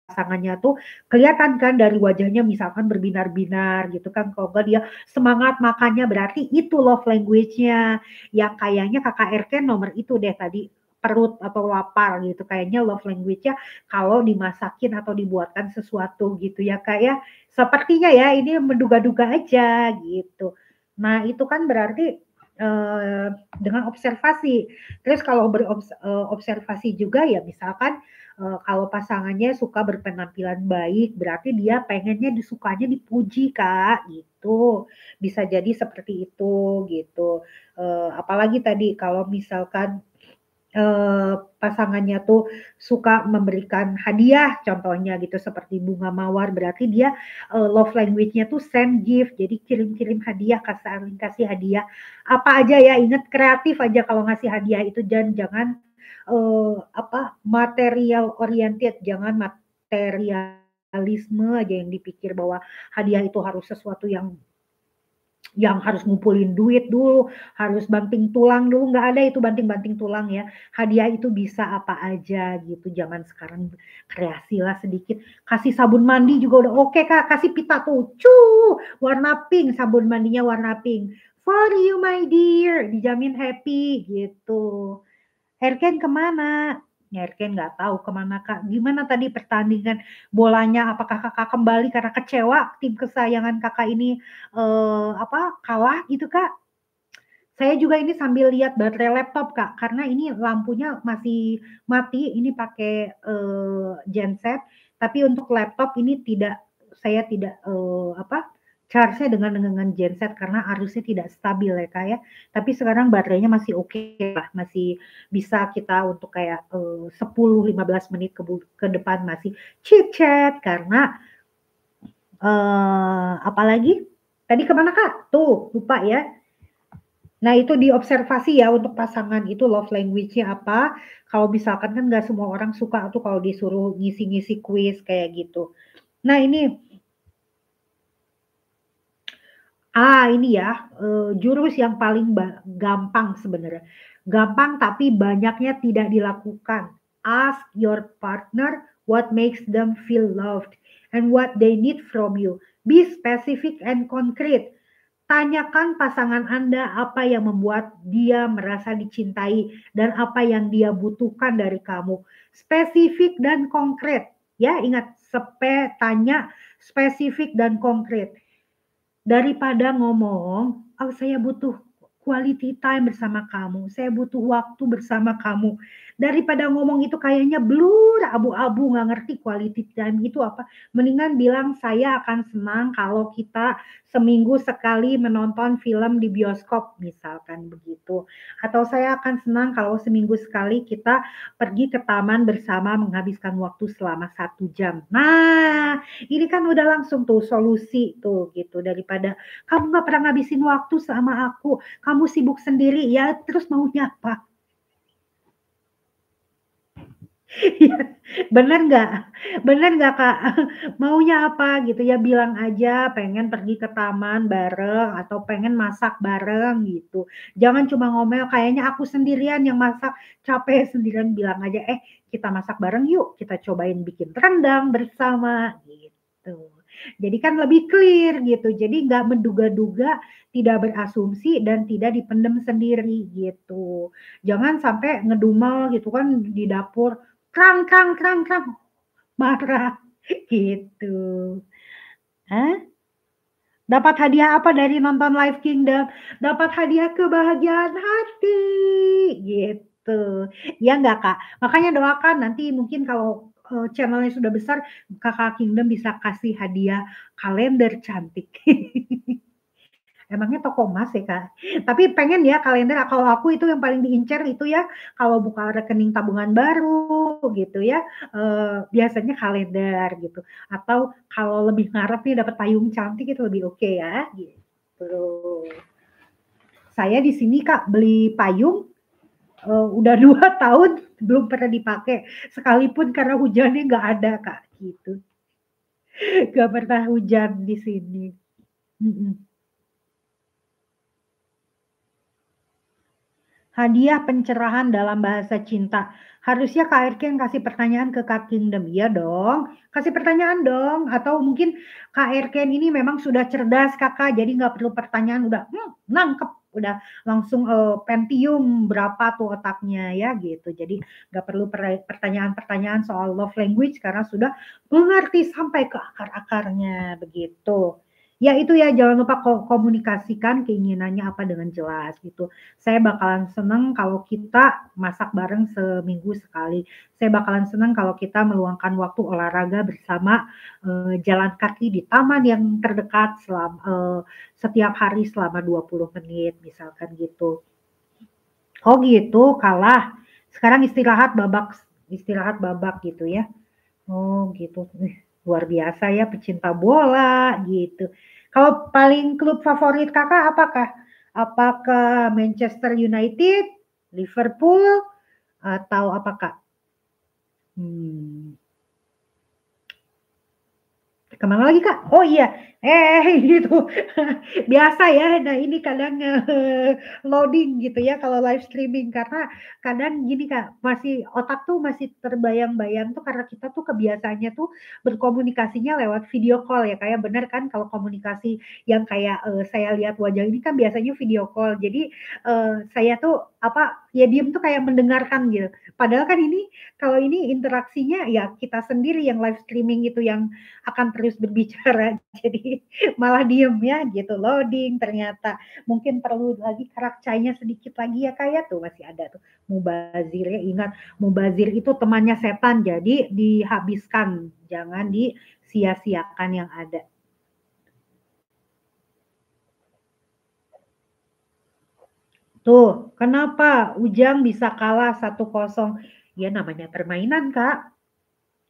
pasangannya tuh kelihatan kan dari wajahnya misalkan berbinar-binar gitu kan kalau enggak dia semangat makannya berarti itu love language-nya yang kayaknya KKRT nomor itu deh tadi perut atau lapar gitu kayaknya love language-nya kalau dimasakin atau dibuatkan sesuatu gitu ya kak ya sepertinya ya ini menduga-duga aja gitu nah itu kan berarti eh, dengan observasi terus kalau berobservasi eh, juga ya misalkan Eh, kalau pasangannya suka berpenampilan baik, berarti dia pengennya disukanya dipuji kak gitu. Bisa jadi seperti itu gitu. Uh, apalagi tadi kalau misalkan uh, pasangannya tuh suka memberikan hadiah contohnya gitu seperti bunga mawar berarti dia uh, love language-nya tuh send gift jadi kirim-kirim hadiah kasih kasih hadiah apa aja ya ingat kreatif aja kalau ngasih hadiah itu jangan jangan uh, apa material oriented, jangan materialisme aja yang dipikir bahwa hadiah itu harus sesuatu yang yang harus ngumpulin duit dulu, harus banting tulang dulu, nggak ada itu banting-banting tulang ya. Hadiah itu bisa apa aja gitu, zaman sekarang kreasilah sedikit. Kasih sabun mandi juga udah oke okay, kak, kasih pita kucu warna pink, sabun mandinya warna pink. For you my dear, dijamin happy gitu. Harden kemana? Harden nggak tahu kemana kak. Gimana tadi pertandingan bolanya? Apakah kakak kembali karena kecewa tim kesayangan kakak ini eh, apa kalah gitu kak? Saya juga ini sambil lihat baterai laptop kak, karena ini lampunya masih mati. Ini pakai eh, genset, tapi untuk laptop ini tidak saya tidak eh, apa charge-nya dengan dengan genset karena arusnya tidak stabil ya kak ya. Tapi sekarang baterainya masih oke okay lah, masih bisa kita untuk kayak eh, uh, 10-15 menit ke, ke depan masih chit chat karena uh, apalagi tadi kemana kak? Tuh lupa ya. Nah itu diobservasi ya untuk pasangan itu love language-nya apa. Kalau misalkan kan nggak semua orang suka tuh kalau disuruh ngisi-ngisi kuis kayak gitu. Nah ini ah ini ya uh, jurus yang paling gampang sebenarnya. Gampang tapi banyaknya tidak dilakukan. Ask your partner what makes them feel loved and what they need from you. Be specific and concrete. Tanyakan pasangan Anda apa yang membuat dia merasa dicintai dan apa yang dia butuhkan dari kamu. Spesifik dan konkret. Ya, ingat, sepe, tanya spesifik dan konkret daripada ngomong, oh saya butuh quality time bersama kamu. Saya butuh waktu bersama kamu. Daripada ngomong itu kayaknya blur, abu-abu, nggak ngerti quality time itu apa. Mendingan bilang saya akan senang kalau kita seminggu sekali menonton film di bioskop misalkan begitu. Atau saya akan senang kalau seminggu sekali kita pergi ke taman bersama menghabiskan waktu selama satu jam. Nah, ini kan udah langsung tuh solusi tuh gitu daripada kamu nggak pernah ngabisin waktu sama aku, kamu kamu sibuk sendiri ya terus maunya apa? Iya, bener nggak bener nggak kak maunya apa gitu ya bilang aja pengen pergi ke taman bareng atau pengen masak bareng gitu jangan cuma ngomel kayaknya aku sendirian yang masak capek sendirian bilang aja eh kita masak bareng yuk kita cobain bikin rendang bersama gitu jadi kan lebih clear gitu. Jadi nggak menduga-duga, tidak berasumsi dan tidak dipendem sendiri gitu. Jangan sampai ngedumel gitu kan di dapur krang krang krang krang marah [LAUGHS] gitu. Hah? Dapat hadiah apa dari nonton Live Kingdom? Dapat hadiah kebahagiaan hati gitu. Ya enggak Kak? Makanya doakan nanti mungkin kalau uh, channelnya sudah besar, Kakak Kingdom bisa kasih hadiah kalender cantik. [LAUGHS] Emangnya toko emas ya kak? Tapi pengen ya kalender. Kalau aku itu yang paling diincar itu ya kalau buka rekening tabungan baru gitu ya. E, biasanya kalender gitu. Atau kalau lebih ngarep nih dapat payung cantik itu lebih oke okay ya. Gitu. Saya di sini kak beli payung e, udah [LAUGHS] dua tahun belum pernah dipakai sekalipun karena hujannya nggak ada kak gitu nggak pernah hujan di sini hadiah pencerahan dalam bahasa cinta. Harusnya Kak yang kasih pertanyaan ke Kak Kingdom. Iya dong, kasih pertanyaan dong. Atau mungkin Kak Erken ini memang sudah cerdas kakak, jadi nggak perlu pertanyaan, udah hmm, nangkep udah langsung uh, Pentium berapa tuh otaknya ya gitu. Jadi nggak perlu pertanyaan-pertanyaan soal love language karena sudah mengerti sampai ke akar-akarnya begitu ya itu ya jangan lupa komunikasikan keinginannya apa dengan jelas gitu. Saya bakalan seneng kalau kita masak bareng seminggu sekali. Saya bakalan seneng kalau kita meluangkan waktu olahraga bersama eh, jalan kaki di taman yang terdekat selama eh, setiap hari selama 20 menit misalkan gitu. Oh gitu, kalah. Sekarang istirahat babak istirahat babak gitu ya. Oh gitu luar biasa ya pecinta bola gitu. Kalau paling klub favorit kakak apakah? Apakah Manchester United, Liverpool, atau apakah? Hmm kemana lagi kak? Oh iya, eh [LAUGHS] gitu biasa ya. Nah ini kadang uh, loading gitu ya kalau live streaming karena kadang gini kak masih otak tuh masih terbayang-bayang tuh karena kita tuh kebiasaannya tuh berkomunikasinya lewat video call ya kayak bener kan kalau komunikasi yang kayak uh, saya lihat wajah ini kan biasanya video call. Jadi uh, saya tuh apa ya diem tuh kayak mendengarkan gitu. Padahal kan ini kalau ini interaksinya ya kita sendiri yang live streaming gitu yang akan ter serius berbicara [LAUGHS] jadi malah diem ya gitu loading ternyata mungkin perlu lagi kerakcainya sedikit lagi ya kayak ya. tuh masih ada tuh mubazir ya ingat mubazir itu temannya setan jadi dihabiskan jangan disia-siakan yang ada Tuh, kenapa Ujang bisa kalah satu kosong? Ya namanya permainan, Kak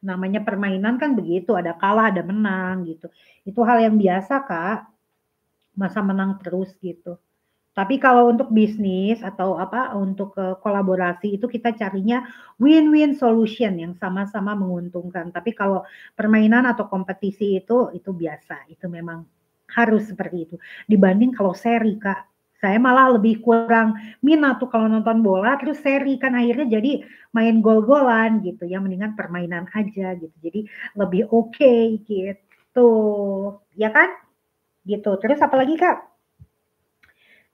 namanya permainan kan begitu, ada kalah, ada menang gitu. Itu hal yang biasa, Kak. Masa menang terus gitu. Tapi kalau untuk bisnis atau apa untuk eh, kolaborasi itu kita carinya win-win solution yang sama-sama menguntungkan. Tapi kalau permainan atau kompetisi itu itu biasa, itu memang harus seperti itu. Dibanding kalau seri Kak, saya malah lebih kurang minat tuh kalau nonton bola terus seri kan akhirnya jadi main gol-golan gitu ya mendingan permainan aja gitu jadi lebih oke okay, gitu ya kan gitu terus lagi kak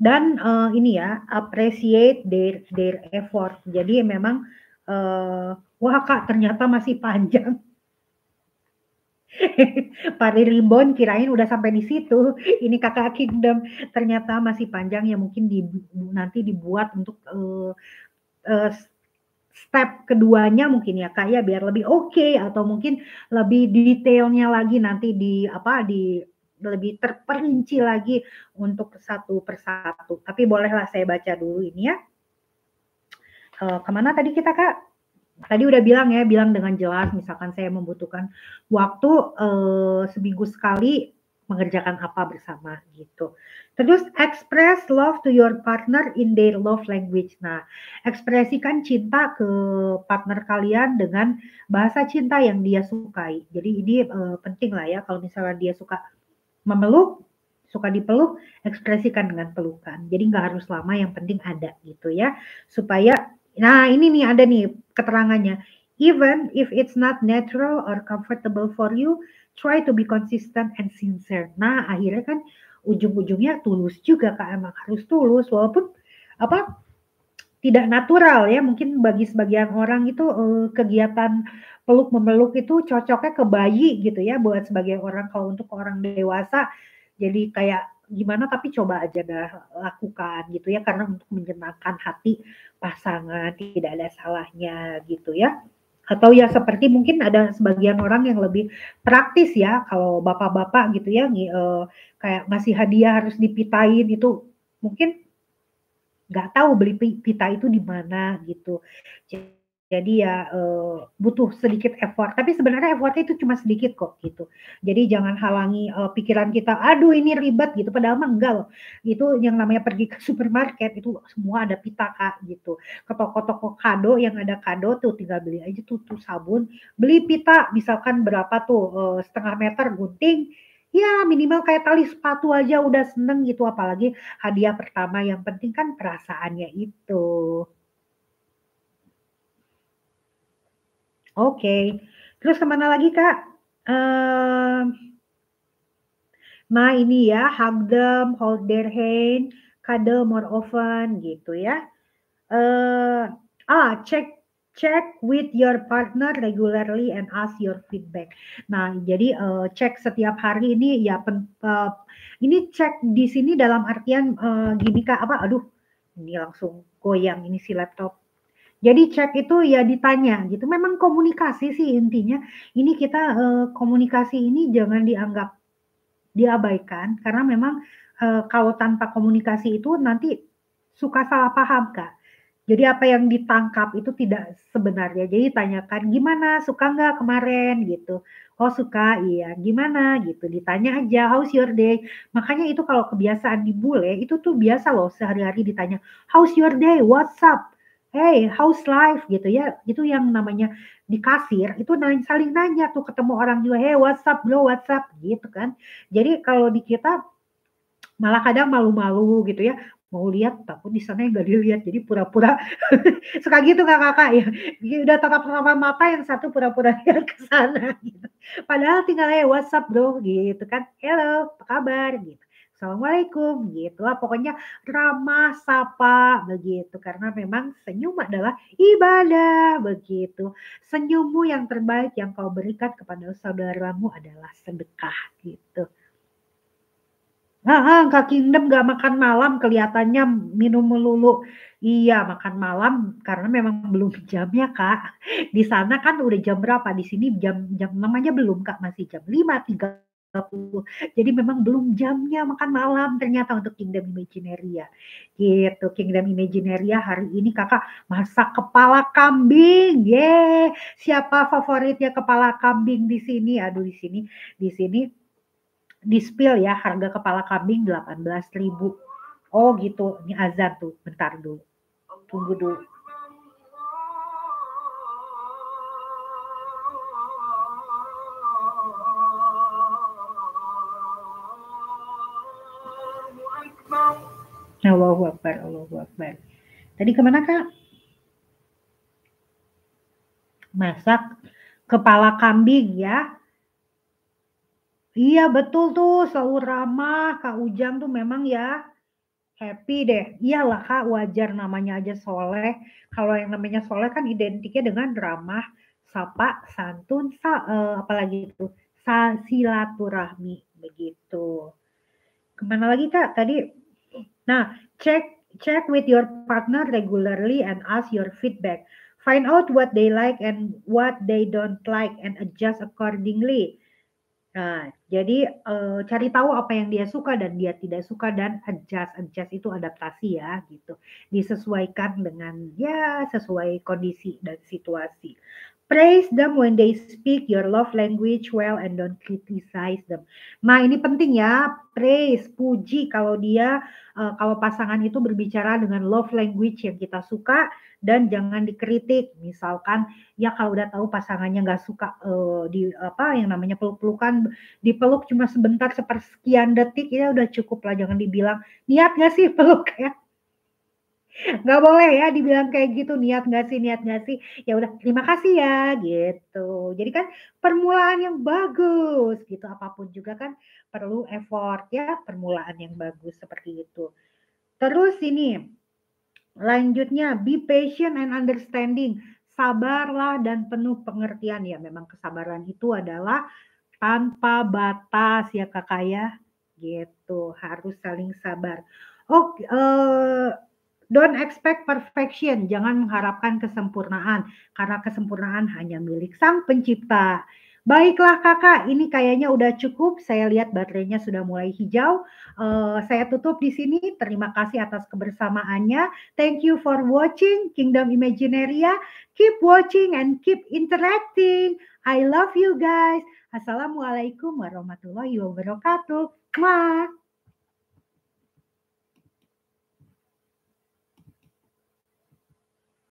dan uh, ini ya appreciate their their effort jadi memang uh, wah kak ternyata masih panjang [LAUGHS] Pari Reborn kirain udah sampai di situ. [LAUGHS] Ini kakak Kingdom ternyata masih panjang ya mungkin di, nanti dibuat untuk uh, uh, step keduanya mungkin ya kak ya biar lebih oke okay, atau mungkin lebih detailnya lagi nanti di apa di lebih terperinci lagi untuk satu persatu. Tapi bolehlah saya baca dulu ini ya. Uh, kemana tadi kita kak? tadi udah bilang ya, bilang dengan jelas misalkan saya membutuhkan waktu eh, seminggu sekali mengerjakan apa bersama gitu. Terus express love to your partner in their love language. Nah, ekspresikan cinta ke partner kalian dengan bahasa cinta yang dia sukai. Jadi ini eh, penting lah ya kalau misalnya dia suka memeluk, suka dipeluk, ekspresikan dengan pelukan. Jadi nggak harus lama, yang penting ada gitu ya, supaya Nah, ini nih ada nih keterangannya. Even if it's not natural or comfortable for you, try to be consistent and sincere. Nah, akhirnya kan ujung-ujungnya tulus juga Kak emang harus tulus walaupun apa tidak natural ya mungkin bagi sebagian orang itu eh, kegiatan peluk memeluk itu cocoknya ke bayi gitu ya buat sebagian orang kalau untuk orang dewasa jadi kayak gimana tapi coba aja dah lakukan gitu ya karena untuk menyenangkan hati pasangan tidak ada salahnya gitu ya atau ya seperti mungkin ada sebagian orang yang lebih praktis ya kalau bapak-bapak gitu ya eh, kayak ngasih hadiah harus dipitain itu mungkin nggak tahu beli pita itu di mana gitu jadi ya uh, butuh sedikit effort, tapi sebenarnya effortnya itu cuma sedikit kok gitu. Jadi jangan halangi uh, pikiran kita, aduh ini ribet gitu. Padahal mah enggak loh. Itu yang namanya pergi ke supermarket itu semua ada pita kak gitu. Ke toko-toko kado yang ada kado tuh tinggal beli aja tuh, tuh sabun, beli pita misalkan berapa tuh uh, setengah meter gunting ya minimal kayak tali sepatu aja udah seneng gitu apalagi hadiah pertama yang penting kan perasaannya itu Oke. Okay. Terus kemana lagi kak? Um, nah ini ya, hug them, hold their hand, cuddle more often gitu ya. Uh, ah, check check with your partner regularly and ask your feedback. Nah, jadi uh, eh, cek setiap hari ini ya pen, uh, ini cek di sini dalam artian uh, gini kak apa? Aduh, ini langsung goyang ini si laptop. Jadi cek itu ya ditanya gitu. Memang komunikasi sih intinya. Ini kita eh, komunikasi ini jangan dianggap diabaikan karena memang eh, kalau tanpa komunikasi itu nanti suka salah paham kak. Jadi apa yang ditangkap itu tidak sebenarnya. Jadi tanyakan gimana suka nggak kemarin gitu. Oh suka iya gimana gitu. Ditanya aja how's your day. Makanya itu kalau kebiasaan di bule itu tuh biasa loh sehari-hari ditanya how's your day, what's up, hey how's life gitu ya itu yang namanya di kasir itu nanya, saling nanya tuh ketemu orang juga hey WhatsApp up bro what's gitu kan jadi kalau di kita malah kadang malu-malu gitu ya mau lihat takut di sana nggak dilihat jadi pura-pura [LAUGHS] suka gitu kakak kakak ya udah tatap sama mata yang satu pura-pura [LAUGHS] lihat ke sana gitu padahal tinggal hey WhatsApp up bro gitu kan hello apa kabar gitu assalamualaikum gitu lah pokoknya ramah sapa begitu karena memang senyum adalah ibadah begitu senyummu yang terbaik yang kau berikan kepada saudaramu adalah sedekah gitu Nah, Kak Kingdom gak makan malam kelihatannya minum melulu. Iya makan malam karena memang belum [LAUGHS] jamnya Kak. Di sana kan udah jam berapa? Di sini jam jam namanya belum Kak masih jam lima tiga jadi memang belum jamnya makan malam ternyata untuk Kingdom Imaginaria. Gitu, Kingdom Imaginaria hari ini kakak masak kepala kambing. Ye, siapa favoritnya kepala kambing di sini? Aduh di sini, di sini di spill ya harga kepala kambing 18.000. Oh gitu, ini azan tuh, bentar dulu. Tunggu dulu. Allahu Akbar, Allahu Akbar. Tadi kemana kak? Masak kepala kambing ya. Iya betul tuh selalu ramah Kak Ujang tuh memang ya happy deh. Iyalah Kak wajar namanya aja soleh. Kalau yang namanya soleh kan identiknya dengan ramah, sapa, santun, sa, eh, apalagi itu silaturahmi begitu. Kemana lagi Kak tadi? Nah, check check with your partner regularly and ask your feedback. Find out what they like and what they don't like and adjust accordingly. Nah, jadi uh, cari tahu apa yang dia suka dan dia tidak suka dan adjust. Adjust itu adaptasi ya gitu. Disesuaikan dengan ya sesuai kondisi dan situasi. Praise them when they speak your love language well and don't criticize them. Nah ini penting ya, praise, puji kalau dia uh, kalau pasangan itu berbicara dengan love language yang kita suka dan jangan dikritik. Misalkan ya kalau udah tahu pasangannya nggak suka uh, di apa yang namanya peluk-pelukan, dipeluk cuma sebentar sepersekian detik ya udah cukup lah jangan dibilang niat nggak sih [LAUGHS] peluk ya nggak boleh ya dibilang kayak gitu niat nggak sih niat nggak sih ya udah terima kasih ya gitu jadi kan permulaan yang bagus gitu apapun juga kan perlu effort ya permulaan yang bagus seperti itu terus ini lanjutnya be patient and understanding sabarlah dan penuh pengertian ya memang kesabaran itu adalah tanpa batas ya kakak ya gitu harus saling sabar oke oh, Don't expect perfection, jangan mengharapkan kesempurnaan karena kesempurnaan hanya milik Sang Pencipta. Baiklah kakak, ini kayaknya udah cukup. Saya lihat baterainya sudah mulai hijau. Uh, saya tutup di sini. Terima kasih atas kebersamaannya. Thank you for watching Kingdom Imaginaria. Keep watching and keep interacting. I love you guys. Assalamualaikum warahmatullahi wabarakatuh. Mwah.